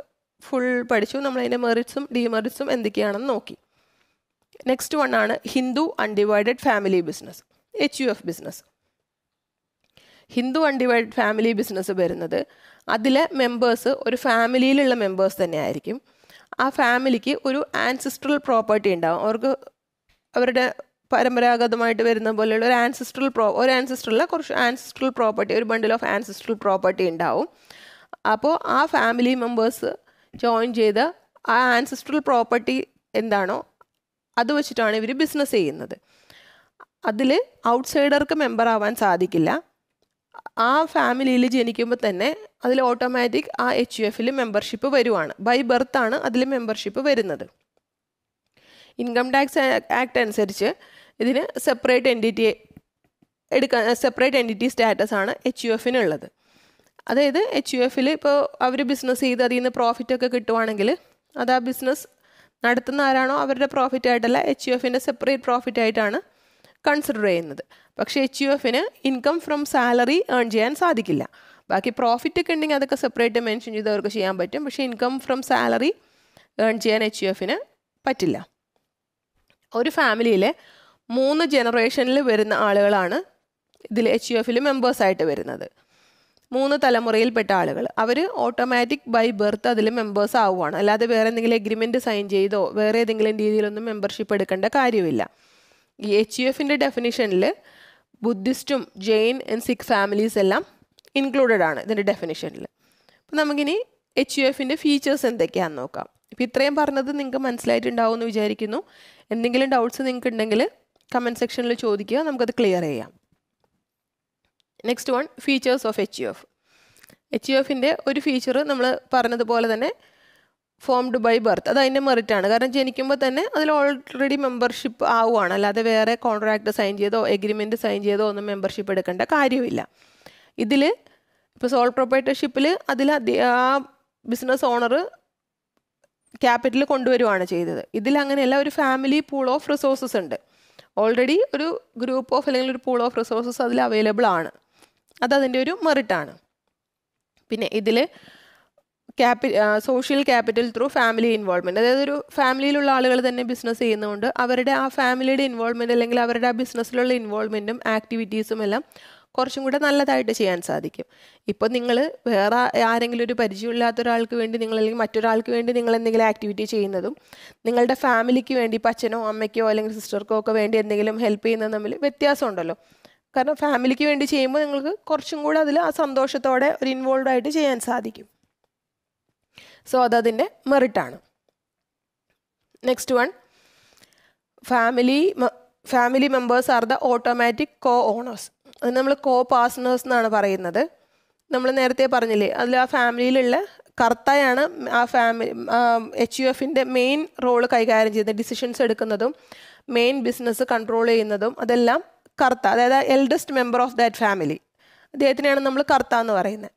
ഫുൾ പഠിച്ചു നമ്മൾ അതിൻ്റെ മെറിറ്റ്സും ഡിമെറിറ്റ്സും എന്തൊക്കെയാണെന്ന് നോക്കി നെക്സ്റ്റ് വൺ ആണ് Hindu undivided family business H U F business Hindu undivided family business വരുന്നത് അതിലെ മെമ്പേഴ്സ് ഒരു ഫാമിലിയിലുള്ള മെമ്പേഴ്സ് തന്നെ ആയിരിക്കും ആ ഫാമിലിക്ക് ഒരു ആൻസിസ്ട്രൽ പ്രോപ്പർട്ടി ഉണ്ടാവും അവർക്ക് അവരുടെ പരമ്പരാഗതമായിട്ട് വരുന്ന പോലെയുള്ള ഒരു ആൻസിസ്ട്രൽ പ്രോ ഒരു ആൻസിസ്ട്രലിലെ കുറച്ച് ആൻസിസ്ട്രൽ പ്രോപ്പർട്ടി ഒരു ബണ്ടിൽ ഓഫ് ആൻസിസ്ട്രൽ പ്രോപ്പർട്ടി ഉണ്ടാവും അപ്പോൾ ആ ഫാമിലി മെമ്പേഴ്സ് ജോയിൻ ചെയ്ത് ആ ആൻസിസ്ട്രൽ പ്രോപ്പർട്ടി എന്താണോ അത് വെച്ചിട്ടാണ് ഇവർ ബിസിനസ് ചെയ്യുന്നത് അതിൽ ഔട്ട്സൈഡർക്ക് മെമ്പർ ആവാൻ സാധിക്കില്ല ആ ഫാമിലിയിൽ ജനിക്കുമ്പോൾ തന്നെ അതിൽ ഓട്ടോമാറ്റിക് ആ എച്ച് യു എഫിൽ മെമ്പർഷിപ്പ് വരുവാണ് ബൈ ബർത്താണ് അതിൽ മെമ്പർഷിപ്പ് വരുന്നത് ഇൻകം ടാക്സ് ആക്ട് അനുസരിച്ച് ഇതിന് സെപ്പറേറ്റ് എൻറ്റിറ്റി എടുക്കാൻ സെപ്പറേറ്റ് എൻറ്റിറ്റി സ്റ്റാറ്റസ് ആണ് എച്ച് യു ഉള്ളത് അതായത് എച്ച് യു എഫിൽ ഇപ്പോൾ അവർ ബിസിനസ് ചെയ്ത് അതിൽ നിന്ന് പ്രോഫിറ്റൊക്കെ കിട്ടുവാണെങ്കിൽ അത് ആ ബിസിനസ് നടത്തുന്ന ആരാണോ അവരുടെ പ്രോഫിറ്റ് ആയിട്ടല്ല എച്ച് യു എഫിൻ്റെ സെപ്പറേറ്റ് പ്രോഫിറ്റ് ആയിട്ടാണ് കൺസിഡർ ചെയ്യുന്നത് പക്ഷേ എച്ച് യു എഫിന് ഇൻകം ഫ്രം സാലറി ഏൺ ചെയ്യാൻ സാധിക്കില്ല ബാക്കി പ്രോഫിറ്റ് ഒക്കെ ഉണ്ടെങ്കിൽ അതൊക്കെ സെപ്പറേറ്റ് മെൻഷൻ ചെയ്ത് അവർക്ക് ചെയ്യാൻ പറ്റും പക്ഷേ ഇൻകം ഫ്രം സാലറി ഏൺ ചെയ്യാൻ എച്ച് യു എഫിന് പറ്റില്ല ഒരു ഫാമിലിയിലെ മൂന്ന് ജനറേഷനിൽ വരുന്ന ആളുകളാണ് ഇതിൽ എച്ച് യു എഫിൽ മെമ്പേഴ്സായിട്ട് വരുന്നത് മൂന്ന് തലമുറയിൽപ്പെട്ട ആളുകൾ അവർ ഓട്ടോമാറ്റിക് ബൈ ബർത്ത് അതിൽ മെമ്പേഴ്സ് ആവുകയാണ് അല്ലാതെ വേറെ എന്തെങ്കിലും എഗ്രിമെൻറ്റ് സൈൻ ചെയ്തോ വേറെ ഏതെങ്കിലും രീതിയിലൊന്നും മെമ്പർഷിപ്പ് എടുക്കേണ്ട കാര്യമില്ല ഈ എച്ച് യു എഫിൻ്റെ ഡെഫിനിഷനിൽ ബുദ്ധിസ്റ്റും ജെയിൻ ആൻഡ് സിഖ് ഫാമിലീസ് എല്ലാം ഇൻക്ലൂഡഡ് ആണ് ഇതിൻ്റെ ഡെഫിനിഷനിൽ അപ്പോൾ നമുക്കിനി എച്ച് യു എഫിൻ്റെ ഫീച്ചേഴ്സ് എന്തൊക്കെയാണെന്ന് നോക്കാം ഇപ്പം ഇത്രയും പറഞ്ഞത് നിങ്ങൾക്ക് മനസ്സിലായിട്ടുണ്ടാവും എന്ന് വിചാരിക്കുന്നു എന്തെങ്കിലും ഡൗട്ട്സ് നിങ്ങൾക്ക് ഉണ്ടെങ്കിൽ കമൻറ്റ് സെക്ഷനിൽ ചോദിക്കുക നമുക്കത് ക്ലിയർ ചെയ്യാം next one features of H U F H U എഫിൻ്റെ ഒരു ഫീച്ചർ നമ്മൾ പറഞ്ഞതുപോലെ തന്നെ ഫോംഡ് ബൈ ബർത്ത് അത് അതിൻ്റെ മെറിറ്റ് ആണ് കാരണം ജനിക്കുമ്പോൾ തന്നെ അതിൽ ഓൾറെഡി മെമ്പർഷിപ്പ് ആവുകയാണ് അല്ലാതെ വേറെ കോൺട്രാക്ട് സൈൻ ചെയ്തോ എഗ്രിമെൻ്റ് സൈൻ ചെയ്തോ ഒന്നും മെമ്പർഷിപ്പ് എടുക്കേണ്ട കാര്യമില്ല ഇതിൽ ഇപ്പോൾ സോൾ പ്രൊപ്പറേറ്റർഷിപ്പിൽ അതിൽ ആ ബിസിനസ് ഓണർ ക്യാപിറ്റൽ കൊണ്ടുവരുവാണ് ചെയ്തത് ഇതിൽ അങ്ങനെയല്ല ഒരു ഫാമിലി പൂൾ ഓഫ് റിസോഴ്സസ് ഉണ്ട് ഓൾറെഡി ഒരു ഗ്രൂപ്പ് ഓഫ് അല്ലെങ്കിൽ ഒരു പൂൾ ഓഫ് റിസോഴ്സസ് അതിൽ അവൈലബിൾ ആണ് അതതിൻ്റെ ഒരു മെറിറ്റാണ് പിന്നെ ഇതിൽ ക്യാപി social capital through family involvement അതായത് ഒരു ഫാമിലിയിലുള്ള ആളുകൾ തന്നെ ബിസിനസ് ചെയ്യുന്നതുകൊണ്ട് അവരുടെ ആ ഫാമിലിയുടെ ഇൻവോൾവ്മെൻറ്റ് അല്ലെങ്കിൽ അവരുടെ ആ ബിസിനസ്സിലുള്ള ഇൻവോൾവ്മെൻറ്റും ആക്ടിവിറ്റീസും എല്ലാം കുറച്ചും കൂടെ നല്ലതായിട്ട് ചെയ്യാൻ സാധിക്കും ഇപ്പോൾ നിങ്ങൾ വേറെ ആരെങ്കിലും ഒരു പരിചയമില്ലാത്ത ഒരാൾക്ക് വേണ്ടി നിങ്ങൾ അല്ലെങ്കിൽ മറ്റൊരാൾക്ക് വേണ്ടി നിങ്ങൾ എന്തെങ്കിലും ആക്ടിവിറ്റി ചെയ്യുന്നതും നിങ്ങളുടെ ഫാമിലിക്ക് വേണ്ടി ഇപ്പോൾ അച്ഛനോ അമ്മയ്ക്കോ അല്ലെങ്കിൽ സിസ്റ്റർക്കോ ഒക്കെ വേണ്ടി എന്തെങ്കിലും ഹെൽപ്പ് ചെയ്യുന്നത് തമ്മിൽ വ്യത്യാസമുണ്ടല്ലോ കാരണം ഫാമിലിക്ക് വേണ്ടി ചെയ്യുമ്പോൾ നിങ്ങൾക്ക് കുറച്ചും കൂടെ അതിൽ ആ സന്തോഷത്തോടെ ഒരു ഇൻവോൾവ് ആയിട്ട് ചെയ്യാൻ സാധിക്കും സോ അതതിൻ്റെ മെറിറ്റാണ് next one family family members are the automatic co owners അത് നമ്മൾ കോ പാർട്ട്നേഴ്സ് എന്നാണ് പറയുന്നത് നമ്മൾ നേരത്തെ പറഞ്ഞില്ലേ അതിൽ ആ ഫാമിലിയിലുള്ള കർത്തയാണ് ആ ഫാമിലി എച്ച് യു എഫിൻ്റെ മെയിൻ റോള് കൈകാര്യം ചെയ്യുന്നത് ഡിസിഷൻസ് എടുക്കുന്നതും മെയിൻ ബിസിനസ് കൺട്രോൾ ചെയ്യുന്നതും അതെല്ലാം കർത്ത അതായത് eldest member of that family അദ്ദേഹത്തിനെയാണ് നമ്മൾ കർത്ത എന്ന് പറയുന്നത്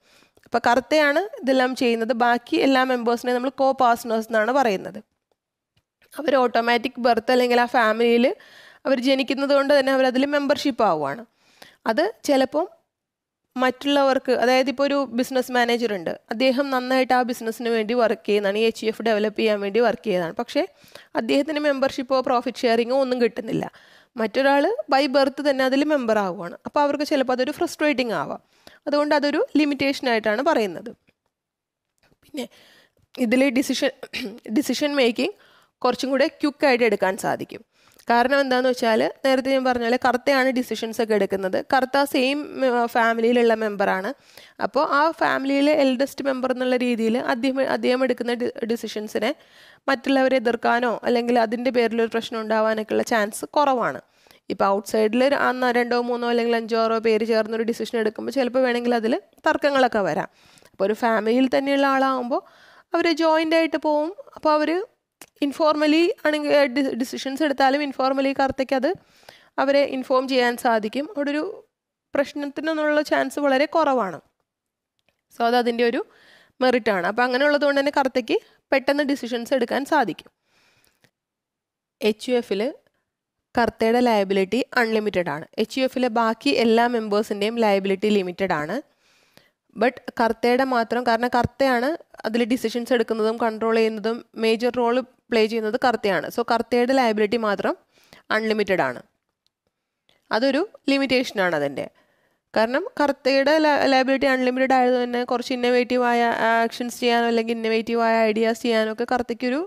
അപ്പോൾ കർത്തയാണ് ഇതെല്ലാം ചെയ്യുന്നത് ബാക്കി എല്ലാ മെമ്പേഴ്സിനെയും നമ്മൾ കോ പാർട്ട്നേഴ്സ് എന്നാണ് പറയുന്നത് അവർ ഓട്ടോമാറ്റിക് ബർത്ത് അല്ലെങ്കിൽ ആ ഫാമിലിയിൽ അവർ ജനിക്കുന്നത് കൊണ്ട് തന്നെ അവരതിൽ മെമ്പർഷിപ്പ് ആവുകയാണ് അത് ചിലപ്പം മറ്റുള്ളവർക്ക് അതായത് ഇപ്പോൾ ഒരു ബിസിനസ് മാനേജർ ഉണ്ട് അദ്ദേഹം നന്നായിട്ട് ആ ബിസിനസ്സിന് വേണ്ടി വർക്ക് ചെയ്യുന്നതാണ് ഈ എച്ച് എഫ് ഡെവലപ്പ് ചെയ്യാൻ വേണ്ടി വർക്ക് ചെയ്തതാണ് പക്ഷേ അദ്ദേഹത്തിന് മെമ്പർഷിപ്പോ പ്രോഫിറ്റ് ഷെയറിങ്ങോ ഒന്നും കിട്ടുന്നില്ല മറ്റൊരാൾ ബൈ ബർത്ത് തന്നെ അതിൽ മെമ്പർ ആവുകയാണ് അപ്പോൾ അവർക്ക് ചിലപ്പോൾ അതൊരു ഫ്രസ്ട്രേറ്റിംഗ് ആവാം അതുകൊണ്ട് അതൊരു ലിമിറ്റേഷൻ ആയിട്ടാണ് പറയുന്നത് പിന്നെ ഇതിൽ ഡിസിഷൻ ഡിസിഷൻ മേക്കിംഗ് കുറച്ചും കൂടെ ക്യുക്കായിട്ട് എടുക്കാൻ സാധിക്കും കാരണം എന്താണെന്ന് വെച്ചാൽ നേരത്തെ ഞാൻ പറഞ്ഞ പോലെ കർത്തയാണ് ഡിസിഷൻസ് ഒക്കെ എടുക്കുന്നത് കർത്ത സെയിം ഫാമിലിയിലുള്ള മെമ്പറാണ് അപ്പോൾ ആ ഫാമിലിയിലെ എൽഡസ്റ്റ് മെമ്പർ എന്നുള്ള രീതിയിൽ അദ്ദേഹം അദ്ദേഹം എടുക്കുന്ന ഡിസിഷൻസിനെ മറ്റുള്ളവരെ എതിർക്കാനോ അല്ലെങ്കിൽ അതിൻ്റെ ഒരു പ്രശ്നം ഉണ്ടാവാനൊക്കെയുള്ള ചാൻസ് കുറവാണ് ഇപ്പോൾ ഔട്ട്സൈഡിൽ അന്ന് രണ്ടോ മൂന്നോ അല്ലെങ്കിൽ അഞ്ചോ ആറോ പേര് ചേർന്നൊരു ഡിസിഷൻ എടുക്കുമ്പോൾ ചിലപ്പോൾ വേണമെങ്കിൽ അതിൽ തർക്കങ്ങളൊക്കെ വരാം അപ്പോൾ ഒരു ഫാമിലിയിൽ തന്നെയുള്ള ആളാകുമ്പോൾ അവർ ജോയിൻ്റ് ആയിട്ട് പോവും അപ്പോൾ അവർ ഇൻഫോർമലി ആണെങ്കിൽ ഡിസിഷൻസ് എടുത്താലും ഇൻഫോർമലി കാർത്തയ്ക്ക് അത് അവരെ ഇൻഫോം ചെയ്യാൻ സാധിക്കും അവിടെ ഒരു പ്രശ്നത്തിനൊന്നുള്ള ചാൻസ് വളരെ കുറവാണ് സോ അത് അതിൻ്റെ ഒരു മെറിറ്റാണ് അപ്പോൾ ഉള്ളതുകൊണ്ട് തന്നെ കറുത്തേക്ക് പെട്ടെന്ന് ഡിസിഷൻസ് എടുക്കാൻ സാധിക്കും എച്ച് യു എഫിൽ കറുത്തയുടെ ലയബിലിറ്റി അൺലിമിറ്റഡ് ആണ് എച്ച് യു എഫിലെ ബാക്കി എല്ലാ മെമ്പേഴ്സിൻ്റെയും ലയബിലിറ്റി ലിമിറ്റഡ് ആണ് ബട്ട് കർത്തയുടെ മാത്രം കാരണം കർത്തയാണ് അതിൽ ഡിസിഷൻസ് എടുക്കുന്നതും കൺട്രോൾ ചെയ്യുന്നതും മേജർ റോൾ പ്ലേ ചെയ്യുന്നത് കർത്തയാണ് സോ കർത്തയുടെ ലയബിലിറ്റി മാത്രം അൺലിമിറ്റഡ് ആണ് അതൊരു ലിമിറ്റേഷനാണ് അതിൻ്റെ കാരണം കർത്തയുടെ ലയബിലിറ്റി അൺലിമിറ്റഡ് ആയത് തന്നെ കുറച്ച് ഇന്നവേറ്റീവായ ആക്ഷൻസ് ചെയ്യാനോ അല്ലെങ്കിൽ ഇന്നവേറ്റീവായ ഐഡിയാസ് ചെയ്യാനോ ഒക്കെ കർത്തയ്ക്കൊരു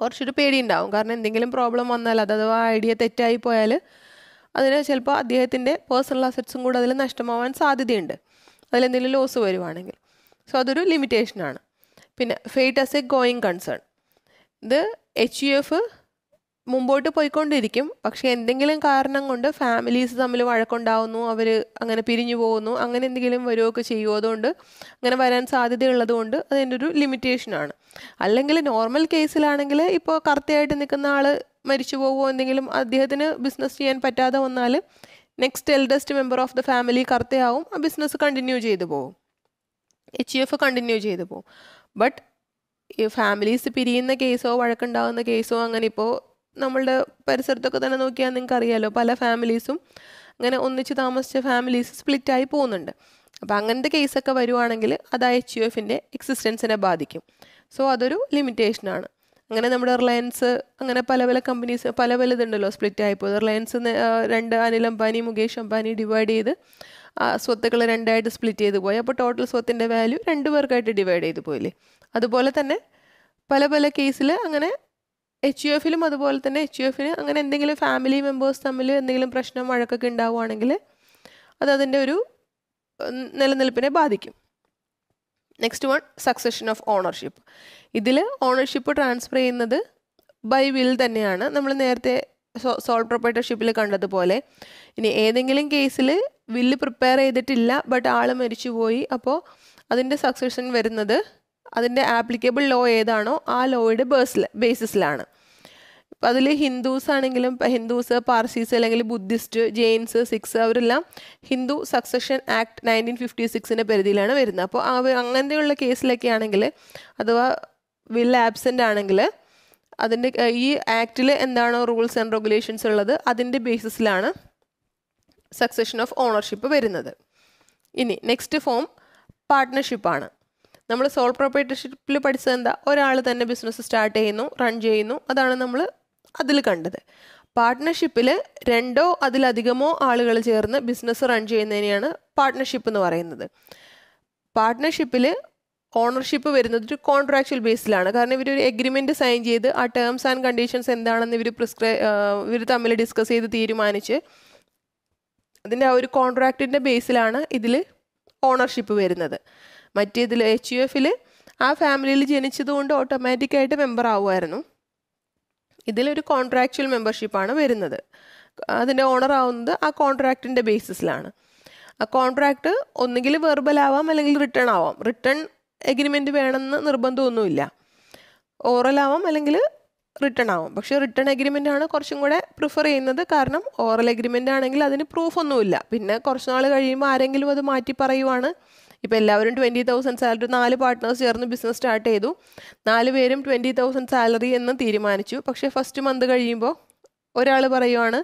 കുറച്ചൊരു പേടിയുണ്ടാവും കാരണം എന്തെങ്കിലും പ്രോബ്ലം വന്നാൽ അത് അഥവാ ഐഡിയ തെറ്റായി പോയാൽ അതിന് ചിലപ്പോൾ അദ്ദേഹത്തിൻ്റെ പേഴ്സണൽ അസറ്റ്സും കൂടെ അതിൽ നഷ്ടമാവാൻ സാധ്യതയുണ്ട് അതിലെന്തെങ്കിലും ലോസ് വരുവാണെങ്കിൽ സോ അതൊരു ലിമിറ്റേഷനാണ് പിന്നെ fate as a going concern ഇത് എച്ച് യു എഫ് മുമ്പോട്ട് പോയിക്കൊണ്ടിരിക്കും പക്ഷേ എന്തെങ്കിലും കാരണം കൊണ്ട് ഫാമിലീസ് തമ്മിൽ വഴക്കുണ്ടാവുന്നു അവർ അങ്ങനെ പിരിഞ്ഞു പോകുന്നു അങ്ങനെ എന്തെങ്കിലും വരുമൊക്കെ ചെയ്യുമോ അതുകൊണ്ട് അങ്ങനെ വരാൻ സാധ്യതയുള്ളതുകൊണ്ട് അതിൻ്റെ ഒരു ലിമിറ്റേഷനാണ് അല്ലെങ്കിൽ നോർമൽ കേസിലാണെങ്കിൽ ഇപ്പോൾ കറുത്തയായിട്ട് നിൽക്കുന്ന ആൾ മരിച്ചു പോകുമോ എന്തെങ്കിലും അദ്ദേഹത്തിന് ബിസിനസ് ചെയ്യാൻ പറ്റാതെ വന്നാൽ next eldest member of the family കറുത്തയാവും ആ ബിസിനസ് കണ്ടിന്യൂ ചെയ്തു പോകും എച്ച് യു എഫ് കണ്ടിന്യൂ ചെയ്ത് പോകും ബട്ട് ഈ ഫാമിലീസ് പിരിയുന്ന കേസോ വഴക്കുണ്ടാകുന്ന കേസോ അങ്ങനെ ഇപ്പോൾ നമ്മളുടെ പരിസരത്തൊക്കെ തന്നെ നോക്കിയാൽ നിങ്ങൾക്ക് അറിയാമല്ലോ പല ഫാമിലീസും അങ്ങനെ ഒന്നിച്ച് താമസിച്ച ഫാമിലീസ് സ്പ്ലിറ്റായി പോകുന്നുണ്ട് അപ്പോൾ അങ്ങനത്തെ കേസൊക്കെ വരുവാണെങ്കിൽ അത് ആ എച്ച് യു എഫിൻ്റെ എക്സിസ്റ്റൻസിനെ ബാധിക്കും സോ അതൊരു ലിമിറ്റേഷനാണ് അങ്ങനെ നമ്മുടെ റിലയൻസ് അങ്ങനെ പല പല കമ്പനീസ് പല പല ഇതുണ്ടല്ലോ സ്പ്ലിറ്റ് ആയിപ്പോൾ റിലയൻസ് രണ്ട് അനിൽ അംബാനി മുകേഷ് അംബാനി ഡിവൈഡ് ചെയ്ത് ആ സ്വത്തുകൾ രണ്ടായിട്ട് സ്പ്ലിറ്റ് ചെയ്ത് പോയി അപ്പോൾ ടോട്ടൽ സ്വത്തിൻ്റെ വാല്യൂ രണ്ട് പേർക്കായിട്ട് ഡിവൈഡ് ചെയ്ത് പോയില്ലേ അതുപോലെ തന്നെ പല പല കേസിൽ അങ്ങനെ എച്ച് യു എഫിലും അതുപോലെ തന്നെ എച്ച് യു എഫിന് അങ്ങനെ എന്തെങ്കിലും ഫാമിലി മെമ്പേഴ്സ് തമ്മിൽ എന്തെങ്കിലും പ്രശ്നം വഴക്കൊക്കെ ഉണ്ടാവുകയാണെങ്കിൽ അത് അതിൻ്റെ ഒരു നിലനിൽപ്പിനെ ബാധിക്കും next one succession of ownership ഇതിൽ ഓണർഷിപ്പ് ട്രാൻസ്ഫർ ചെയ്യുന്നത് ബൈ വിൽ തന്നെയാണ് നമ്മൾ നേരത്തെ സോൾ പ്രൊപ്പറേറ്റർഷിപ്പിൽ കണ്ടതുപോലെ ഇനി ഏതെങ്കിലും കേസിൽ വില്ല് പ്രിപ്പയർ ചെയ്തിട്ടില്ല ബട്ട് ആൾ പോയി അപ്പോൾ അതിൻ്റെ സക്സഷൻ വരുന്നത് അതിൻ്റെ ആപ്ലിക്കബിൾ ലോ ഏതാണോ ആ ലോയുടെ ബേസിൽ ബേസിസിലാണ് ഇപ്പം അതിൽ ഹിന്ദുസ് ആണെങ്കിലും ഹിന്ദുസ് പാർസീസ് അല്ലെങ്കിൽ ബുദ്ധിസ്റ്റ് ജെയിൻസ് സിക്സ് അവരെല്ലാം Hindu succession act nineteen fifty സിക്സിൻ്റെ പരിധിയിലാണ് വരുന്നത് അപ്പോൾ അവ അങ്ങനെയുള്ള കേസിലൊക്കെ ആണെങ്കിൽ അഥവാ വിൽ ആബ്സെൻ്റ് ആണെങ്കിൽ അതിൻ്റെ ഈ ആക്റ്റിൽ എന്താണോ റൂൾസ് ആൻഡ് റെഗുലേഷൻസ് ഉള്ളത് അതിൻ്റെ ബേസിസിലാണ് സക്സഷൻ ഓഫ് ഓണർഷിപ്പ് വരുന്നത് ഇനി നെക്സ്റ്റ് ഫോം പാർട്ട്ണർഷിപ്പാണ് നമ്മൾ സോൾ പ്രോപ്പർട്ടർഷിപ്പിൽ പഠിച്ചത് എന്താ ഒരാൾ തന്നെ ബിസിനസ് സ്റ്റാർട്ട് ചെയ്യുന്നു റൺ ചെയ്യുന്നു അതാണ് നമ്മൾ അതിൽ കണ്ടത് പാർട്ട്ണർഷിപ്പിൽ രണ്ടോ അതിലധികമോ ആളുകൾ ചേർന്ന് ബിസിനസ് റൺ ചെയ്യുന്നതിനെയാണ് പാർട്ട്ണർഷിപ്പ് എന്ന് പറയുന്നത് പാർട്ട്ണർഷിപ്പിൽ ഓണർഷിപ്പ് വരുന്നത് ഒരു കോൺട്രാക്ച്വൽ ബേസിലാണ് കാരണം ഇവർ ഒരു എഗ്രിമെൻ്റ് സൈൻ ചെയ്ത് ആ ടേംസ് ആൻഡ് കണ്ടീഷൻസ് എന്താണെന്ന് ഇവർ പ്രിസ്ക്രൈ ഇവർ തമ്മിൽ ഡിസ്കസ് ചെയ്ത് തീരുമാനിച്ച് അതിൻ്റെ ആ ഒരു കോൺട്രാക്റ്റിൻ്റെ ബേസിലാണ് ഇതിൽ ഓണർഷിപ്പ് വരുന്നത് മറ്റേതിൽ എച്ച് e യു എഫിൽ ആ ഫാമിലിയിൽ ജനിച്ചതുകൊണ്ട് ഓട്ടോമാറ്റിക്കായിട്ട് മെമ്പർ ആവുമായിരുന്നു ഇതിലൊരു കോൺട്രാക്ച്വൽ മെമ്പർഷിപ്പാണ് വരുന്നത് അതിൻ്റെ ഓണർ ആവുന്നത് ആ കോൺട്രാക്റ്റിൻ്റെ ബേസിസിലാണ് ആ കോൺട്രാക്റ്റ് ഒന്നുകിൽ വെർബൽ ആവാം അല്ലെങ്കിൽ റിട്ടേൺ ആവാം റിട്ടേൺ എഗ്രിമെൻറ്റ് വേണമെന്ന് നിർബന്ധമൊന്നുമില്ല ഓറൽ ആവാം അല്ലെങ്കിൽ റിട്ടേൺ ആവും പക്ഷേ റിട്ടേൺ അഗ്രിമെൻ്റ് ആണ് കുറച്ചും കൂടെ പ്രിഫർ ചെയ്യുന്നത് കാരണം ഓറൽ അഗ്രിമെൻ്റ് ആണെങ്കിൽ അതിന് പ്രൂഫ് ഒന്നുമില്ല പിന്നെ കുറച്ച് നാൾ കഴിയുമ്പോൾ ആരെങ്കിലും അത് മാറ്റി പറയുവാണ് ഇപ്പോൾ എല്ലാവരും ട്വൻറ്റി തൗസൻഡ് സാലറി നാല് പാർട്ട്നേഴ്സ് ചേർന്ന് ബിസിനസ് സ്റ്റാർട്ട് ചെയ്തു നാല് പേരും ട്വൻറ്റി തൗസൻഡ് സാലറി എന്ന് തീരുമാനിച്ചു പക്ഷേ ഫസ്റ്റ് മന്ത് കഴിയുമ്പോൾ ഒരാൾ പറയുവാണ്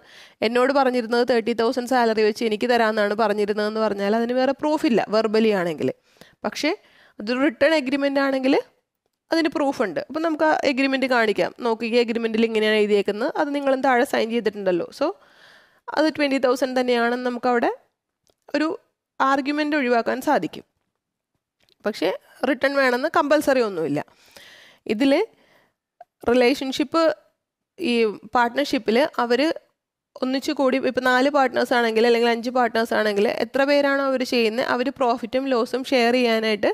എന്നോട് പറഞ്ഞിരുന്നത് തേർട്ടി തൗസൻഡ് സാലറി വെച്ച് എനിക്ക് തരാമെന്നാണ് പറഞ്ഞിരുന്നതെന്ന് പറഞ്ഞാൽ അതിന് വേറെ പ്രൂഫില്ല വെർബലി ആണെങ്കിൽ പക്ഷേ അതൊരു റിട്ടേൺ അഗ്രിമെൻ്റ് ആണെങ്കിൽ അതിന് പ്രൂഫുണ്ട് അപ്പോൾ നമുക്ക് ആ എഗ്രിമെൻറ്റ് കാണിക്കാം നോക്കി ഈ എഗ്രിമെൻറ്റിൽ ഇങ്ങനെയാണ് എഴുതിയേക്കുന്നത് അത് നിങ്ങളും താഴെ സൈൻ ചെയ്തിട്ടുണ്ടല്ലോ സോ അത് ട്വൻറ്റി തൗസൻഡ് തന്നെയാണെന്ന് നമുക്കവിടെ ഒരു ആർഗ്യുമെൻ്റ് ഒഴിവാക്കാൻ സാധിക്കും പക്ഷേ റിട്ടേൺ വേണമെന്ന് കമ്പൽസറി ഒന്നുമില്ല ഇതിൽ റിലേഷൻഷിപ്പ് ഈ പാർട്ട്ണർഷിപ്പിൽ അവർ ഒന്നിച്ച് കൂടി ഇപ്പോൾ നാല് പാർട്ട്നേഴ്സ് ആണെങ്കിൽ അല്ലെങ്കിൽ അഞ്ച് പാർട്ട്നേഴ്സ് ആണെങ്കിൽ എത്ര പേരാണോ അവർ ചെയ്യുന്നത് അവർ പ്രോഫിറ്റും ലോസും ഷെയർ ചെയ്യാനായിട്ട്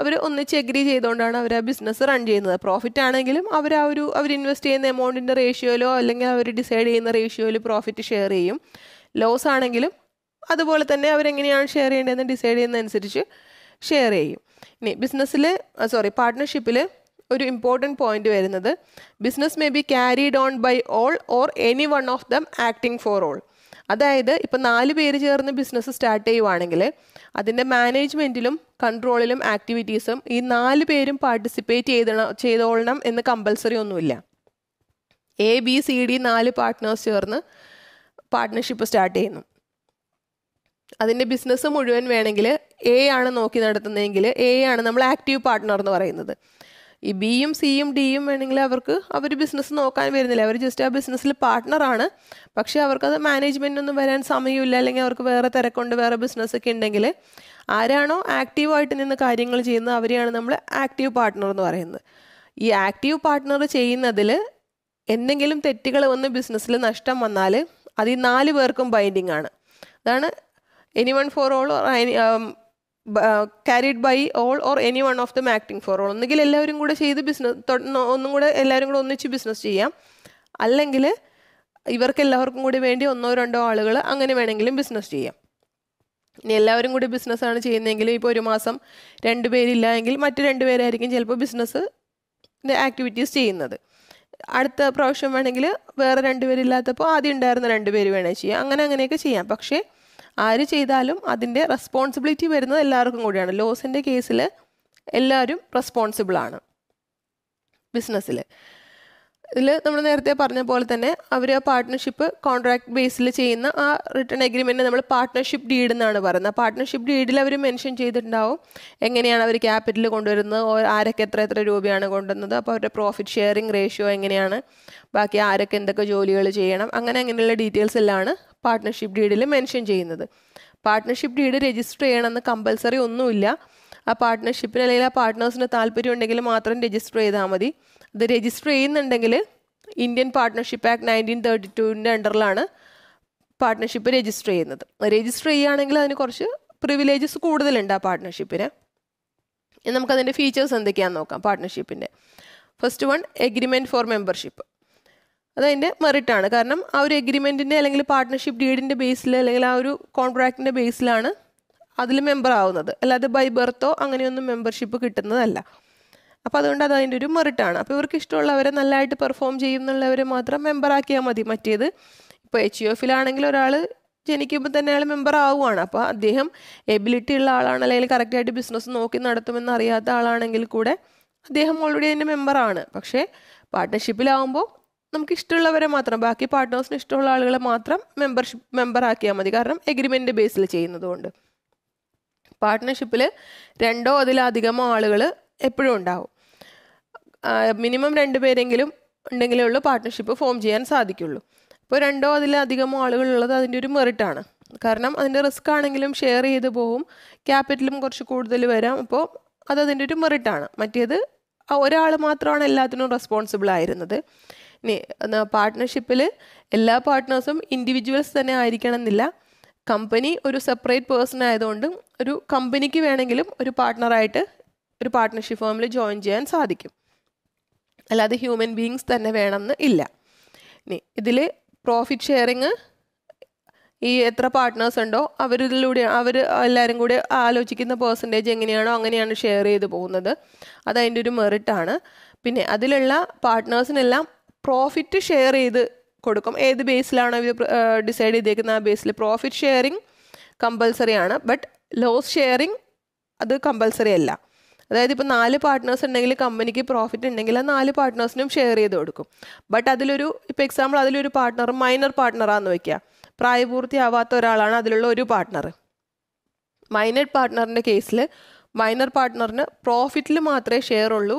അവർ ഒന്നിച്ച് എഗ്രി ചെയ്തുകൊണ്ടാണ് അവർ ആ ബിസിനസ് റൺ ചെയ്യുന്നത് പ്രോഫിറ്റ് ആണെങ്കിലും അവർ ആ ഒരു അവർ ഇൻവെസ്റ്റ് ചെയ്യുന്ന എമൗണ്ടിൻ്റെ റേഷ്യോയിലോ അല്ലെങ്കിൽ അവർ ഡിസൈഡ് ചെയ്യുന്ന റേഷ്യോയിലോ പ്രോഫിറ്റ് ഷെയർ ചെയ്യും ലോസ് ആണെങ്കിലും അതുപോലെ തന്നെ അവരെങ്ങനെയാണ് ഷെയർ ചെയ്യേണ്ടതെന്ന് ഡിസൈഡ് ചെയ്യുന്നതനുസരിച്ച് ഷെയർ ചെയ്യും ഇനി ബിസിനസ്സിൽ സോറി പാർട്ട്ണർഷിപ്പിൽ ഒരു ഇമ്പോർട്ടൻറ്റ് പോയിന്റ് വരുന്നത് business may be carried on by all or any one of them acting for all അതായത് ഇപ്പം നാല് പേര് ചേർന്ന് ബിസിനസ് സ്റ്റാർട്ട് ചെയ്യുവാണെങ്കിൽ അതിൻ്റെ മാനേജ്മെൻറ്റിലും കൺട്രോളിലും ആക്ടിവിറ്റീസും ഈ നാല് പേരും പാർട്ടിസിപ്പേറ്റ് ചെയ്തണം ചെയ്തോളണം എന്ന് കമ്പൽസറി ഒന്നുമില്ല എ ബി സി ഡി നാല് പാർട്ട്നേഴ്സ് ചേർന്ന് പാർട്ട്ണർഷിപ്പ് സ്റ്റാർട്ട് ചെയ്യുന്നു അതിൻ്റെ ബിസിനസ് മുഴുവൻ വേണമെങ്കിൽ എ ആണ് നോക്കി നടത്തുന്നതെങ്കിൽ എ ആണ് നമ്മൾ ആക്റ്റീവ് പാർട്ട്ണർ എന്ന് പറയുന്നത് ഈ ബിയും സിയും ഡിയും വേണമെങ്കിൽ അവർക്ക് അവർ ബിസിനസ് നോക്കാൻ വരുന്നില്ല അവർ ജസ്റ്റ് ആ ബിസിനസ്സിൽ പാർട്ട്ണറാണ് പക്ഷേ അവർക്കത് മാനേജ്മെൻറ്റൊന്നും വരാൻ സമയമില്ല അല്ലെങ്കിൽ അവർക്ക് വേറെ തിരക്കൊണ്ട് വേറെ ബിസിനസ്സൊക്കെ ഉണ്ടെങ്കിൽ ആരാണോ ആക്റ്റീവായിട്ട് നിന്ന് കാര്യങ്ങൾ ചെയ്യുന്നത് അവരെയാണ് നമ്മൾ ആക്റ്റീവ് പാർട്ട്ണർ എന്ന് പറയുന്നത് ഈ ആക്റ്റീവ് പാർട്ട്ണർ ചെയ്യുന്നതിൽ എന്തെങ്കിലും തെറ്റുകൾ വന്ന് ബിസിനസ്സിൽ നഷ്ടം വന്നാൽ അത് ഈ നാല് പേർക്കും ബൈൻഡിങ് ആണ് അതാണ് any one for all or carried by all or any one of them acting for all ഒന്നുകിൽ എല്ലാവരും കൂടെ ചെയ്ത് ബിസിനസ് ഒന്നും കൂടെ എല്ലാവരും കൂടെ ഒന്നിച്ച് ബിസിനസ് ചെയ്യാം അല്ലെങ്കിൽ ഇവർക്ക് എല്ലാവർക്കും കൂടി വേണ്ടി ഒന്നോ രണ്ടോ ആളുകൾ അങ്ങനെ വേണമെങ്കിലും ബിസിനസ് ചെയ്യാം ഇനി എല്ലാവരും കൂടി ബിസിനസ്സാണ് ചെയ്യുന്നതെങ്കിൽ ഇപ്പോൾ ഒരു മാസം രണ്ട് പേരില്ല എങ്കിൽ മറ്റു രണ്ട് പേരായിരിക്കും ചിലപ്പോൾ ബിസിനസ് ആക്ടിവിറ്റീസ് ചെയ്യുന്നത് അടുത്ത പ്രാവശ്യം വേണമെങ്കിൽ വേറെ രണ്ട് പേരില്ലാത്തപ്പോൾ ആദ്യം ഉണ്ടായിരുന്ന പേര് വേണേൽ ചെയ്യാം അങ്ങനെ അങ്ങനെയൊക്കെ ചെയ്യാം പക്ഷേ ആര് ചെയ്താലും അതിൻ്റെ റെസ്പോൺസിബിലിറ്റി വരുന്നത് എല്ലാവർക്കും കൂടിയാണ് ലോസിൻ്റെ കേസിൽ എല്ലാവരും റെസ്പോൺസിബിളാണ് ബിസിനസ്സിൽ ഇതിൽ നമ്മൾ നേരത്തെ പറഞ്ഞ പോലെ തന്നെ അവർ ആ പാർട്ട്ണർഷിപ്പ് കോൺട്രാക്ട് ബേസിൽ ചെയ്യുന്ന ആ റിട്ടേൺ അഗ്രിമെൻറ്റ് നമ്മൾ പാർട്ട്ണർഷിപ്പ് ഡീഡ് എന്നാണ് പറയുന്നത് പാർട്ട്ണർഷിപ്പ് ഡീഡിൽ അവർ മെൻഷൻ ചെയ്തിട്ടുണ്ടാവും എങ്ങനെയാണ് അവർ ക്യാപിറ്റൽ കൊണ്ടുവരുന്നത് ആരൊക്കെ എത്ര എത്ര രൂപയാണ് കൊണ്ടുവന്നത് അപ്പോൾ അവരുടെ പ്രോഫിറ്റ് ഷെയറിംഗ് റേഷ്യോ എങ്ങനെയാണ് ബാക്കി ആരൊക്കെ എന്തൊക്കെ ജോലികൾ ചെയ്യണം അങ്ങനെ അങ്ങനെയുള്ള ഡീറ്റെയിൽസ് എല്ലാമാണ് പാർട്ട്ണർഷിപ്പ് ഡീഡിൽ മെൻഷൻ ചെയ്യുന്നത് പാർട്ട്ണർഷിപ്പ് ഡീഡ് രജിസ്റ്റർ ചെയ്യണമെന്ന് കമ്പൽസറി ഒന്നുമില്ല ആ പാർട്ട്ണർഷിപ്പിന് അല്ലെങ്കിൽ ആ പാർട്ട്നേഴ്സിന് താല്പര്യം ഉണ്ടെങ്കിൽ മാത്രം രജിസ്റ്റർ ചെയ്താൽ മതി ഇത് രജിസ്റ്റർ ചെയ്യുന്നുണ്ടെങ്കിൽ Indian partnership act nineteen thirty ടുവിൻ്റെ അണ്ടറിലാണ് പാർട്ട്ണർഷിപ്പ് രജിസ്റ്റർ ചെയ്യുന്നത് രജിസ്റ്റർ ചെയ്യുകയാണെങ്കിൽ അതിന് കുറച്ച് പ്രിവിലേജസ് കൂടുതലുണ്ട് ആ പാർട്ട്ണർഷിപ്പിന് നമുക്കതിൻ്റെ ഫീച്ചേഴ്സ് എന്തൊക്കെയാണെന്ന് നോക്കാം പാർട്ട്ണർഷിപ്പിൻ്റെ first one agreement for membership അതതിൻ്റെ മെറിറ്റാണ് കാരണം ആ ഒരു എഗ്രിമെൻറ്റിൻ്റെ അല്ലെങ്കിൽ പാർട്ട്ണർഷിപ്പ് ഡീഡിൻ്റെ ബേസിൽ അല്ലെങ്കിൽ ആ ഒരു കോൺട്രാക്റ്റിൻ്റെ ബേസിലാണ് അതിൽ മെമ്പർ ആവുന്നത് അല്ലാതെ ബൈ ബർത്തോ അങ്ങനെയൊന്നും മെമ്പർഷിപ്പ് കിട്ടുന്നതല്ല അപ്പോൾ അതുകൊണ്ട് അത് അതിൻ്റെ ഒരു മെറിറ്റാണ് അപ്പോൾ ഇവർക്ക് ഇഷ്ടമുള്ളവരെ നല്ലതായിട്ട് പെർഫോം ചെയ്യുന്നുള്ളവരെ മാത്രം മെമ്പറാക്കിയാൽ മതി മറ്റേത് ഇപ്പോൾ എച്ച് യു e എഫിലാണെങ്കിൽ ഒരാൾ ജനിക്കുമ്പോൾ തന്നെ അയാൾ മെമ്പർ ആവുകയാണ് അപ്പോൾ അദ്ദേഹം എബിലിറ്റി ഉള്ള ആളാണ് അല്ലെങ്കിൽ കറക്റ്റായിട്ട് ബിസിനസ് നോക്കി നടത്തുമെന്ന് അറിയാത്ത ആളാണെങ്കിൽ കൂടെ അദ്ദേഹം ഓൾറെഡി അതിൻ്റെ മെമ്പറാണ് പക്ഷേ പാർട്ട്ണർഷിപ്പിലാവുമ്പോൾ നമുക്ക് ഇഷ്ടമുള്ളവരെ മാത്രം ബാക്കി പാർട്ട്നേഴ്സിന് ഇഷ്ടമുള്ള ആളുകളെ മാത്രം മെമ്പർഷിപ്പ് മെമ്പറാക്കിയാൽ മതി കാരണം എഗ്രിമെൻ്റ് ബേസിൽ ചെയ്യുന്നതുകൊണ്ട് പാർട്ട്ണർഷിപ്പിൽ രണ്ടോ അതിലധികമോ ആളുകൾ എപ്പോഴും ഉണ്ടാവും മിനിമം രണ്ട് പേരെങ്കിലും ഉണ്ടെങ്കിലേ ഉള്ളൂ പാർട്ട്ണർഷിപ്പ് ഫോം ചെയ്യാൻ സാധിക്കുള്ളൂ ഇപ്പോൾ രണ്ടോ അതിലധികമോ ആളുകളുള്ളത് അതിൻ്റെ ഒരു മെറിറ്റാണ് കാരണം അതിൻ്റെ റിസ്ക് ആണെങ്കിലും ഷെയർ ചെയ്ത് പോവും ക്യാപിറ്റലും കുറച്ച് കൂടുതൽ വരാം അപ്പോൾ അത് അതിൻ്റെ ഒരു മെറിറ്റാണ് മറ്റേത് ഒരാൾ മാത്രമാണ് എല്ലാത്തിനും റെസ്പോൺസിബിൾ ആയിരുന്നത് ഇനി പാർട്ട്ണർഷിപ്പിൽ എല്ലാ പാർട്ട്നേഴ്സും ഇൻഡിവിജ്വൽസ് തന്നെ ആയിരിക്കണം എന്നില്ല കമ്പനി ഒരു സെപ്പറേറ്റ് പേഴ്സൺ ആയതുകൊണ്ട് ഒരു കമ്പനിക്ക് വേണമെങ്കിലും ഒരു പാർട്ട്ണറായിട്ട് ഒരു പാർട്ട്ണർഷിപ്പ് ഫേമിൽ ജോയിൻ ചെയ്യാൻ സാധിക്കും അല്ലാതെ ഹ്യൂമൻ ബീങ്സ് തന്നെ വേണമെന്ന് ഇല്ല ഇനി ഇതിൽ പ്രോഫിറ്റ് ഷെയറിങ് ഈ എത്ര പാർട്ട്നേഴ്സ് ഉണ്ടോ അവരിലൂടെ അവർ എല്ലാവരും കൂടി ആലോചിക്കുന്ന പേഴ്സൻറ്റേജ് എങ്ങനെയാണോ അങ്ങനെയാണ് ഷെയർ ചെയ്ത് പോകുന്നത് അതതിൻ്റെ ഒരു മെറിറ്റാണ് പിന്നെ അതിലുള്ള പാർട്ട്നേഴ്സിനെല്ലാം പ്രോഫിറ്റ് ഷെയർ ചെയ്ത് കൊടുക്കും ഏത് ബേസിലാണോ ഇത് ഡിസൈഡ് ചെയ്തേക്കുന്നത് ആ ബേസിൽ പ്രോഫിറ്റ് ഷെയറിങ് കമ്പൽസറി ആണ് ബട്ട് ലോസ് ഷെയറിങ് അത് കമ്പൽസറി അല്ല അതായത് ഇപ്പോൾ നാല് പാർട്ട്നേഴ്സ് ഉണ്ടെങ്കിൽ കമ്പനിക്ക് പ്രോഫിറ്റ് ഉണ്ടെങ്കിൽ ആ നാല് പാർട്ട്നേഴ്സിനും ഷെയർ ചെയ്ത് കൊടുക്കും ബട്ട് അതിലൊരു ഇപ്പോൾ എക്സാമ്പിൾ അതിലൊരു പാർട്ട്ണർ മൈനർ പാർട്ട്ണറാന്ന് വയ്ക്കുക പ്രായപൂർത്തിയാവാത്ത ഒരാളാണ് അതിലുള്ള ഒരു പാർട്ട്ണർ മൈനർ പാർട്ട്ണറിൻ്റെ കേസിൽ മൈനർ പാർട്ട്ണറിന് പ്രോഫിറ്റിൽ മാത്രമേ ഷെയർ ഉള്ളൂ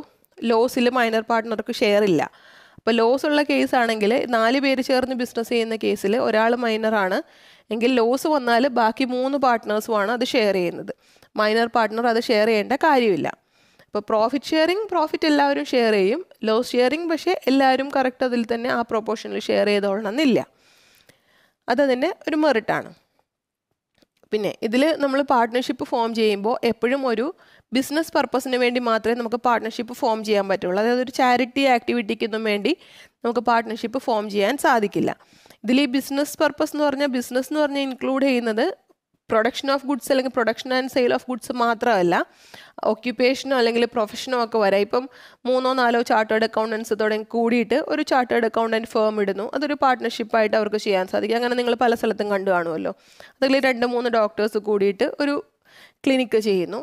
ലോസിൽ മൈനർ പാർട്ട്ണർക്ക് ഷെയർ ഇല്ല അപ്പോൾ ലോസ് ഉള്ള കേസാണെങ്കിൽ നാല് പേര് ചേർന്ന് ബിസിനസ് ചെയ്യുന്ന കേസിൽ ഒരാൾ മൈനറാണ് എങ്കിൽ ലോസ് വന്നാൽ ബാക്കി മൂന്ന് പാർട്ട്നേഴ്സുമാണ് അത് ഷെയർ ചെയ്യുന്നത് മൈനർ പാർട്ട്ണർ അത് ഷെയർ ചെയ്യേണ്ട കാര്യമില്ല അപ്പോൾ പ്രോഫിറ്റ് ഷെയറിങ് പ്രോഫിറ്റ് എല്ലാവരും ഷെയർ ചെയ്യും ലോസ് ഷെയറിങ് പക്ഷേ എല്ലാവരും കറക്റ്റ് അതിൽ തന്നെ ആ പ്രൊപ്പോർഷനിൽ ഷെയർ ചെയ്തോളണം എന്നില്ല അതതിൻ്റെ ഒരു മെറിറ്റാണ് പിന്നെ ഇതിൽ നമ്മൾ പാർട്ട്ണർഷിപ്പ് ഫോം ചെയ്യുമ്പോൾ എപ്പോഴും ഒരു ബിസിനസ് പർപ്പസിന് വേണ്ടി മാത്രമേ നമുക്ക് പാർട്ട്ണർഷിപ്പ് ഫോം ചെയ്യാൻ പറ്റുള്ളൂ അതായത് ഒരു ചാരിറ്റി ആക്ടിവിറ്റിക്കൊന്നും വേണ്ടി നമുക്ക് പാർട്ട്ണർഷിപ്പ് ഫോം ചെയ്യാൻ സാധിക്കില്ല ഇതിൽ ഈ ബിസിനസ് പർപ്പസ് എന്ന് പറഞ്ഞാൽ ബിസിനസ് എന്ന് പറഞ്ഞാൽ ഇൻക്ലൂഡ് ചെയ്യുന്നത് പ്രൊഡക്ഷൻ ഓഫ് ഗുഡ്സ് അല്ലെങ്കിൽ production and sale of goods മാത്രമല്ല ഓക്യുപ്പേഷനോ അല്ലെങ്കിൽ പ്രൊഫഷനോ ഒക്കെ വരാം ഇപ്പം മൂന്നോ നാലോ ചാർട്ടേഡ് അക്കൗണ്ടൻസ് തുടങ്ങി കൂടിയിട്ട് ഒരു ചാർട്ടേഡ് അക്കൗണ്ടൻറ്റ് ഫേം ഇടുന്നു അതൊരു പാർട്ട്ണർഷിപ്പായിട്ട് അവർക്ക് ചെയ്യാൻ സാധിക്കും അങ്ങനെ നിങ്ങൾ പല സ്ഥലത്തും കണ്ടു കാണുമല്ലോ അതിൽ രണ്ട് മൂന്ന് ഡോക്ടേഴ്സ് കൂടിയിട്ട് ഒരു ക്ലിനിക്ക് ചെയ്യുന്നു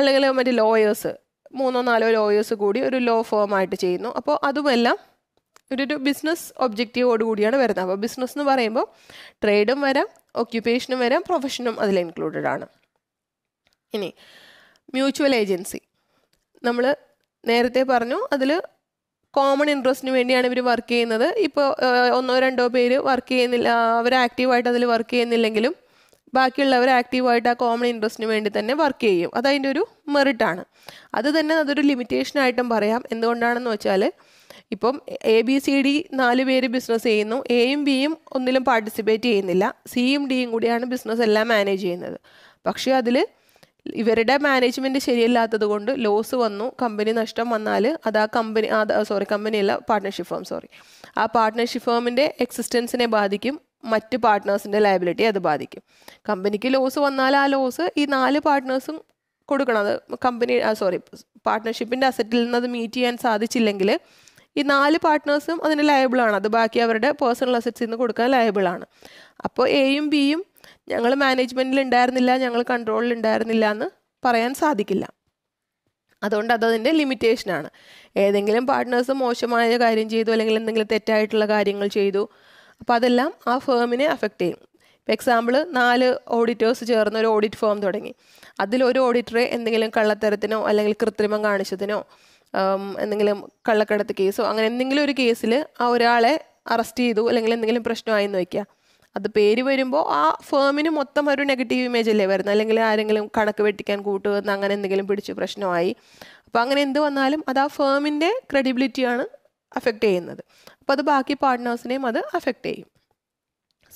അല്ലെങ്കിൽ മറ്റേ ലോയേഴ്സ് മൂന്നോ നാലോ ലോയേഴ്സ് കൂടി ഒരു ലോ ഫേമായിട്ട് ചെയ്യുന്നു അപ്പോൾ അതുമെല്ലാം ഒരു ബിസിനസ് ഒബ്ജക്റ്റീവോട് കൂടിയാണ് വരുന്നത് അപ്പോൾ ബിസിനസ് എന്ന് പറയുമ്പോൾ ട്രേഡും വരാം ഓക്യുപ്പേഷനും വരാം പ്രൊഫഷനും അതിൽ ഇൻക്ലൂഡഡ് ആണ് ഇനി മ്യൂച്വൽ ഏജൻസി നമ്മൾ നേരത്തെ പറഞ്ഞു അതിൽ കോമൺ ഇൻട്രസ്റ്റിന് വേണ്ടിയാണ് ഇവർ വർക്ക് ചെയ്യുന്നത് ഇപ്പോൾ ഒന്നോ രണ്ടോ പേര് വർക്ക് ചെയ്യുന്നില്ല അവർ ആക്റ്റീവായിട്ട് അതിൽ വർക്ക് ചെയ്യുന്നില്ലെങ്കിലും ബാക്കിയുള്ളവർ ആക്റ്റീവായിട്ട് ആ കോമൺ ഇൻട്രസ്റ്റിന് വേണ്ടി തന്നെ വർക്ക് ചെയ്യും അതതിൻ്റെ ഒരു മെറിറ്റാണ് അത് തന്നെ അതൊരു ലിമിറ്റേഷനായിട്ടും പറയാം എന്തുകൊണ്ടാണെന്ന് വെച്ചാൽ ഇപ്പം എ ബി സി ഡി നാല് പേര് ബിസിനസ് ചെയ്യുന്നു എയും ബിയും ഒന്നിലും പാർട്ടിസിപ്പേറ്റ് ചെയ്യുന്നില്ല സിയും ഡിയും കൂടിയാണ് ബിസിനസ് എല്ലാം മാനേജ് ചെയ്യുന്നത് പക്ഷേ അതിൽ ഇവരുടെ മാനേജ്മെൻറ്റ് ശരിയല്ലാത്തത് കൊണ്ട് ലോസ് വന്നു കമ്പനി നഷ്ടം വന്നാൽ അത് ആ കമ്പനി സോറി കമ്പനിയല്ല പാർട്ട്ണർഷിപ്പ് ഫേം സോറി ആ പാർട്ട്ണർഷിപ്പ് ഫേമിൻ്റെ എക്സിസ്റ്റൻസിനെ ബാധിക്കും മറ്റ് പാർട്ട്നേഴ്സിൻ്റെ ലയബിലിറ്റി അത് ബാധിക്കും കമ്പനിക്ക് ലോസ് വന്നാൽ ആ ലോസ് ഈ നാല് പാർട്ട്നേഴ്സും കൊടുക്കണം അത് കമ്പനി സോറി പാർട്ട്ണർഷിപ്പിൻ്റെ അസറ്റിൽ നിന്ന് അത് മീറ്റ് ചെയ്യാൻ സാധിച്ചില്ലെങ്കിൽ ഈ നാല് പാർട്ട്നേഴ്സും അതിന് ആണ് അത് ബാക്കി അവരുടെ പേഴ്സണൽ അസറ്റ്സിൽ നിന്ന് കൊടുക്കാൻ ആണ് അപ്പോൾ എയും ബിയും ഞങ്ങൾ മാനേജ്മെൻറ്റിൽ ഉണ്ടായിരുന്നില്ല ഞങ്ങൾ കൺട്രോളിൽ ഉണ്ടായിരുന്നില്ല എന്ന് പറയാൻ സാധിക്കില്ല അതുകൊണ്ട് അതതിൻ്റെ ലിമിറ്റേഷനാണ് ഏതെങ്കിലും പാർട്ട്നേഴ്സ് മോശമായ കാര്യം ചെയ്തു അല്ലെങ്കിൽ എന്തെങ്കിലും തെറ്റായിട്ടുള്ള കാര്യങ്ങൾ ചെയ്തു അപ്പോൾ അതെല്ലാം ആ ഫേമിനെ അഫക്റ്റ് ചെയ്യും ഇപ്പോൾ എക്സാമ്പിൾ നാല് ഓഡിറ്റേഴ്സ് ചേർന്ന് ഒരു ഓഡിറ്റ് ഫേം തുടങ്ങി അതിൽ ഒരു ഓഡിറ്ററെ എന്തെങ്കിലും കള്ളത്തരത്തിനോ അല്ലെങ്കിൽ കൃത്രിമം കാണിച്ചതിനോ എന്തെങ്കിലും കള്ളക്കടത്ത് കേസോ അങ്ങനെ എന്തെങ്കിലും ഒരു കേസിൽ ആ ഒരാളെ അറസ്റ്റ് ചെയ്തു അല്ലെങ്കിൽ എന്തെങ്കിലും എന്ന് വയ്ക്കുക അത് പേര് വരുമ്പോൾ ആ ഫേമിന് മൊത്തം ഒരു നെഗറ്റീവ് ഇമേജ് അല്ലേ വരുന്നത് അല്ലെങ്കിൽ ആരെങ്കിലും കണക്ക് വെട്ടിക്കാൻ കൂട്ടുവെന്ന് അങ്ങനെ എന്തെങ്കിലും പിടിച്ച് പ്രശ്നമായി അപ്പോൾ അങ്ങനെ എന്ത് വന്നാലും അത് ആ ഫേമിൻ്റെ ക്രെഡിബിലിറ്റിയാണ് അഫക്റ്റ് ചെയ്യുന്നത് അപ്പോൾ അത് ബാക്കി പാർട്ട്നേഴ്സിനെയും അത് അഫക്റ്റ് ചെയ്യും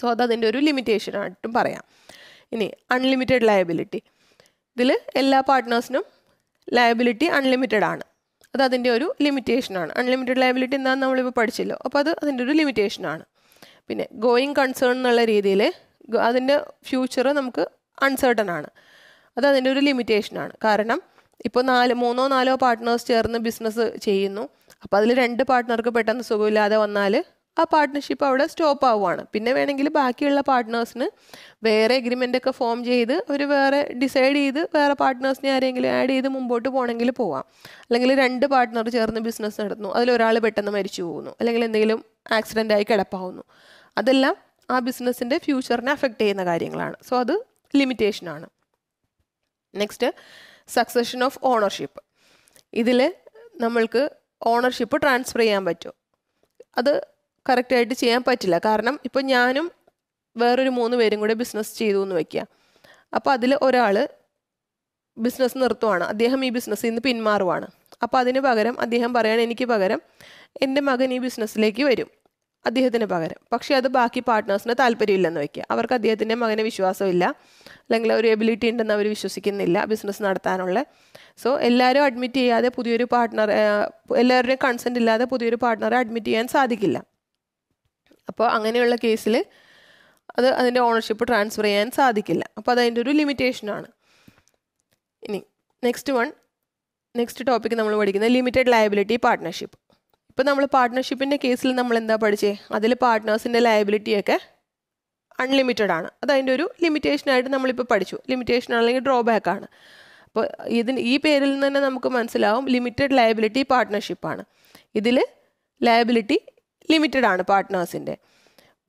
സോ അത് അതിൻ്റെ ഒരു ലിമിറ്റേഷനായിട്ടും പറയാം ഇനി അൺലിമിറ്റഡ് ലയബിലിറ്റി ഇതിൽ എല്ലാ പാർട്ട്നേഴ്സിനും ലയബിലിറ്റി അൺലിമിറ്റഡ് ആണ് അത് അതിൻ്റെ ഒരു ലിമിറ്റേഷനാണ് അൺലിമിറ്റഡ് ലയബിലിറ്റി എന്താന്ന് നമ്മളിപ്പോൾ പഠിച്ചല്ലോ അപ്പോൾ അത് അതിൻ്റെ ഒരു ലിമിറ്റേഷനാണ് പിന്നെ ഗോയിങ് കൺസേൺ എന്നുള്ള രീതിയിൽ അതിൻ്റെ ഫ്യൂച്ചർ നമുക്ക് അൺസേർട്ടൺ ആണ് അത് അതിൻ്റെ ഒരു ലിമിറ്റേഷനാണ് കാരണം ഇപ്പോൾ നാല് മൂന്നോ നാലോ പാർട്ട്നേഴ്സ് ചേർന്ന് ബിസിനസ് ചെയ്യുന്നു അപ്പോൾ അതിൽ രണ്ട് പാർട്ട്ണർക്ക് പെട്ടെന്ന് സുഖമില്ലാതെ വന്നാൽ ആ പാർട്ട്ണർഷിപ്പ് അവിടെ സ്റ്റോപ്പ് ആവുകയാണ് പിന്നെ വേണമെങ്കിൽ ബാക്കിയുള്ള പാർട്ട്നേഴ്സിന് വേറെ എഗ്രിമെൻ്റ് ഒക്കെ ഫോം ചെയ്ത് അവർ വേറെ ഡിസൈഡ് ചെയ്ത് വേറെ പാർട്ട്നേഴ്സിനെ ആരെങ്കിലും ആഡ് ചെയ്ത് മുമ്പോട്ട് പോകണമെങ്കിൽ പോവാം അല്ലെങ്കിൽ രണ്ട് പാർട്ട്ണർ ചേർന്ന് ബിസിനസ് നടത്തുന്നു അതിലൊരാൾ പെട്ടെന്ന് മരിച്ചു പോകുന്നു അല്ലെങ്കിൽ എന്തെങ്കിലും ആക്സിഡൻ്റ് ആയി കിടപ്പാവുന്നു അതെല്ലാം ആ ബിസിനസ്സിൻ്റെ ഫ്യൂച്ചറിനെ അഫക്റ്റ് ചെയ്യുന്ന കാര്യങ്ങളാണ് സോ അത് ലിമിറ്റേഷനാണ് നെക്സ്റ്റ് സക്സഷൻ ഓഫ് ഓണർഷിപ്പ് ഇതിൽ നമ്മൾക്ക് ഓണർഷിപ്പ് ട്രാൻസ്ഫർ ചെയ്യാൻ പറ്റും അത് കറക്റ്റായിട്ട് ചെയ്യാൻ പറ്റില്ല കാരണം ഇപ്പോൾ ഞാനും വേറൊരു മൂന്ന് പേരും കൂടെ ബിസിനസ് ചെയ്തു എന്ന് വയ്ക്കുക അപ്പോൾ അതിൽ ഒരാൾ ബിസിനസ് നിർത്തുവാണ് അദ്ദേഹം ഈ ബിസിനസ്സിൽ നിന്ന് പിന്മാറുവാണ് അപ്പോൾ അതിന് പകരം അദ്ദേഹം പറയാൻ എനിക്ക് പകരം എൻ്റെ മകൻ ഈ ബിസിനസ്സിലേക്ക് വരും അദ്ദേഹത്തിന് പകരം പക്ഷേ അത് ബാക്കി പാർട്ട്നേഴ്സിന് താല്പര്യമില്ലെന്ന് വയ്ക്കുക അവർക്ക് അദ്ദേഹത്തിൻ്റെ മകന് വിശ്വാസമില്ല അല്ലെങ്കിൽ ഒരു എബിലിറ്റി ഉണ്ടെന്ന് അവർ വിശ്വസിക്കുന്നില്ല ബിസിനസ് നടത്താനുള്ള സോ എല്ലാവരും അഡ്മിറ്റ് ചെയ്യാതെ പുതിയൊരു പാർട്ട്ണർ എല്ലാവരുടെയും കൺസെൻ്റ് ഇല്ലാതെ പുതിയൊരു പാർട്ട്ണറെ അഡ്മിറ്റ് ചെയ്യാൻ സാധിക്കില്ല അപ്പോൾ അങ്ങനെയുള്ള കേസിൽ അത് അതിൻ്റെ ഓണർഷിപ്പ് ട്രാൻസ്ഫർ ചെയ്യാൻ സാധിക്കില്ല അപ്പോൾ അതതിൻ്റെ ഒരു ലിമിറ്റേഷനാണ് ഇനി നെക്സ്റ്റ് വൺ നെക്സ്റ്റ് ടോപ്പിക് നമ്മൾ പഠിക്കുന്നത് ലിമിറ്റഡ് ലയബിലിറ്റി പാർട്ട്ണർഷിപ്പ് ഇപ്പോൾ നമ്മൾ പാർട്ട്ണർഷിപ്പിൻ്റെ കേസിൽ നമ്മൾ എന്താ പഠിച്ചേ അതിൽ പാർട്ട്നേഴ്സിൻ്റെ ലയബിലിറ്റിയൊക്കെ അൺലിമിറ്റഡ് ആണ് അത് അതിൻ്റെ ഒരു ലിമിറ്റേഷനായിട്ട് നമ്മളിപ്പോൾ പഠിച്ചു ലിമിറ്റേഷൻ അല്ലെങ്കിൽ ഡ്രോബാക്ക് ആണ് അപ്പോൾ ഇതിന് ഈ പേരിൽ നിന്ന് തന്നെ നമുക്ക് മനസ്സിലാവും ലിമിറ്റഡ് ലയബിലിറ്റി പാർട്ട്ണർഷിപ്പാണ് ഇതിൽ ലയബിലിറ്റി ലിമിറ്റഡ് ആണ് പാർട്ട്നേഴ്സിൻ്റെ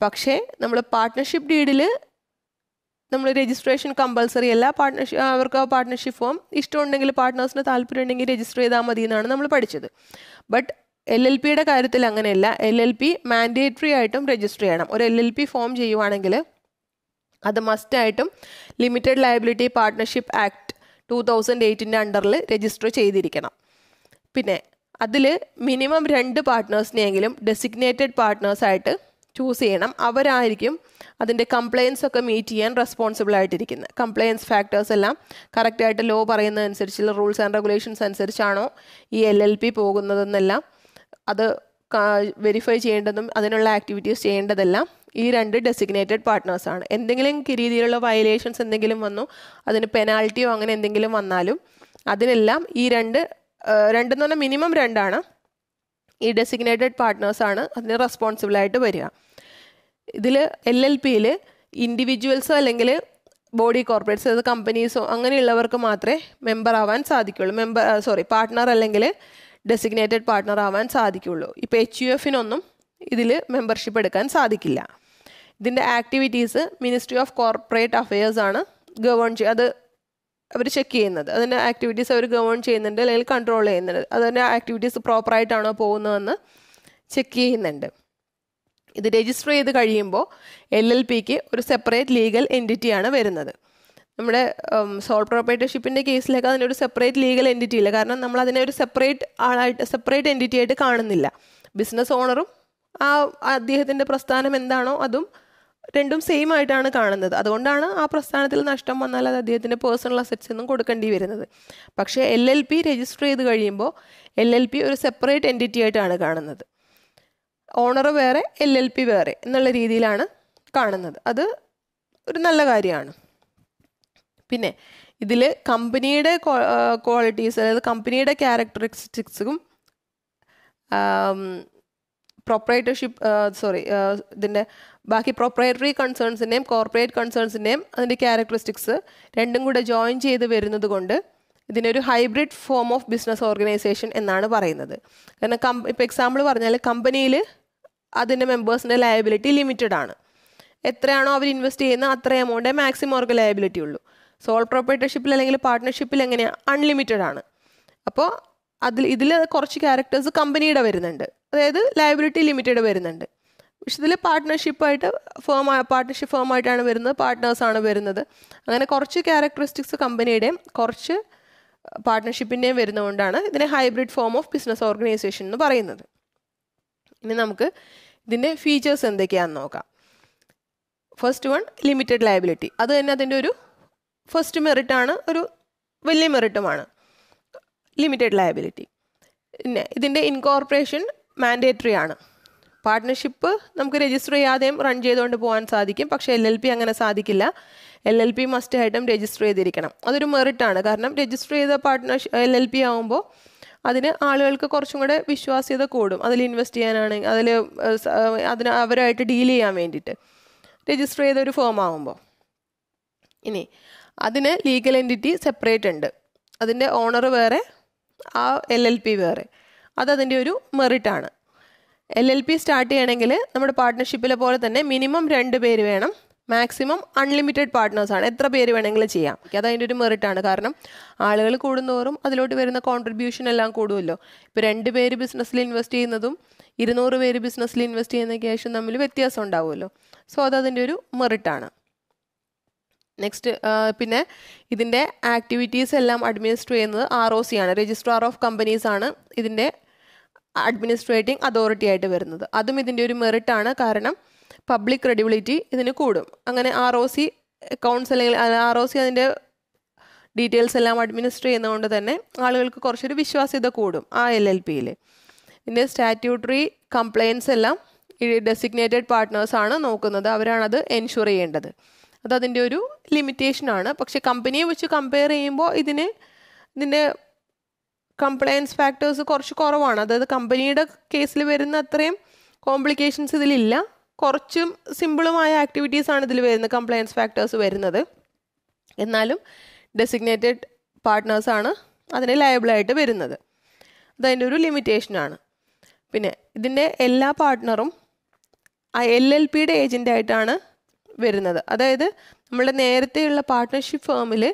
പക്ഷേ നമ്മൾ പാർട്ട്ണർഷിപ്പ് ഡീഡിൽ നമ്മൾ രജിസ്ട്രേഷൻ കമ്പൾസറി എല്ലാ പാർട്ട്ണർഷിപ്പ് അവർക്ക് പാർട്ട്ണർഷിപ്പ് ഫോം ഇഷ്ടമുണ്ടെങ്കിൽ പാർട്ട്നേഴ്സിന് താല്പര്യം ഉണ്ടെങ്കിൽ രജിസ്റ്റർ ചെയ്താൽ മതി എന്നാണ് നമ്മൾ പഠിച്ചത് ബട്ട് എൽ എൽ പിയുടെ കാര്യത്തിൽ അങ്ങനെയല്ല എൽ എൽ പി മാൻഡേറ്ററി ആയിട്ടും രജിസ്റ്റർ ചെയ്യണം ഒരു എൽ എൽ പി ഫോം ചെയ്യുവാണെങ്കിൽ അത് മസ്റ്റായിട്ടും limited liability partnership act two thousand എയ്റ്റിൻ്റെ അണ്ടറിൽ രജിസ്റ്റർ ചെയ്തിരിക്കണം പിന്നെ അതിൽ മിനിമം രണ്ട് പാർട്ട്നേഴ്സിനെയെങ്കിലും ഡെസിഗ്നേറ്റഡ് പാർട്ട്നേഴ്സായിട്ട് ചൂസ് ചെയ്യണം അവരായിരിക്കും അതിൻ്റെ കംപ്ലയിൻസ് ഒക്കെ മീറ്റ് ചെയ്യാൻ റെസ്പോൺസിബിൾ ആയിട്ടിരിക്കുന്നത് കംപ്ലയൻസ് ഫാക്ടേഴ്സ് എല്ലാം കറക്റ്റായിട്ട് ലോ പറയുന്നതനുസരിച്ചുള്ള റൂൾസ് ആൻഡ് റെഗുലേഷൻസ് അനുസരിച്ചാണോ ഈ എൽ എൽ പി പോകുന്നതെന്നെല്ലാം അത് വെരിഫൈ ചെയ്യേണ്ടതും അതിനുള്ള ആക്ടിവിറ്റീസ് ചെയ്യേണ്ടതെല്ലാം ഈ രണ്ട് ഡെസിഗ്നേറ്റഡ് പാർട്ട്നേഴ്സാണ് എന്തെങ്കിലും രീതിയിലുള്ള വയലേഷൻസ് എന്തെങ്കിലും വന്നു അതിന് പെനാൽറ്റിയോ അങ്ങനെ എന്തെങ്കിലും വന്നാലും അതിനെല്ലാം ഈ രണ്ട് രണ്ടെന്ന് പറഞ്ഞാൽ മിനിമം രണ്ടാണ് ഈ ഡെസിഗ്നേറ്റഡ് പാർട്ട്നേഴ്സാണ് അതിന് റെസ്പോൺസിബിളായിട്ട് വരിക ഇതിൽ എൽ എൽ പിയിൽ ഇൻഡിവിജ്വൽസ് അല്ലെങ്കിൽ ബോഡി കോർപ്പറേറ്റ്സ് അതായത് കമ്പനീസോ അങ്ങനെയുള്ളവർക്ക് മാത്രമേ മെമ്പർ ആവാൻ സാധിക്കുള്ളൂ മെമ്പർ സോറി പാർട്ട്ണർ അല്ലെങ്കിൽ ഡെസിഗ്നേറ്റഡ് പാർട്ട്ണർ ആവാൻ സാധിക്കുള്ളൂ ഇപ്പോൾ എച്ച് യു എഫിനൊന്നും ഇതിൽ മെമ്പർഷിപ്പ് എടുക്കാൻ സാധിക്കില്ല ഇതിൻ്റെ activities ministry of corporate affairs ആണ് ഗവേൺ ചെയ്യുക അത് അവർ ചെക്ക് ചെയ്യുന്നത് അതിൻ്റെ ആക്ടിവിറ്റീസ് അവർ ഗവൺ ചെയ്യുന്നുണ്ട് അല്ലെങ്കിൽ കൺട്രോൾ ചെയ്യുന്നുണ്ട് അതിൻ്റെ ആക്ടിവിറ്റീസ് പ്രോപ്പറായിട്ടാണോ പോകുന്നതെന്ന് ചെക്ക് ചെയ്യുന്നുണ്ട് ഇത് രജിസ്റ്റർ ചെയ്ത് കഴിയുമ്പോൾ എൽ എൽ പിക്ക് ഒരു സെപ്പറേറ്റ് ലീഗൽ എൻറ്റിറ്റിയാണ് വരുന്നത് നമ്മുടെ സോൾ പ്രോപ്പറേറ്റർഷിപ്പിൻ്റെ കേസിലൊക്കെ അതിനൊരു സെപ്പറേറ്റ് ലീഗൽ എൻറ്റിറ്റി ഇല്ല കാരണം നമ്മൾ അതിനെ ഒരു സെപ്പറേറ്റ് ആളായിട്ട് സെപ്പറേറ്റ് എൻറ്റിറ്റി ആയിട്ട് കാണുന്നില്ല ബിസിനസ് ഓണറും ആ അദ്ദേഹത്തിൻ്റെ പ്രസ്ഥാനം എന്താണോ അതും രണ്ടും സെയിം ആയിട്ടാണ് കാണുന്നത് അതുകൊണ്ടാണ് ആ പ്രസ്ഥാനത്തിൽ നഷ്ടം വന്നാൽ അത് അദ്ദേഹത്തിൻ്റെ പേഴ്സണൽ അസറ്റ്സ് ഒന്നും കൊടുക്കേണ്ടി വരുന്നത് പക്ഷേ എൽ എൽ പി രജിസ്റ്റർ ചെയ്ത് കഴിയുമ്പോൾ എൽ എൽ പി ഒരു സെപ്പറേറ്റ് എൻറ്റിറ്റി ആയിട്ടാണ് കാണുന്നത് ഓണർ വേറെ എൽ എൽ പി വേറെ എന്നുള്ള രീതിയിലാണ് കാണുന്നത് അത് ഒരു നല്ല കാര്യമാണ് പിന്നെ ഇതിൽ കമ്പനിയുടെ ക്വാളിറ്റീസ് അതായത് കമ്പനിയുടെ ക്യാരക്ടറിസ്റ്റിക്സും പ്രൊപ്പറേറ്റർഷിപ്പ് സോറി ഇതിൻ്റെ ബാക്കി പ്രൊപ്പറേറ്ററി കൺസേൺസിൻ്റെയും കോർപ്പറേറ്റ് കൺസേൺസിൻ്റെയും അതിൻ്റെ ക്യാരക്ടറിസ്റ്റിക്സ് രണ്ടും കൂടെ ജോയിൻ ചെയ്ത് വരുന്നത് കൊണ്ട് ഇതിനൊരു hybrid form of business organisation എന്നാണ് പറയുന്നത് കാരണം കം ഇപ്പോൾ എക്സാമ്പിൾ പറഞ്ഞാൽ കമ്പനിയിൽ അതിൻ്റെ മെമ്പേഴ്സിൻ്റെ ലയബിലിറ്റി ലിമിറ്റഡ് ആണ് എത്രയാണോ അവർ ഇൻവെസ്റ്റ് ചെയ്യുന്ന അത്ര എമൗണ്ടേ മാക്സിമം അവർക്ക് ലയബിലിറ്റി ഉള്ളൂ സോൾ പ്രൊപ്പറേറ്റർഷിപ്പിൽ അല്ലെങ്കിൽ പാർട്ട്ണർഷിപ്പിൽ എങ്ങനെയാണ് അൺലിമിറ്റഡ് ആണ് അപ്പോൾ അതിൽ ഇതിൽ കുറച്ച് ക്യാരക്ടേഴ്സ് കമ്പനിയുടെ വരുന്നുണ്ട് അതായത് ലയബിലിറ്റി ലിമിറ്റഡ് വരുന്നുണ്ട് പക്ഷേ ഇതിൽ പാർട്ട്ണർഷിപ്പായിട്ട് ഫേം പാർട്ട്ണർഷിപ്പ് ഫേമായിട്ടാണ് വരുന്നത് പാർട്ട്നേഴ്സാണ് വരുന്നത് അങ്ങനെ കുറച്ച് ക്യാരക്ടറിസ്റ്റിക്സ് കമ്പനിയുടെയും കുറച്ച് പാർട്ട്ണർഷിപ്പിൻ്റെയും വരുന്നതുകൊണ്ടാണ് ഇതിനെ hybrid form of business organisation എന്ന് പറയുന്നത് ഇനി നമുക്ക് ഇതിൻ്റെ ഫീച്ചേഴ്സ് എന്തൊക്കെയാണെന്ന് നോക്കാം ഫസ്റ്റ് വൺ ലിമിറ്റഡ് ലയബിലിറ്റി അത് തന്നെ അതിൻ്റെ ഒരു ഫസ്റ്റ് മെറിറ്റാണ് ഒരു വലിയ മെറിറ്റുമാണ് ലിമിറ്റഡ് ലയബിലിറ്റി പിന്നെ ഇതിൻ്റെ ഇൻകോർപ്പറേഷൻ മാൻഡേറ്ററി ആണ് പാർട്ട്ണർഷിപ്പ് നമുക്ക് രജിസ്റ്റർ ചെയ്യാതെയും റൺ ചെയ്തുകൊണ്ട് പോകാൻ സാധിക്കും പക്ഷേ എൽ എൽ പി അങ്ങനെ സാധിക്കില്ല എൽ എൽ പി മസ്റ്റ് ആയിട്ടും രജിസ്റ്റർ ചെയ്തിരിക്കണം അതൊരു മെറിറ്റാണ് കാരണം രജിസ്റ്റർ ചെയ്ത പാർട്ട്ണർഷിപ്പ് എൽ എൽ പി ആകുമ്പോൾ അതിന് ആളുകൾക്ക് കുറച്ചും കൂടെ വിശ്വാസ്യത കൂടും അതിൽ ഇൻവെസ്റ്റ് ചെയ്യാനാണെങ്കിൽ അതിൽ അതിന് അവരായിട്ട് ഡീൽ ചെയ്യാൻ വേണ്ടിയിട്ട് രജിസ്റ്റർ ചെയ്ത ഒരു ഫേം ആകുമ്പോൾ ഇനി അതിന് ലീഗൽ എൻറ്റിറ്റി സെപ്പറേറ്റ് ഉണ്ട് അതിൻ്റെ ഓണർ വേറെ ആ എൽ എൽ പി വേറെ അതതിൻ്റെ ഒരു മെറിറ്റാണ് എൽ എൽ പി സ്റ്റാർട്ട് ചെയ്യണമെങ്കിൽ നമ്മുടെ പാർട്ട്ണർഷിപ്പിലെ പോലെ തന്നെ മിനിമം രണ്ട് പേര് വേണം മാക്സിമം അൺലിമിറ്റഡ് പാർട്ട്നേഴ്സാണ് എത്ര പേര് വേണമെങ്കിലും ചെയ്യാം അത് അതിൻ്റെ ഒരു മെറിറ്റാണ് കാരണം ആളുകൾ കൂടുന്തോറും അതിലോട്ട് വരുന്ന കോൺട്രിബ്യൂഷൻ എല്ലാം കൂടുമല്ലോ ഇപ്പോൾ രണ്ട് പേര് ബിസിനസ്സിൽ ഇൻവെസ്റ്റ് ചെയ്യുന്നതും ഇരുന്നൂറ് പേര് ബിസിനസ്സിൽ ഇൻവെസ്റ്റ് ചെയ്യുന്ന ക്യാഷും തമ്മിൽ വ്യത്യാസം ഉണ്ടാവുമല്ലോ സോ അതതിൻ്റെ അതിൻ്റെ ഒരു മെറിറ്റാണ് നെക്സ്റ്റ് പിന്നെ ഇതിൻ്റെ ആക്ടിവിറ്റീസ് എല്ലാം അഡ്മിനിസ്റ്റർ ചെയ്യുന്നത് ആർ ഒ സി ആണ് രജിസ്ട്രാർ ഓഫ് കമ്പനീസ് ആണ് ഇതിൻ്റെ അഡ്മിനിസ്ട്രേറ്റിംഗ് അതോറിറ്റി ആയിട്ട് വരുന്നത് അതും ഇതിൻ്റെ ഒരു മെറിറ്റ് ആണ് കാരണം പബ്ലിക് ക്രെഡിബിലിറ്റി ഇതിന് കൂടും അങ്ങനെ ആർ ഒ സി അക്കൗണ്ട്സ് അല്ലെങ്കിൽ ആർ ഒ സി അതിൻ്റെ ഡീറ്റെയിൽസ് എല്ലാം അഡ്മിനിസ്റ്റർ ചെയ്യുന്നതുകൊണ്ട് തന്നെ ആളുകൾക്ക് കുറച്ചൊരു വിശ്വാസ്യത കൂടും ആ എൽ എൽ പിയിൽ ഇതിൻ്റെ സ്റ്റാറ്റ്യൂട്ടറി കംപ്ലയൻസ് എല്ലാം ഈ ഡെസിഗ്നേറ്റഡ് പാർട്ട്നേഴ്സാണ് നോക്കുന്നത് അവരാണത് എൻഷുർ ചെയ്യേണ്ടത് അത് അതിൻ്റെ ഒരു ലിമിറ്റേഷനാണ് പക്ഷേ കമ്പനിയെ വെച്ച് കമ്പയർ ചെയ്യുമ്പോൾ ഇതിന് ഇതിൻ്റെ കംപ്ലയൻസ് ഫാക്ടേഴ്സ് കുറച്ച് കുറവാണ് അതായത് കമ്പനിയുടെ കേസിൽ വരുന്ന അത്രയും കോംപ്ലിക്കേഷൻസ് ഇതിലില്ല കുറച്ചും സിമ്പിളുമായ ആക്ടിവിറ്റീസാണ് ഇതിൽ വരുന്നത് കംപ്ലയൻസ് ഫാക്ടേഴ്സ് വരുന്നത് എന്നാലും ഡെസിഗ്നേറ്റഡ് പാർട്ട്നേഴ്സാണ് അതിന് ലയബിളായിട്ട് വരുന്നത് അതതിൻ്റെ ഒരു ലിമിറ്റേഷനാണ് പിന്നെ ഇതിൻ്റെ എല്ലാ പാർട്ട്ണറും ആ എൽ എൽ പിയുടെ ഏജൻ്റായിട്ടാണ് വരുന്നത് അതായത് നമ്മുടെ നേരത്തെയുള്ള പാർട്ട്ണർഷിപ്പ് ഫേമിൽ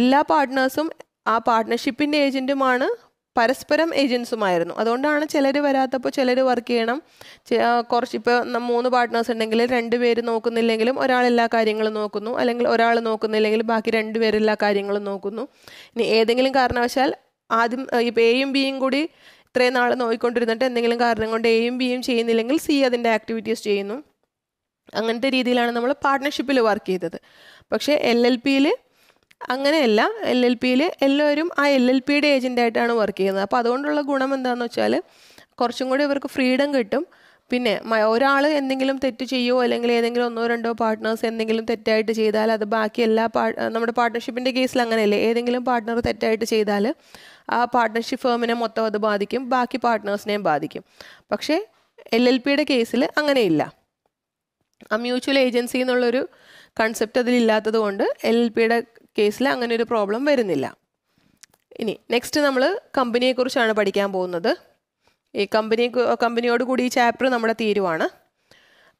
എല്ലാ പാർട്ട്നേഴ്സും ആ പാർട്ട്ണർഷിപ്പിൻ്റെ ഏജൻറ്റുമാണ് പരസ്പരം ഏജൻസുമായിരുന്നു അതുകൊണ്ടാണ് ചിലർ വരാത്തപ്പോൾ ചിലർ വർക്ക് ചെയ്യണം കുറച്ച് ഇപ്പോൾ മൂന്ന് പാർട്ട്നേഴ്സ് ഉണ്ടെങ്കിൽ രണ്ട് പേര് നോക്കുന്നില്ലെങ്കിലും ഒരാൾ എല്ലാ കാര്യങ്ങളും നോക്കുന്നു അല്ലെങ്കിൽ ഒരാൾ നോക്കുന്നില്ലെങ്കിൽ ബാക്കി രണ്ട് പേരെല്ലാ കാര്യങ്ങളും നോക്കുന്നു ഇനി ഏതെങ്കിലും കാരണവശാൽ ആദ്യം ഇപ്പം എയും ബിയും കൂടി ഇത്രയും നാൾ നോക്കിക്കൊണ്ടിരുന്നിട്ട് എന്തെങ്കിലും കാരണം കൊണ്ട് എയും ബിയും ചെയ്യുന്നില്ലെങ്കിൽ സി അതിൻ്റെ ആക്ടിവിറ്റീസ് ചെയ്യുന്നു അങ്ങനത്തെ രീതിയിലാണ് നമ്മൾ പാർട്ട്ണർഷിപ്പിൽ വർക്ക് ചെയ്തത് പക്ഷേ എൽ എൽ പിയിൽ അങ്ങനെയല്ല എൽ എൽ പിയിൽ എല്ലാവരും ആ എൽ എൽ പിയുടെ ഏജൻ്റായിട്ടാണ് വർക്ക് ചെയ്യുന്നത് അപ്പോൾ അതുകൊണ്ടുള്ള ഗുണം എന്താണെന്ന് വെച്ചാൽ കുറച്ചും കൂടി ഇവർക്ക് ഫ്രീഡം കിട്ടും പിന്നെ ഒരാൾ എന്തെങ്കിലും തെറ്റ് ചെയ്യുമോ അല്ലെങ്കിൽ ഏതെങ്കിലും ഒന്നോ രണ്ടോ പാർട്ട്നേഴ്സ് എന്തെങ്കിലും തെറ്റായിട്ട് ചെയ്താൽ അത് ബാക്കി എല്ലാ പാ നമ്മുടെ പാർട്ട്ണർഷിപ്പിൻ്റെ കേസിൽ അങ്ങനെയല്ലേ ഏതെങ്കിലും പാർട്ട്ണർ തെറ്റായിട്ട് ചെയ്താൽ ആ പാർട്ട്ണർഷിപ്പ് ഫേമിനെ മൊത്തം അത് ബാധിക്കും ബാക്കി പാർട്ട്നേഴ്സിനെയും ബാധിക്കും പക്ഷേ എൽ എൽ പിയുടെ കേസിൽ അങ്ങനെയില്ല ആ മ്യൂച്വൽ ഏജൻസി എന്നുള്ളൊരു കൺസെപ്റ്റ് അതിലില്ലാത്തത് കൊണ്ട് എൽ എൽ പിയുടെ കേസിൽ അങ്ങനെ ഒരു പ്രോബ്ലം വരുന്നില്ല ഇനി നെക്സ്റ്റ് നമ്മൾ കമ്പനിയെക്കുറിച്ചാണ് പഠിക്കാൻ പോകുന്നത് ഈ കമ്പനി കമ്പനിയോട് കൂടി ഈ ചാപ്റ്റർ നമ്മുടെ തീരുവാണ്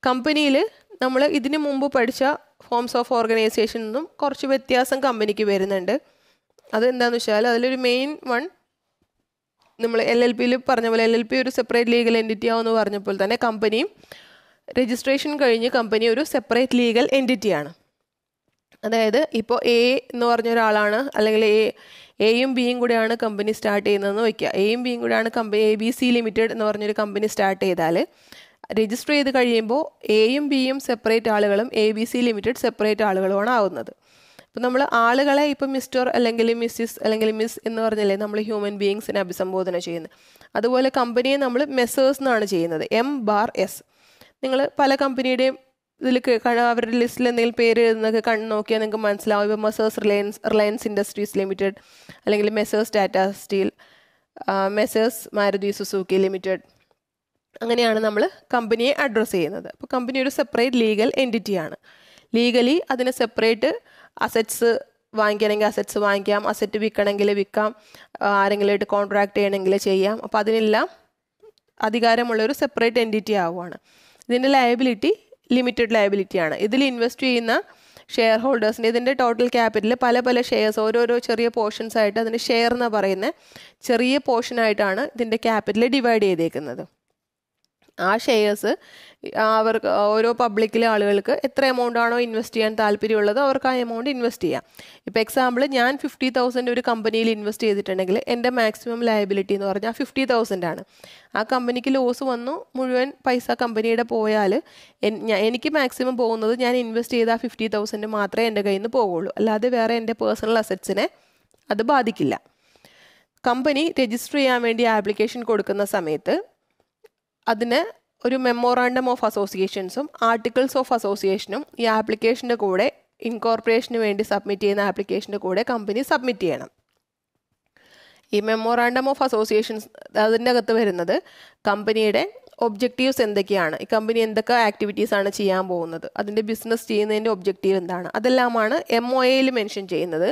കമ്പനിയിൽ നമ്മൾ ഇതിനു മുമ്പ് പഠിച്ച ഫോംസ് ഓഫ് ഓർഗനൈസേഷൻ നിന്നും കുറച്ച് വ്യത്യാസം കമ്പനിക്ക് വരുന്നുണ്ട് അതെന്താണെന്ന് വെച്ചാൽ അതിലൊരു മെയിൻ വൺ നമ്മൾ എൽ എൽ പിയിൽ പറഞ്ഞ പോലെ എൽ എൽ പി ഒരു സെപ്പറേറ്റ് ലീഗൽ എൻറ്റിറ്റി ആവുമെന്ന് പറഞ്ഞപ്പോൾ തന്നെ കമ്പനിയും രജിസ്ട്രേഷൻ കഴിഞ്ഞ് കമ്പനി ഒരു സെപ്പറേറ്റ് ലീഗൽ എൻറ്റിറ്റിയാണ് അതായത് ഇപ്പോൾ എ എന്ന് പറഞ്ഞ ഒരാളാണ് അല്ലെങ്കിൽ എ എയും ബിയും കൂടെയാണ് കമ്പനി സ്റ്റാർട്ട് ചെയ്യുന്നതെന്ന് വയ്ക്കുക എയും ബിയും കൂടെയാണ് company A B C limited എന്ന് പറഞ്ഞൊരു കമ്പനി സ്റ്റാർട്ട് ചെയ്താൽ രജിസ്റ്റർ ചെയ്ത് കഴിയുമ്പോൾ എയും ബിയും സെപ്പറേറ്റ് ആളുകളും A B C limited separate ആളുകളുമാണ് ആവുന്നത് അപ്പോൾ നമ്മൾ ആളുകളെ ഇപ്പോൾ മിസ്റ്റർ അല്ലെങ്കിൽ മിസ്സിസ് അല്ലെങ്കിൽ മിസ് എന്ന് പറഞ്ഞല്ലേ നമ്മൾ ഹ്യൂമൻ ബീയിങ്സിനെ അഭിസംബോധന ചെയ്യുന്നത് അതുപോലെ കമ്പനിയെ നമ്മൾ മെസ്സേഴ്സ് എന്നാണ് ചെയ്യുന്നത് എം ബാർ എസ് നിങ്ങൾ പല കമ്പനിയുടെയും ഇതിൽ അവരുടെ ലിസ്റ്റിൽ എന്തെങ്കിലും പേര് എഴുതുന്നൊക്കെ കണ്ണു നോക്കിയാൽ നിങ്ങൾക്ക് മനസ്സിലാവും ഇപ്പോൾ Messrs Reliance Reliance Industries Limited അല്ലെങ്കിൽ Messrs Tata steel Messrs Maruti Suzuki limited അങ്ങനെയാണ് നമ്മൾ കമ്പനിയെ അഡ്രസ്സ് ചെയ്യുന്നത് അപ്പോൾ കമ്പനി ഒരു സെപ്പറേറ്റ് ലീഗൽ എൻറ്റിറ്റിയാണ് ലീഗലി അതിന് സെപ്പറേറ്റ് അസറ്റ്സ് വാങ്ങിക്കണമെങ്കിൽ അസറ്റ്സ് വാങ്ങിക്കാം അസറ്റ് വിൽക്കണമെങ്കിൽ വിൽക്കാം ആരെങ്കിലുമായിട്ട് കോൺട്രാക്ട് ചെയ്യണമെങ്കിൽ ചെയ്യാം അപ്പോൾ അതിനെല്ലാം അധികാരമുള്ള ഒരു സെപ്പറേറ്റ് എൻറ്റിറ്റി ആവുകയാണ് ഇതിൻ്റെ ലയബിലിറ്റി ലിമിറ്റഡ് ലയബിലിറ്റിയാണ് ഇതിൽ ഇൻവെസ്റ്റ് ചെയ്യുന്ന ഷെയർ ഹോൾഡേഴ്സിൻ്റെ ഇതിൻ്റെ ടോട്ടൽ ക്യാപിറ്റൽ പല പല ഷെയർസ് ഓരോരോ ചെറിയ പോർഷൻസ് ആയിട്ട് അതിന് ഷെയർ എന്ന് പറയുന്ന ചെറിയ പോർഷനായിട്ടാണ് ഇതിൻ്റെ ക്യാപിറ്റൽ ഡിവൈഡ് ചെയ്തേക്കുന്നത് ആ ഷെയർസ് അവർക്ക് ഓരോ പബ്ലിക്കിലെ ആളുകൾക്ക് എത്ര എമൗണ്ട് ആണോ ഇൻവെസ്റ്റ് ചെയ്യാൻ താല്പര്യമുള്ളത് അവർക്ക് ആ എമൗണ്ട് ഇൻവെസ്റ്റ് ചെയ്യാം ഇപ്പോൾ എക്സാമ്പിൾ ഞാൻ ഫിഫ്റ്റി തൗസൻഡ് ഒരു കമ്പനിയിൽ ഇൻവെസ്റ്റ് ചെയ്തിട്ടുണ്ടെങ്കിൽ എൻ്റെ മാക്സിമം ലയബിലിറ്റി എന്ന് പറഞ്ഞാൽ ഫിഫ്റ്റി തൗസൻഡ് ആണ് ആ കമ്പനിക്ക് ലോസ് വന്നു മുഴുവൻ പൈസ കമ്പനിയുടെ പോയാൽ എനിക്ക് മാക്സിമം പോകുന്നത് ഞാൻ ഇൻവെസ്റ്റ് ചെയ്ത ആ ഫിഫ്റ്റി തൗസൻഡ് മാത്രമേ എൻ്റെ കയ്യിൽ നിന്ന് പോകുള്ളൂ അല്ലാതെ വേറെ എൻ്റെ പേഴ്സണൽ അസറ്റ്സിനെ അത് ബാധിക്കില്ല കമ്പനി രജിസ്റ്റർ ചെയ്യാൻ വേണ്ടി ആപ്ലിക്കേഷൻ കൊടുക്കുന്ന സമയത്ത് അതിന് ഒരു മെമ്മോറാണ്ടം ഓഫ് അസോസിയേഷൻസും ആർട്ടിക്കിൾസ് ഓഫ് അസോസിയേഷനും ഈ ആപ്ലിക്കേഷൻ്റെ കൂടെ ഇൻകോർപ്പറേഷന് വേണ്ടി സബ്മിറ്റ് ചെയ്യുന്ന ആപ്ലിക്കേഷൻ്റെ കൂടെ കമ്പനി സബ്മിറ്റ് ചെയ്യണം ഈ മെമ്മോറാണ്ടം ഓഫ് അസോസിയേഷൻസ് അതിൻ്റെ അകത്ത് വരുന്നത് കമ്പനിയുടെ ഒബ്ജക്റ്റീവ്സ് എന്തൊക്കെയാണ് ഈ കമ്പനി എന്തൊക്കെ ആക്ടിവിറ്റീസ് ആണ് ചെയ്യാൻ പോകുന്നത് അതിൻ്റെ ബിസിനസ് ചെയ്യുന്നതിൻ്റെ ഒബ്ജക്റ്റീവ് എന്താണ് അതെല്ലാമാണ് എം ഒ എയിൽ മെൻഷൻ ചെയ്യുന്നത്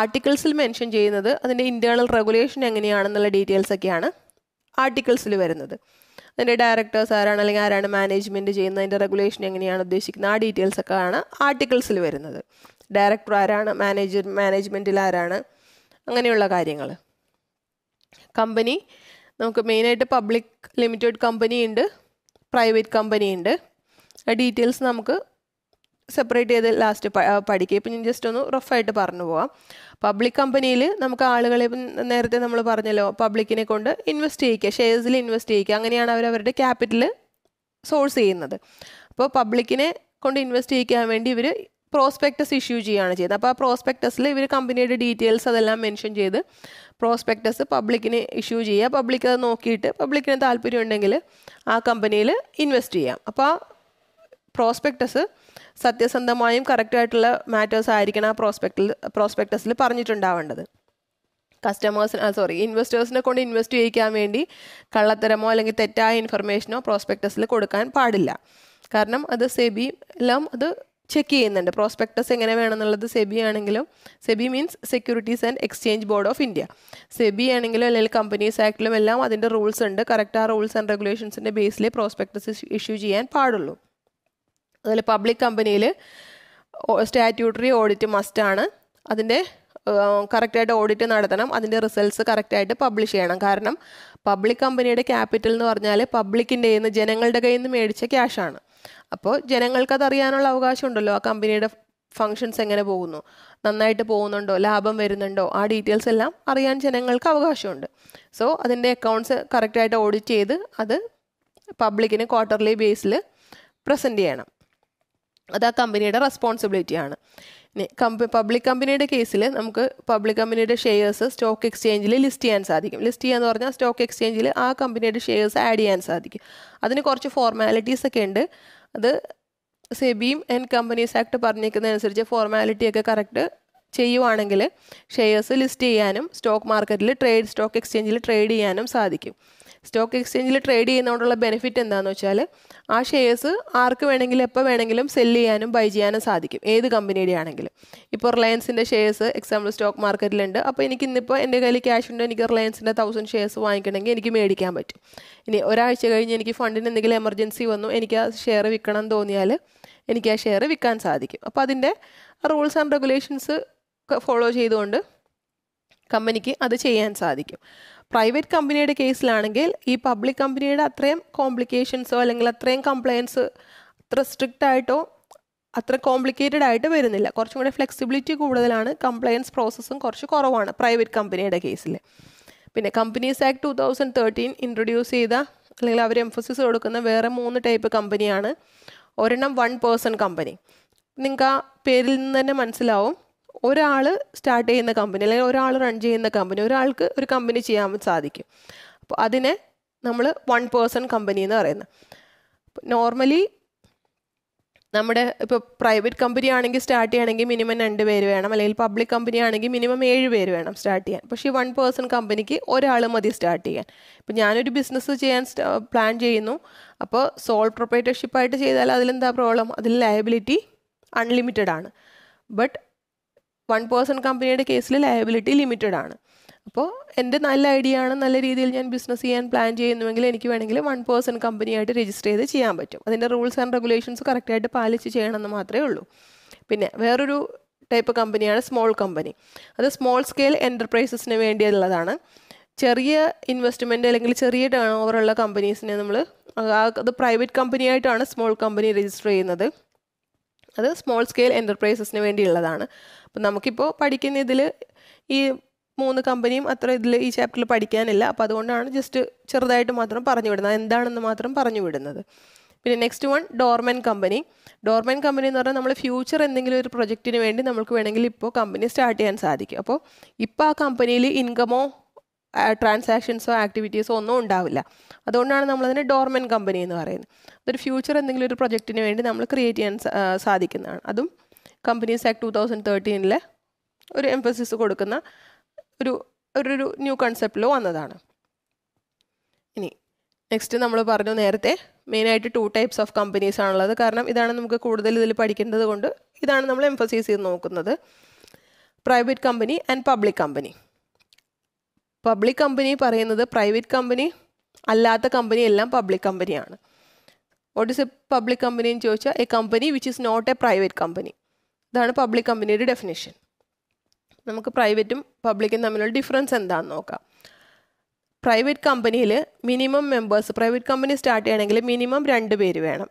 ആർട്ടിക്കിൾസിൽ മെൻഷൻ ചെയ്യുന്നത് അതിൻ്റെ ഇൻറ്റേർണൽ റെഗുലേഷൻ എങ്ങനെയാണെന്നുള്ള ഡീറ്റെയിൽസ് ഒക്കെയാണ് ആർട്ടിക്കിൾസിൽ വരുന്നത് അതിൻ്റെ ഡയറക്ടേഴ്സ് ആരാണ് അല്ലെങ്കിൽ ആരാണ് മാനേജ്മെൻറ്റ് ചെയ്യുന്നത് അതിൻ്റെ റെഗുലേഷൻ എങ്ങനെയാണ് ഉദ്ദേശിക്കുന്നത് ആ ഡീറ്റെയിൽസ് ഒക്കെ ആണ് ആർട്ടിക്കിൾസിൽ വരുന്നത് ഡയറക്ടർ ആരാണ് മാനേജർ മാനേജ്മെൻറ്റിൽ ആരാണ് അങ്ങനെയുള്ള കാര്യങ്ങൾ കമ്പനി നമുക്ക് മെയിനായിട്ട് പബ്ലിക് ലിമിറ്റഡ് കമ്പനി ഉണ്ട് പ്രൈവറ്റ് കമ്പനി ഉണ്ട് ഡീറ്റെയിൽസ് നമുക്ക് സെപ്പറേറ്റ് ചെയ്ത് ലാസ്റ്റ് പഠിക്കുക ഇപ്പം ഞാൻ ജസ്റ്റ് ഒന്ന് റഫായിട്ട് പറഞ്ഞു പോവാം പബ്ലിക് കമ്പനിയിൽ നമുക്ക് ആളുകളെ നേരത്തെ നമ്മൾ പറഞ്ഞല്ലോ പബ്ലിക്കിനെ കൊണ്ട് ഇൻവെസ്റ്റ് ചെയ്യിക്കുക ഷെയർസിൽ ഇൻവെസ്റ്റ് ചെയ്യിക്കുക അങ്ങനെയാണ് അവർ അവരുടെ ക്യാപിറ്റൽ സോഴ്സ് ചെയ്യുന്നത് അപ്പോൾ പബ്ലിക്കിനെ കൊണ്ട് ഇൻവെസ്റ്റ് ചെയ്യിക്കാൻ വേണ്ടി ഇവർ പ്രോസ്പെക്ടസ് ഇഷ്യൂ ചെയ്യുകയാണ് ചെയ്യുന്നത് അപ്പോൾ ആ പ്രോസ്പെക്ടസിൽ ഇവർ കമ്പനിയുടെ ഡീറ്റെയിൽസ് അതെല്ലാം മെൻഷൻ ചെയ്ത് പ്രോസ്പെക്ടസ് പബ്ലിക്കിന് ഇഷ്യൂ ചെയ്യുക പബ്ലിക് അത് നോക്കിയിട്ട് പബ്ലിക്കിന് താല്പര്യം ഉണ്ടെങ്കിൽ ആ കമ്പനിയിൽ ഇൻവെസ്റ്റ് ചെയ്യാം അപ്പോൾ ആ പ്രോസ്പെക്ടസ് സത്യസന്ധമായും കറക്റ്റായിട്ടുള്ള മാറ്റേഴ്സ് ആയിരിക്കണം ആ പ്രോസ്പെക്റ്റിൽ പ്രോസ്പെക്ടസിൽ പറഞ്ഞിട്ടുണ്ടാവേണ്ടത് കസ്റ്റമേഴ്സിന് സോറി ഇൻവെസ്റ്റേഴ്സിനെ കൊണ്ട് ഇൻവെസ്റ്റ് ചെയ്യിക്കാൻ വേണ്ടി കള്ളത്തരമോ അല്ലെങ്കിൽ തെറ്റായ ഇൻഫർമേഷനോ പ്രോസ്പെക്ടസിൽ കൊടുക്കാൻ പാടില്ല കാരണം അത് സെബി എല്ലാം അത് ചെക്ക് ചെയ്യുന്നുണ്ട് പ്രോസ്പെക്ടസ് എങ്ങനെ വേണമെന്നുള്ളത് സെബി ആണെങ്കിലും SEBI means securities and exchange board of India SEBI ആണെങ്കിലും അല്ലെങ്കിൽ കമ്പനീസ് ആക്ടിലും എല്ലാം അതിൻ്റെ റൂൾസ് ഉണ്ട് കറക്റ്റ് ആ റൂൾസ് ആൻഡ് റെഗുലേഷൻസിൻ്റെ ബേസിലേ പ്രോസ്പെക്ടസ് ഇഷ്യൂ ചെയ്യാൻ പാടുള്ളൂ അതിൽ പബ്ലിക് കമ്പനിയിൽ സ്റ്റാറ്റ്യൂട്ടറി ഓഡിറ്റ് മസ്റ്റാണ് അതിൻ്റെ കറക്റ്റായിട്ട് ഓഡിറ്റ് നടത്തണം അതിൻ്റെ റിസൾട്ട്സ് കറക്റ്റായിട്ട് പബ്ലിഷ് ചെയ്യണം കാരണം പബ്ലിക് കമ്പനിയുടെ ക്യാപിറ്റൽ എന്ന് പറഞ്ഞാൽ പബ്ലിക്കിൻ്റെ നിന്ന് ജനങ്ങളുടെ കയ്യിൽ നിന്ന് മേടിച്ച ക്യാഷാണ് അപ്പോൾ ജനങ്ങൾക്ക് അറിയാനുള്ള അവകാശം ഉണ്ടല്ലോ ആ കമ്പനിയുടെ ഫങ്ഷൻസ് എങ്ങനെ പോകുന്നു നന്നായിട്ട് പോകുന്നുണ്ടോ ലാഭം വരുന്നുണ്ടോ ആ ഡീറ്റെയിൽസ് എല്ലാം അറിയാൻ ജനങ്ങൾക്ക് അവകാശമുണ്ട് സോ അതിൻ്റെ അക്കൗണ്ട്സ് കറക്റ്റായിട്ട് ഓഡിറ്റ് ചെയ്ത് അത് പബ്ലിക്കിന് ക്വാർട്ടർലി ബേസിൽ പ്രസൻറ്റ് ചെയ്യണം അത് ആ കമ്പനിയുടെ റെസ്പോൺസിബിലിറ്റിയാണ് കമ്പ പബ്ലിക് കമ്പനിയുടെ കേസിൽ നമുക്ക് പബ്ലിക് കമ്പനിയുടെ ഷെയർസ് സ്റ്റോക്ക് എക്സ്ചേഞ്ചിൽ ലിസ്റ്റ് ചെയ്യാൻ സാധിക്കും ലിസ്റ്റ് ചെയ്യാന്ന് പറഞ്ഞാൽ സ്റ്റോക്ക് എക്സ്ചേഞ്ചിൽ ആ കമ്പനിയുടെ ഷെയർസ് ആഡ് ചെയ്യാൻ സാധിക്കും അതിന് കുറച്ച് ഫോർമാലിറ്റീസ് ഒക്കെ ഉണ്ട് അത് സെബിയും ആൻഡ് കമ്പനീസ് ആക്ട് പറഞ്ഞിരിക്കുന്നതനുസരിച്ച് ഒക്കെ കറക്റ്റ് ചെയ്യുവാണെങ്കിൽ ഷെയർസ് ലിസ്റ്റ് ചെയ്യാനും സ്റ്റോക്ക് മാർക്കറ്റിൽ ട്രേഡ് സ്റ്റോക്ക് എക്സ്ചേഞ്ചിൽ ട്രേഡ് ചെയ്യാനും സാധിക്കും സ്റ്റോക്ക് എക്സ്ചേഞ്ചിൽ ട്രേഡ് ചെയ്യുന്നതുകൊണ്ടുള്ള ബെനിഫിറ്റ് എന്താണെന്ന് വെച്ചാൽ ആ ഷെയർസ് ആർക്ക് വേണമെങ്കിലും എപ്പോൾ വേണമെങ്കിലും സെല്ല് ചെയ്യാനും ബൈ ചെയ്യാനും സാധിക്കും ഏത് കമ്പനിയുടെ ആണെങ്കിലും ഇപ്പോൾ റിലയൻസിൻ്റെ ഷെയർസ് എക്സാമ്പിൾ സ്റ്റോക്ക് മാർക്കറ്റിലുണ്ട് അപ്പോൾ എനിക്ക് ഇന്നിപ്പോൾ എൻ്റെ കയ്യിൽ ക്യാഷ് ഉണ്ട് എനിക്ക് റിലയൻസിൻ്റെ തൗസൻഡ് ഷെയർസ് വാങ്ങിക്കണമെങ്കിൽ എനിക്ക് മേടിക്കാൻ പറ്റും ഇനി ഒരാഴ്ച കഴിഞ്ഞ് എനിക്ക് ഫണ്ടിന് എന്തെങ്കിലും എമർജൻസി വന്നു എനിക്ക് ആ ഷെയർ വിൽക്കണം എന്ന് തോന്നിയാൽ എനിക്ക് ആ ഷെയർ വിൽക്കാൻ സാധിക്കും അപ്പോൾ അതിൻ്റെ റൂൾസ് ആൻഡ് റെഗുലേഷൻസ് ഫോളോ ചെയ്തുകൊണ്ട് കമ്പനിക്ക് അത് ചെയ്യാൻ സാധിക്കും പ്രൈവറ്റ് കമ്പനിയുടെ കേസിലാണെങ്കിൽ ഈ പബ്ലിക് കമ്പനിയുടെ അത്രയും കോംപ്ലിക്കേഷൻസോ അല്ലെങ്കിൽ അത്രയും കംപ്ലയൻസ് അത്ര സ്ട്രിക്റ്റ് ആയിട്ടോ അത്ര കോംപ്ലിക്കേറ്റഡ് ആയിട്ട് വരുന്നില്ല കുറച്ചും കൂടെ ഫ്ലെക്സിബിലിറ്റി കൂടുതലാണ് കംപ്ലയൻസ് പ്രോസസ്സും കുറച്ച് കുറവാണ് പ്രൈവറ്റ് കമ്പനിയുടെ കേസിൽ പിന്നെ companies act two thousand thirteen introduce ചെയ്ത അല്ലെങ്കിൽ അവർ എംഫസിസ് കൊടുക്കുന്ന വേറെ മൂന്ന് ടൈപ്പ് കമ്പനിയാണ് ഒരെണ്ണം വൺ പേഴ്സൺ കമ്പനി നിങ്ങൾക്ക് ആ പേരിൽ നിന്ന് തന്നെ മനസ്സിലാവും ഒരാൾ സ്റ്റാർട്ട് ചെയ്യുന്ന കമ്പനി അല്ലെങ്കിൽ ഒരാൾ റൺ ചെയ്യുന്ന കമ്പനി ഒരാൾക്ക് ഒരു കമ്പനി ചെയ്യാൻ സാധിക്കും അപ്പോൾ അതിനെ നമ്മൾ വൺ പേഴ്സൺ കമ്പനി എന്ന് പറയുന്നത് നോർമലി നമ്മുടെ ഇപ്പോൾ പ്രൈവറ്റ് കമ്പനി ആണെങ്കിൽ സ്റ്റാർട്ട് ചെയ്യണമെങ്കിൽ മിനിമം രണ്ട് പേര് വേണം അല്ലെങ്കിൽ പബ്ലിക് കമ്പനി ആണെങ്കിൽ മിനിമം ഏഴ് പേര് വേണം സ്റ്റാർട്ട് ചെയ്യാൻ പക്ഷേ വൺ പേഴ്സൺ കമ്പനിക്ക് ഒരാൾ മതി സ്റ്റാർട്ട് ചെയ്യാൻ ഇപ്പം ഞാനൊരു ബിസിനസ് ചെയ്യാൻ പ്ലാൻ ചെയ്യുന്നു അപ്പോൾ സോൾ പ്രൊപ്പറേറ്റർഷിപ്പായിട്ട് ചെയ്താൽ അതിലെന്താ പ്രോബ്ലം അതിൽ ലയബിലിറ്റി അൺലിമിറ്റഡ് ആണ് ബട്ട് വൺ പേഴ്സൺ കമ്പനിയുടെ കേസിൽ ലയബിലിറ്റി ലിമിറ്റഡ് ആണ് അപ്പോൾ എൻ്റെ നല്ല ഐഡിയ ആണ് നല്ല രീതിയിൽ ഞാൻ ബിസിനസ് ചെയ്യാൻ പ്ലാൻ ചെയ്യുന്നുവെങ്കിൽ എനിക്ക് വേണമെങ്കിൽ വൺ പേഴ്സൺ കമ്പനിയായിട്ട് രജിസ്റ്റർ ചെയ്ത് ചെയ്യാൻ പറ്റും അതിൻ്റെ റൂൾസ് ആൻഡ് റെഗുലേഷൻസ് കറക്റ്റായിട്ട് പാലിച്ച് ചെയ്യണമെന്ന് മാത്രമേ ഉള്ളൂ പിന്നെ വേറൊരു ടൈപ്പ് കമ്പനിയാണ് സ്മോൾ കമ്പനി അത് സ്മോൾ സ്കെയിൽ എൻ്റർപ്രൈസസിന് വേണ്ടിയുള്ളതാണ് ചെറിയ ഇൻവെസ്റ്റ്മെൻ്റ് അല്ലെങ്കിൽ ചെറിയ ടേൺ ഓവറുള്ള കമ്പനീസിനെ നമ്മൾ അത് പ്രൈവറ്റ് കമ്പനിയായിട്ടാണ് സ്മോൾ കമ്പനി രജിസ്റ്റർ ചെയ്യുന്നത് അത് സ്മോൾ സ്കെയിൽ എൻ്റർപ്രൈസസിന് വേണ്ടിയുള്ളതാണ് അപ്പം നമുക്കിപ്പോൾ പഠിക്കുന്ന ഇതിൽ ഈ മൂന്ന് കമ്പനിയും അത്ര ഇതിൽ ഈ ചാപ്റ്ററിൽ പഠിക്കാനില്ല അപ്പോൾ അതുകൊണ്ടാണ് ജസ്റ്റ് ചെറുതായിട്ട് മാത്രം പറഞ്ഞു വിടുന്നത് എന്താണെന്ന് മാത്രം പറഞ്ഞു വിടുന്നത് പിന്നെ next one dormant company dormant company എന്ന് പറഞ്ഞാൽ നമ്മൾ ഫ്യൂച്ചർ എന്തെങ്കിലും ഒരു പ്രൊജക്റ്റിന് വേണ്ടി നമുക്ക് വേണമെങ്കിൽ ഇപ്പോൾ കമ്പനി സ്റ്റാർട്ട് ചെയ്യാൻ സാധിക്കും അപ്പോൾ ഇപ്പോൾ ആ കമ്പനിയിൽ ഇൻകമോ ട്രാൻസാക്ഷൻസോ ആക്ടിവിറ്റീസോ ഒന്നും ഉണ്ടാവില്ല അതുകൊണ്ടാണ് നമ്മളതിനെ ഡോർമൻ കമ്പനി എന്ന് പറയുന്നത് അതൊരു ഫ്യൂച്ചർ എന്തെങ്കിലും ഒരു പ്രൊജക്റ്റിന് വേണ്ടി നമ്മൾ ക്രിയേറ്റ് ചെയ്യാൻ സാധിക്കുന്നതാണ് അതും കമ്പനീസ് ആക്ട് ടു തൗസൻഡ് തേർട്ടീനിൽ ഒരു എംഫസിസ് കൊടുക്കുന്ന ഒരു ഒരു ന്യൂ കൺസെപ്റ്റിൽ വന്നതാണ് ഇനി നെക്സ്റ്റ് നമ്മൾ പറഞ്ഞു നേരത്തെ മെയിനായിട്ട് ടു ടൈപ്സ് ഓഫ് കമ്പനീസ് ആണുള്ളത് കാരണം ഇതാണ് നമുക്ക് കൂടുതൽ ഇതിൽ പഠിക്കേണ്ടത് കൊണ്ട് ഇതാണ് നമ്മൾ എംഫസൈസ് ചെയ്ത് നോക്കുന്നത് private company and public company public company പറയുന്നത് പ്രൈവറ്റ് കമ്പനി അല്ലാത്ത കമ്പനി എല്ലാം പബ്ലിക് കമ്പനിയാണ് what is a public company എന്ന് ചോദിച്ചാൽ a company which is not a private company ഇതാണ് പബ്ലിക് കമ്പനിയുടെ ഡെഫിനേഷൻ നമുക്ക് പ്രൈവറ്റും പബ്ലിക്കും തമ്മിലുള്ള ഡിഫറൻസ് എന്താണെന്ന് നോക്കാം പ്രൈവറ്റ് കമ്പനിയിൽ minimum members private company start ചെയ്യണമെങ്കിൽ മിനിമം രണ്ട് പേര് വേണം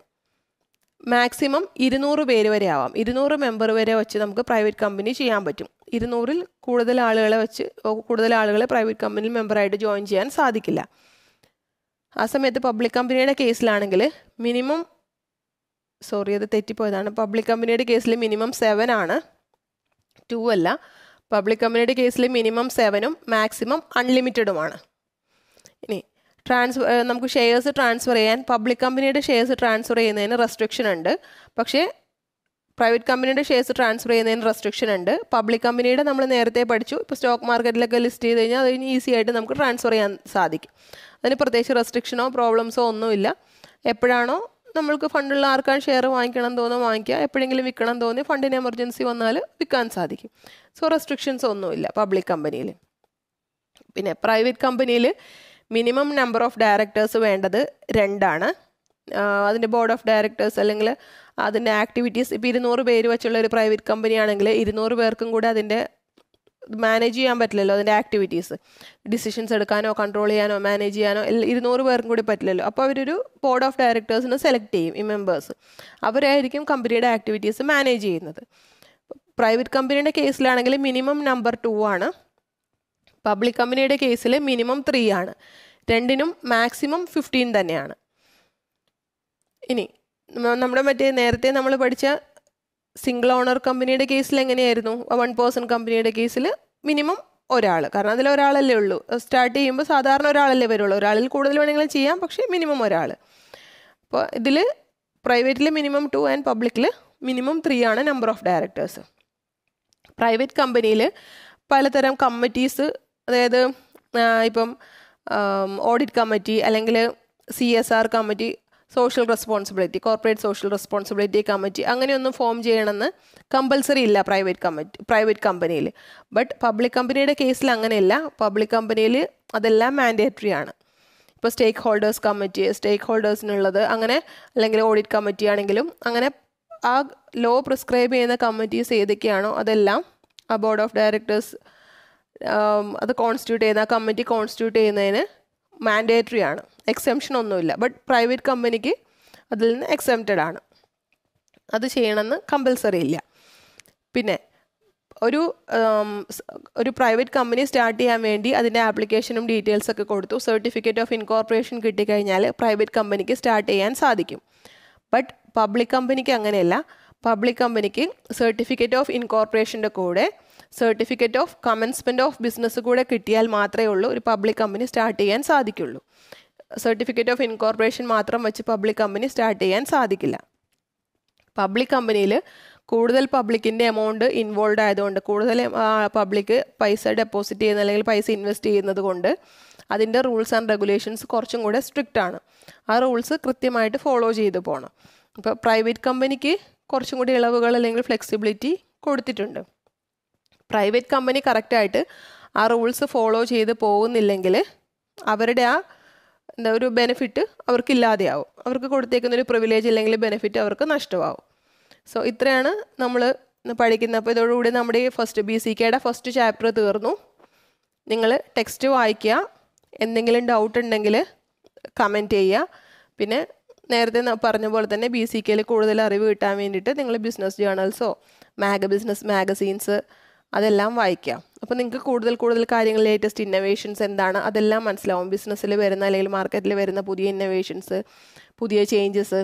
മാക്സിമം ഇരുന്നൂറ് പേര് വരെ ആവാം ഇരുന്നൂറ് മെമ്പർ വരെ വെച്ച് നമുക്ക് പ്രൈവറ്റ് കമ്പനി ചെയ്യാൻ പറ്റും ഇരുന്നൂറിൽ കൂടുതൽ ആളുകളെ വെച്ച് കൂടുതൽ ആളുകളെ പ്രൈവറ്റ് കമ്പനിയിൽ മെമ്പറായിട്ട് ജോയിൻ ചെയ്യാൻ സാധിക്കില്ല ആ സമയത്ത് പബ്ലിക് കമ്പനിയുടെ കേസിലാണെങ്കിൽ മിനിമം സോറി അത് തെറ്റിപ്പോയതാണ് പബ്ലിക് കമ്പനിയുടെ കേസിൽ മിനിമം സെവൻ ആണ് ടു അല്ല പബ്ലിക് കമ്പനിയുടെ കേസിൽ മിനിമം സെവനും മാക്സിമം അൺലിമിറ്റഡുമാണ് ഇനി ട്രാൻസ്ഫർ നമുക്ക് ഷെയർസ് ട്രാൻസ്ഫർ ചെയ്യാൻ പബ്ലിക് കമ്പനിയുടെ ഷെയർസ് ട്രാൻസ്ഫർ ചെയ്യുന്നതിന് റെസ്ട്രിക്ഷൻ ഉണ്ട് പക്ഷേ പ്രൈവറ്റ് കമ്പനിയുടെ ഷെയർസ് ട്രാൻസ്ഫർ ചെയ്യുന്നതിന് റെസ്ട്രിക്ഷൻ ഉണ്ട് പബ്ലിക് കമ്പനിയുടെ നമ്മൾ നേരത്തെ പഠിച്ചു ഇപ്പോൾ സ്റ്റോക്ക് മാർക്കറ്റിലൊക്കെ ലിസ്റ്റ് ചെയ്ത് കഴിഞ്ഞാൽ അത് കഴിഞ്ഞ് ഈസി ആയിട്ട് നമുക്ക് ട്രാൻസ്ഫർ ചെയ്യാൻ സാധിക്കും അതിന് പ്രത്യേകിച്ച് റെസ്ട്രിക്ഷനോ പ്രോബ്ലംസോ ഒന്നുമില്ല എപ്പോഴാണോ നമ്മൾക്ക് ഫണ്ടുള്ള ആർക്കാണ് ഷെയർ വാങ്ങിക്കണം തോന്നുന്നു വാങ്ങിക്കുക എപ്പോഴെങ്കിലും വിൽക്കണം തോന്നി ഫണ്ടിന് എമർജൻസി വന്നാൽ വിൽക്കാൻ സാധിക്കും സോ റെസ്ട്രിക്ഷൻസ് ഒന്നുമില്ല പബ്ലിക് കമ്പനിയിൽ പിന്നെ പ്രൈവറ്റ് കമ്പനിയിൽ മിനിമം നമ്പർ ഓഫ് ഡയറക്ടേഴ്സ് വേണ്ടത് രണ്ടാണ് അതിൻ്റെ ബോർഡ് ഓഫ് ഡയറക്ടേഴ്സ് അല്ലെങ്കിൽ അതിൻ്റെ ആക്ടിവിറ്റീസ് ഇപ്പോൾ ഇരുന്നൂറ് പേര് വെച്ചുള്ള ഒരു പ്രൈവറ്റ് കമ്പനി ആണെങ്കിൽ ഇരുന്നൂറ് പേർക്കും കൂടെ അതിൻ്റെ മാനേജ് ചെയ്യാൻ പറ്റില്ലല്ലോ അതിൻ്റെ ആക്ടിവിറ്റീസ് ഡിസിഷൻസ് എടുക്കാനോ കൺട്രോൾ ചെയ്യാനോ മാനേജ് ചെയ്യാനോ ഇരുന്നൂറ് പേർക്കും കൂടി പറ്റില്ലല്ലോ അപ്പോൾ അവരൊരു ബോർഡ് ഓഫ് ഡയറക്ടേഴ്സിന് സെലക്ട് ചെയ്യും ഈ മെമ്പേഴ്സ് അവരായിരിക്കും കമ്പനിയുടെ ആക്ടിവിറ്റീസ് മാനേജ് ചെയ്യുന്നത് പ്രൈവറ്റ് കമ്പനിയുടെ കേസിലാണെങ്കിൽ മിനിമം നമ്പർ ടു ആണ് പബ്ലിക് കമ്പനിയുടെ കേസിൽ മിനിമം ത്രീ ആണ് രണ്ടിനും മാക്സിമം ഫിഫ്റ്റീൻ തന്നെയാണ് ഇനി നമ്മുടെ മറ്റേ നേരത്തെ നമ്മൾ പഠിച്ച സിംഗിൾ ഓണർ കമ്പനിയുടെ കേസിൽ എങ്ങനെയായിരുന്നു വൺ പേഴ്സൺ കമ്പനിയുടെ കേസിൽ മിനിമം ഒരാൾ കാരണം അതിൽ ഒരാളല്ലേ ഉള്ളൂ സ്റ്റാർട്ട് ചെയ്യുമ്പോൾ സാധാരണ ഒരാളല്ലേ വരുള്ളൂ ഒരാളിൽ കൂടുതൽ വേണമെങ്കിൽ ചെയ്യാം പക്ഷേ മിനിമം ഒരാൾ അപ്പോൾ ഇതിൽ പ്രൈവറ്റിൽ മിനിമം ടു ആൻഡ് പബ്ലിക്കിൽ മിനിമം ത്രീ ആണ് നമ്പർ ഓഫ് ഡയറക്ടേഴ്സ് പ്രൈവറ്റ് കമ്പനിയിൽ പലതരം കമ്മിറ്റീസ് അതായത് ഇപ്പം ഓഡിറ്റ് കമ്മിറ്റി അല്ലെങ്കിൽ C S R committee social responsibility corporate social responsibility committee അങ്ങനെയൊന്നും ഫോം ചെയ്യണമെന്ന് കമ്പൽസറി ഇല്ല പ്രൈവറ്റ് കമ്മിറ്റി പ്രൈവറ്റ് കമ്പനിയിൽ ബട്ട് പബ്ലിക് കമ്പനിയുടെ കേസിൽ അങ്ങനെയല്ല പബ്ലിക് കമ്പനിയിൽ അതെല്ലാം മാൻഡേറ്ററി ആണ് ഇപ്പോൾ സ്റ്റേക്ക് ഹോൾഡേഴ്സ് കമ്മിറ്റി സ്റ്റേക്ക് ഹോൾഡേഴ്സിനുള്ളത് അങ്ങനെ അല്ലെങ്കിൽ ഓഡിറ്റ് കമ്മിറ്റി ആണെങ്കിലും അങ്ങനെ ആ ലോ പ്രിസ്ക്രൈബ് ചെയ്യുന്ന കമ്മിറ്റീസ് ഏതൊക്കെയാണോ അതെല്ലാം ആ ബോർഡ് ഓഫ് ഡയറക്ടേഴ്സ് Um, അത് കോൺസ്റ്റിറ്റ്യൂട്ട് ചെയ്യുന്ന ആ കമ്മിറ്റി കോൺസ്റ്റിറ്റ്യൂട്ട് ചെയ്യുന്നതിന് മാൻഡേറ്ററി ആണ് എക്സെംഷൻ ഒന്നുമില്ല ബട്ട് പ്രൈവറ്റ് കമ്പനിക്ക് അതിൽ നിന്ന് എക്സെംപ്റ്റഡ് ആണ് അത് ചെയ്യണമെന്ന് കമ്പൽസറി ഇല്ല പിന്നെ ഒരു um, ഒരു പ്രൈവറ്റ് കമ്പനി സ്റ്റാർട്ട് ചെയ്യാൻ വേണ്ടി അതിൻ്റെ ആപ്ലിക്കേഷനും ഡീറ്റെയിൽസ് ഒക്കെ കൊടുത്തു സർട്ടിഫിക്കറ്റ് ഓഫ് ഇൻകോർപ്പറേഷൻ കിട്ടിക്കഴിഞ്ഞാൽ പ്രൈവറ്റ് കമ്പനിക്ക് സ്റ്റാർട്ട് ചെയ്യാൻ സാധിക്കും ബട്ട് പബ്ലിക് കമ്പനിക്ക് അങ്ങനെയല്ല പബ്ലിക് കമ്പനിക്ക് സർട്ടിഫിക്കറ്റ് ഓഫ് ഇൻകോർപ്പറേഷൻ്റെ കൂടെ certificate of commencement of business കൂടെ കിട്ടിയാൽ മാത്രമേ ഉള്ളൂ ഒരു പബ്ലിക് കമ്പനി സ്റ്റാർട്ട് ചെയ്യാൻ സാധിക്കുള്ളൂ സർട്ടിഫിക്കറ്റ് ഓഫ് ഇൻകോർപ്പറേഷൻ മാത്രം വെച്ച് പബ്ലിക് കമ്പനി സ്റ്റാർട്ട് ചെയ്യാൻ സാധിക്കില്ല പബ്ലിക് കമ്പനിയിൽ കൂടുതൽ പബ്ലിക്കിൻ്റെ എമൗണ്ട് ഇൻവോൾവ് ആയതുകൊണ്ട് കൂടുതൽ പബ്ലിക് പൈസ ഡെപ്പോസിറ്റ് ചെയ്യുന്ന അല്ലെങ്കിൽ പൈസ ഇൻവെസ്റ്റ് ചെയ്യുന്നത് കൊണ്ട് അതിൻ്റെ റൂൾസ് ആൻഡ് റെഗുലേഷൻസ് കുറച്ചും കൂടെ സ്ട്രിക്റ്റ് ആണ് ആ റൂൾസ് കൃത്യമായിട്ട് ഫോളോ ചെയ്തു പോകണം ഇപ്പോൾ പ്രൈവറ്റ് കമ്പനിക്ക് കുറച്ചും കൂടി ഇളവുകൾ അല്ലെങ്കിൽ ഫ്ലെക്സിബിലിറ്റി കൊടുത്തിട്ടുണ്ട് പ്രൈവറ്റ് കമ്പനി കറക്റ്റായിട്ട് ആ റൂൾസ് ഫോളോ ചെയ്ത് പോകുന്നില്ലെങ്കിൽ അവരുടെ ആ എന്താ ഒരു ബെനിഫിറ്റ് അവർക്ക് ഇല്ലാതെയാവും അവർക്ക് കൊടുത്തേക്കുന്നൊരു ഒരു പ്രിവിലേജ് അല്ലെങ്കിൽ ബെനിഫിറ്റ് അവർക്ക് നഷ്ടമാവും സോ ഇത്രയാണ് നമ്മൾ പഠിക്കുന്നത് അപ്പോൾ ഇതോടുകൂടി നമ്മുടെ ഈ ഫസ്റ്റ് ബി സി കെയുടെ ഫസ്റ്റ് ചാപ്റ്റർ തീർന്നു നിങ്ങൾ ടെക്സ്റ്റ് വായിക്കുക എന്തെങ്കിലും ഡൗട്ട് ഉണ്ടെങ്കിൽ കമൻറ്റ് ചെയ്യുക പിന്നെ നേരത്തെ പറഞ്ഞ പോലെ തന്നെ ബി സി കെയിൽ കൂടുതൽ അറിവ് കിട്ടാൻ വേണ്ടിയിട്ട് നിങ്ങൾ ബിസിനസ് ജേണൽസോ മാഗ ബിസിനസ് മാഗസീൻസ് അതെല്ലാം വായിക്കാം അപ്പോൾ നിങ്ങൾക്ക് കൂടുതൽ കൂടുതൽ കാര്യങ്ങൾ ലേറ്റസ്റ്റ് ഇന്നവേഷൻസ് എന്താണ് അതെല്ലാം മനസ്സിലാവും ബിസിനസ്സിൽ വരുന്ന അല്ലെങ്കിൽ മാർക്കറ്റിൽ വരുന്ന പുതിയ ഇന്നവേഷൻസ് പുതിയ ചേഞ്ചസ്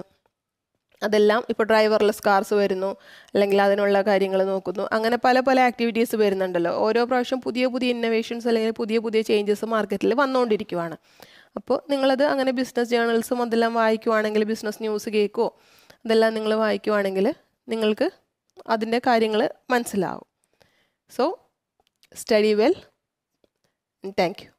അതെല്ലാം ഇപ്പോൾ ഡ്രൈവർലെസ് കാർസ് വരുന്നു അല്ലെങ്കിൽ അതിനുള്ള കാര്യങ്ങൾ നോക്കുന്നു അങ്ങനെ പല പല ആക്ടിവിറ്റീസ് വരുന്നുണ്ടല്ലോ ഓരോ പ്രാവശ്യം പുതിയ പുതിയ ഇന്നവേഷൻസ് അല്ലെങ്കിൽ പുതിയ പുതിയ ചേഞ്ചസ് മാർക്കറ്റിൽ വന്നുകൊണ്ടിരിക്കുവാണ് അപ്പോൾ നിങ്ങളത് അങ്ങനെ ബിസിനസ് ജേണൽസും അതെല്ലാം വായിക്കുവാണെങ്കിൽ ബിസിനസ് ന്യൂസ് കേൾക്കുമോ അതെല്ലാം നിങ്ങൾ വായിക്കുവാണെങ്കിൽ നിങ്ങൾക്ക് അതിൻ്റെ കാര്യങ്ങൾ മനസ്സിലാവും So, study well and thank you.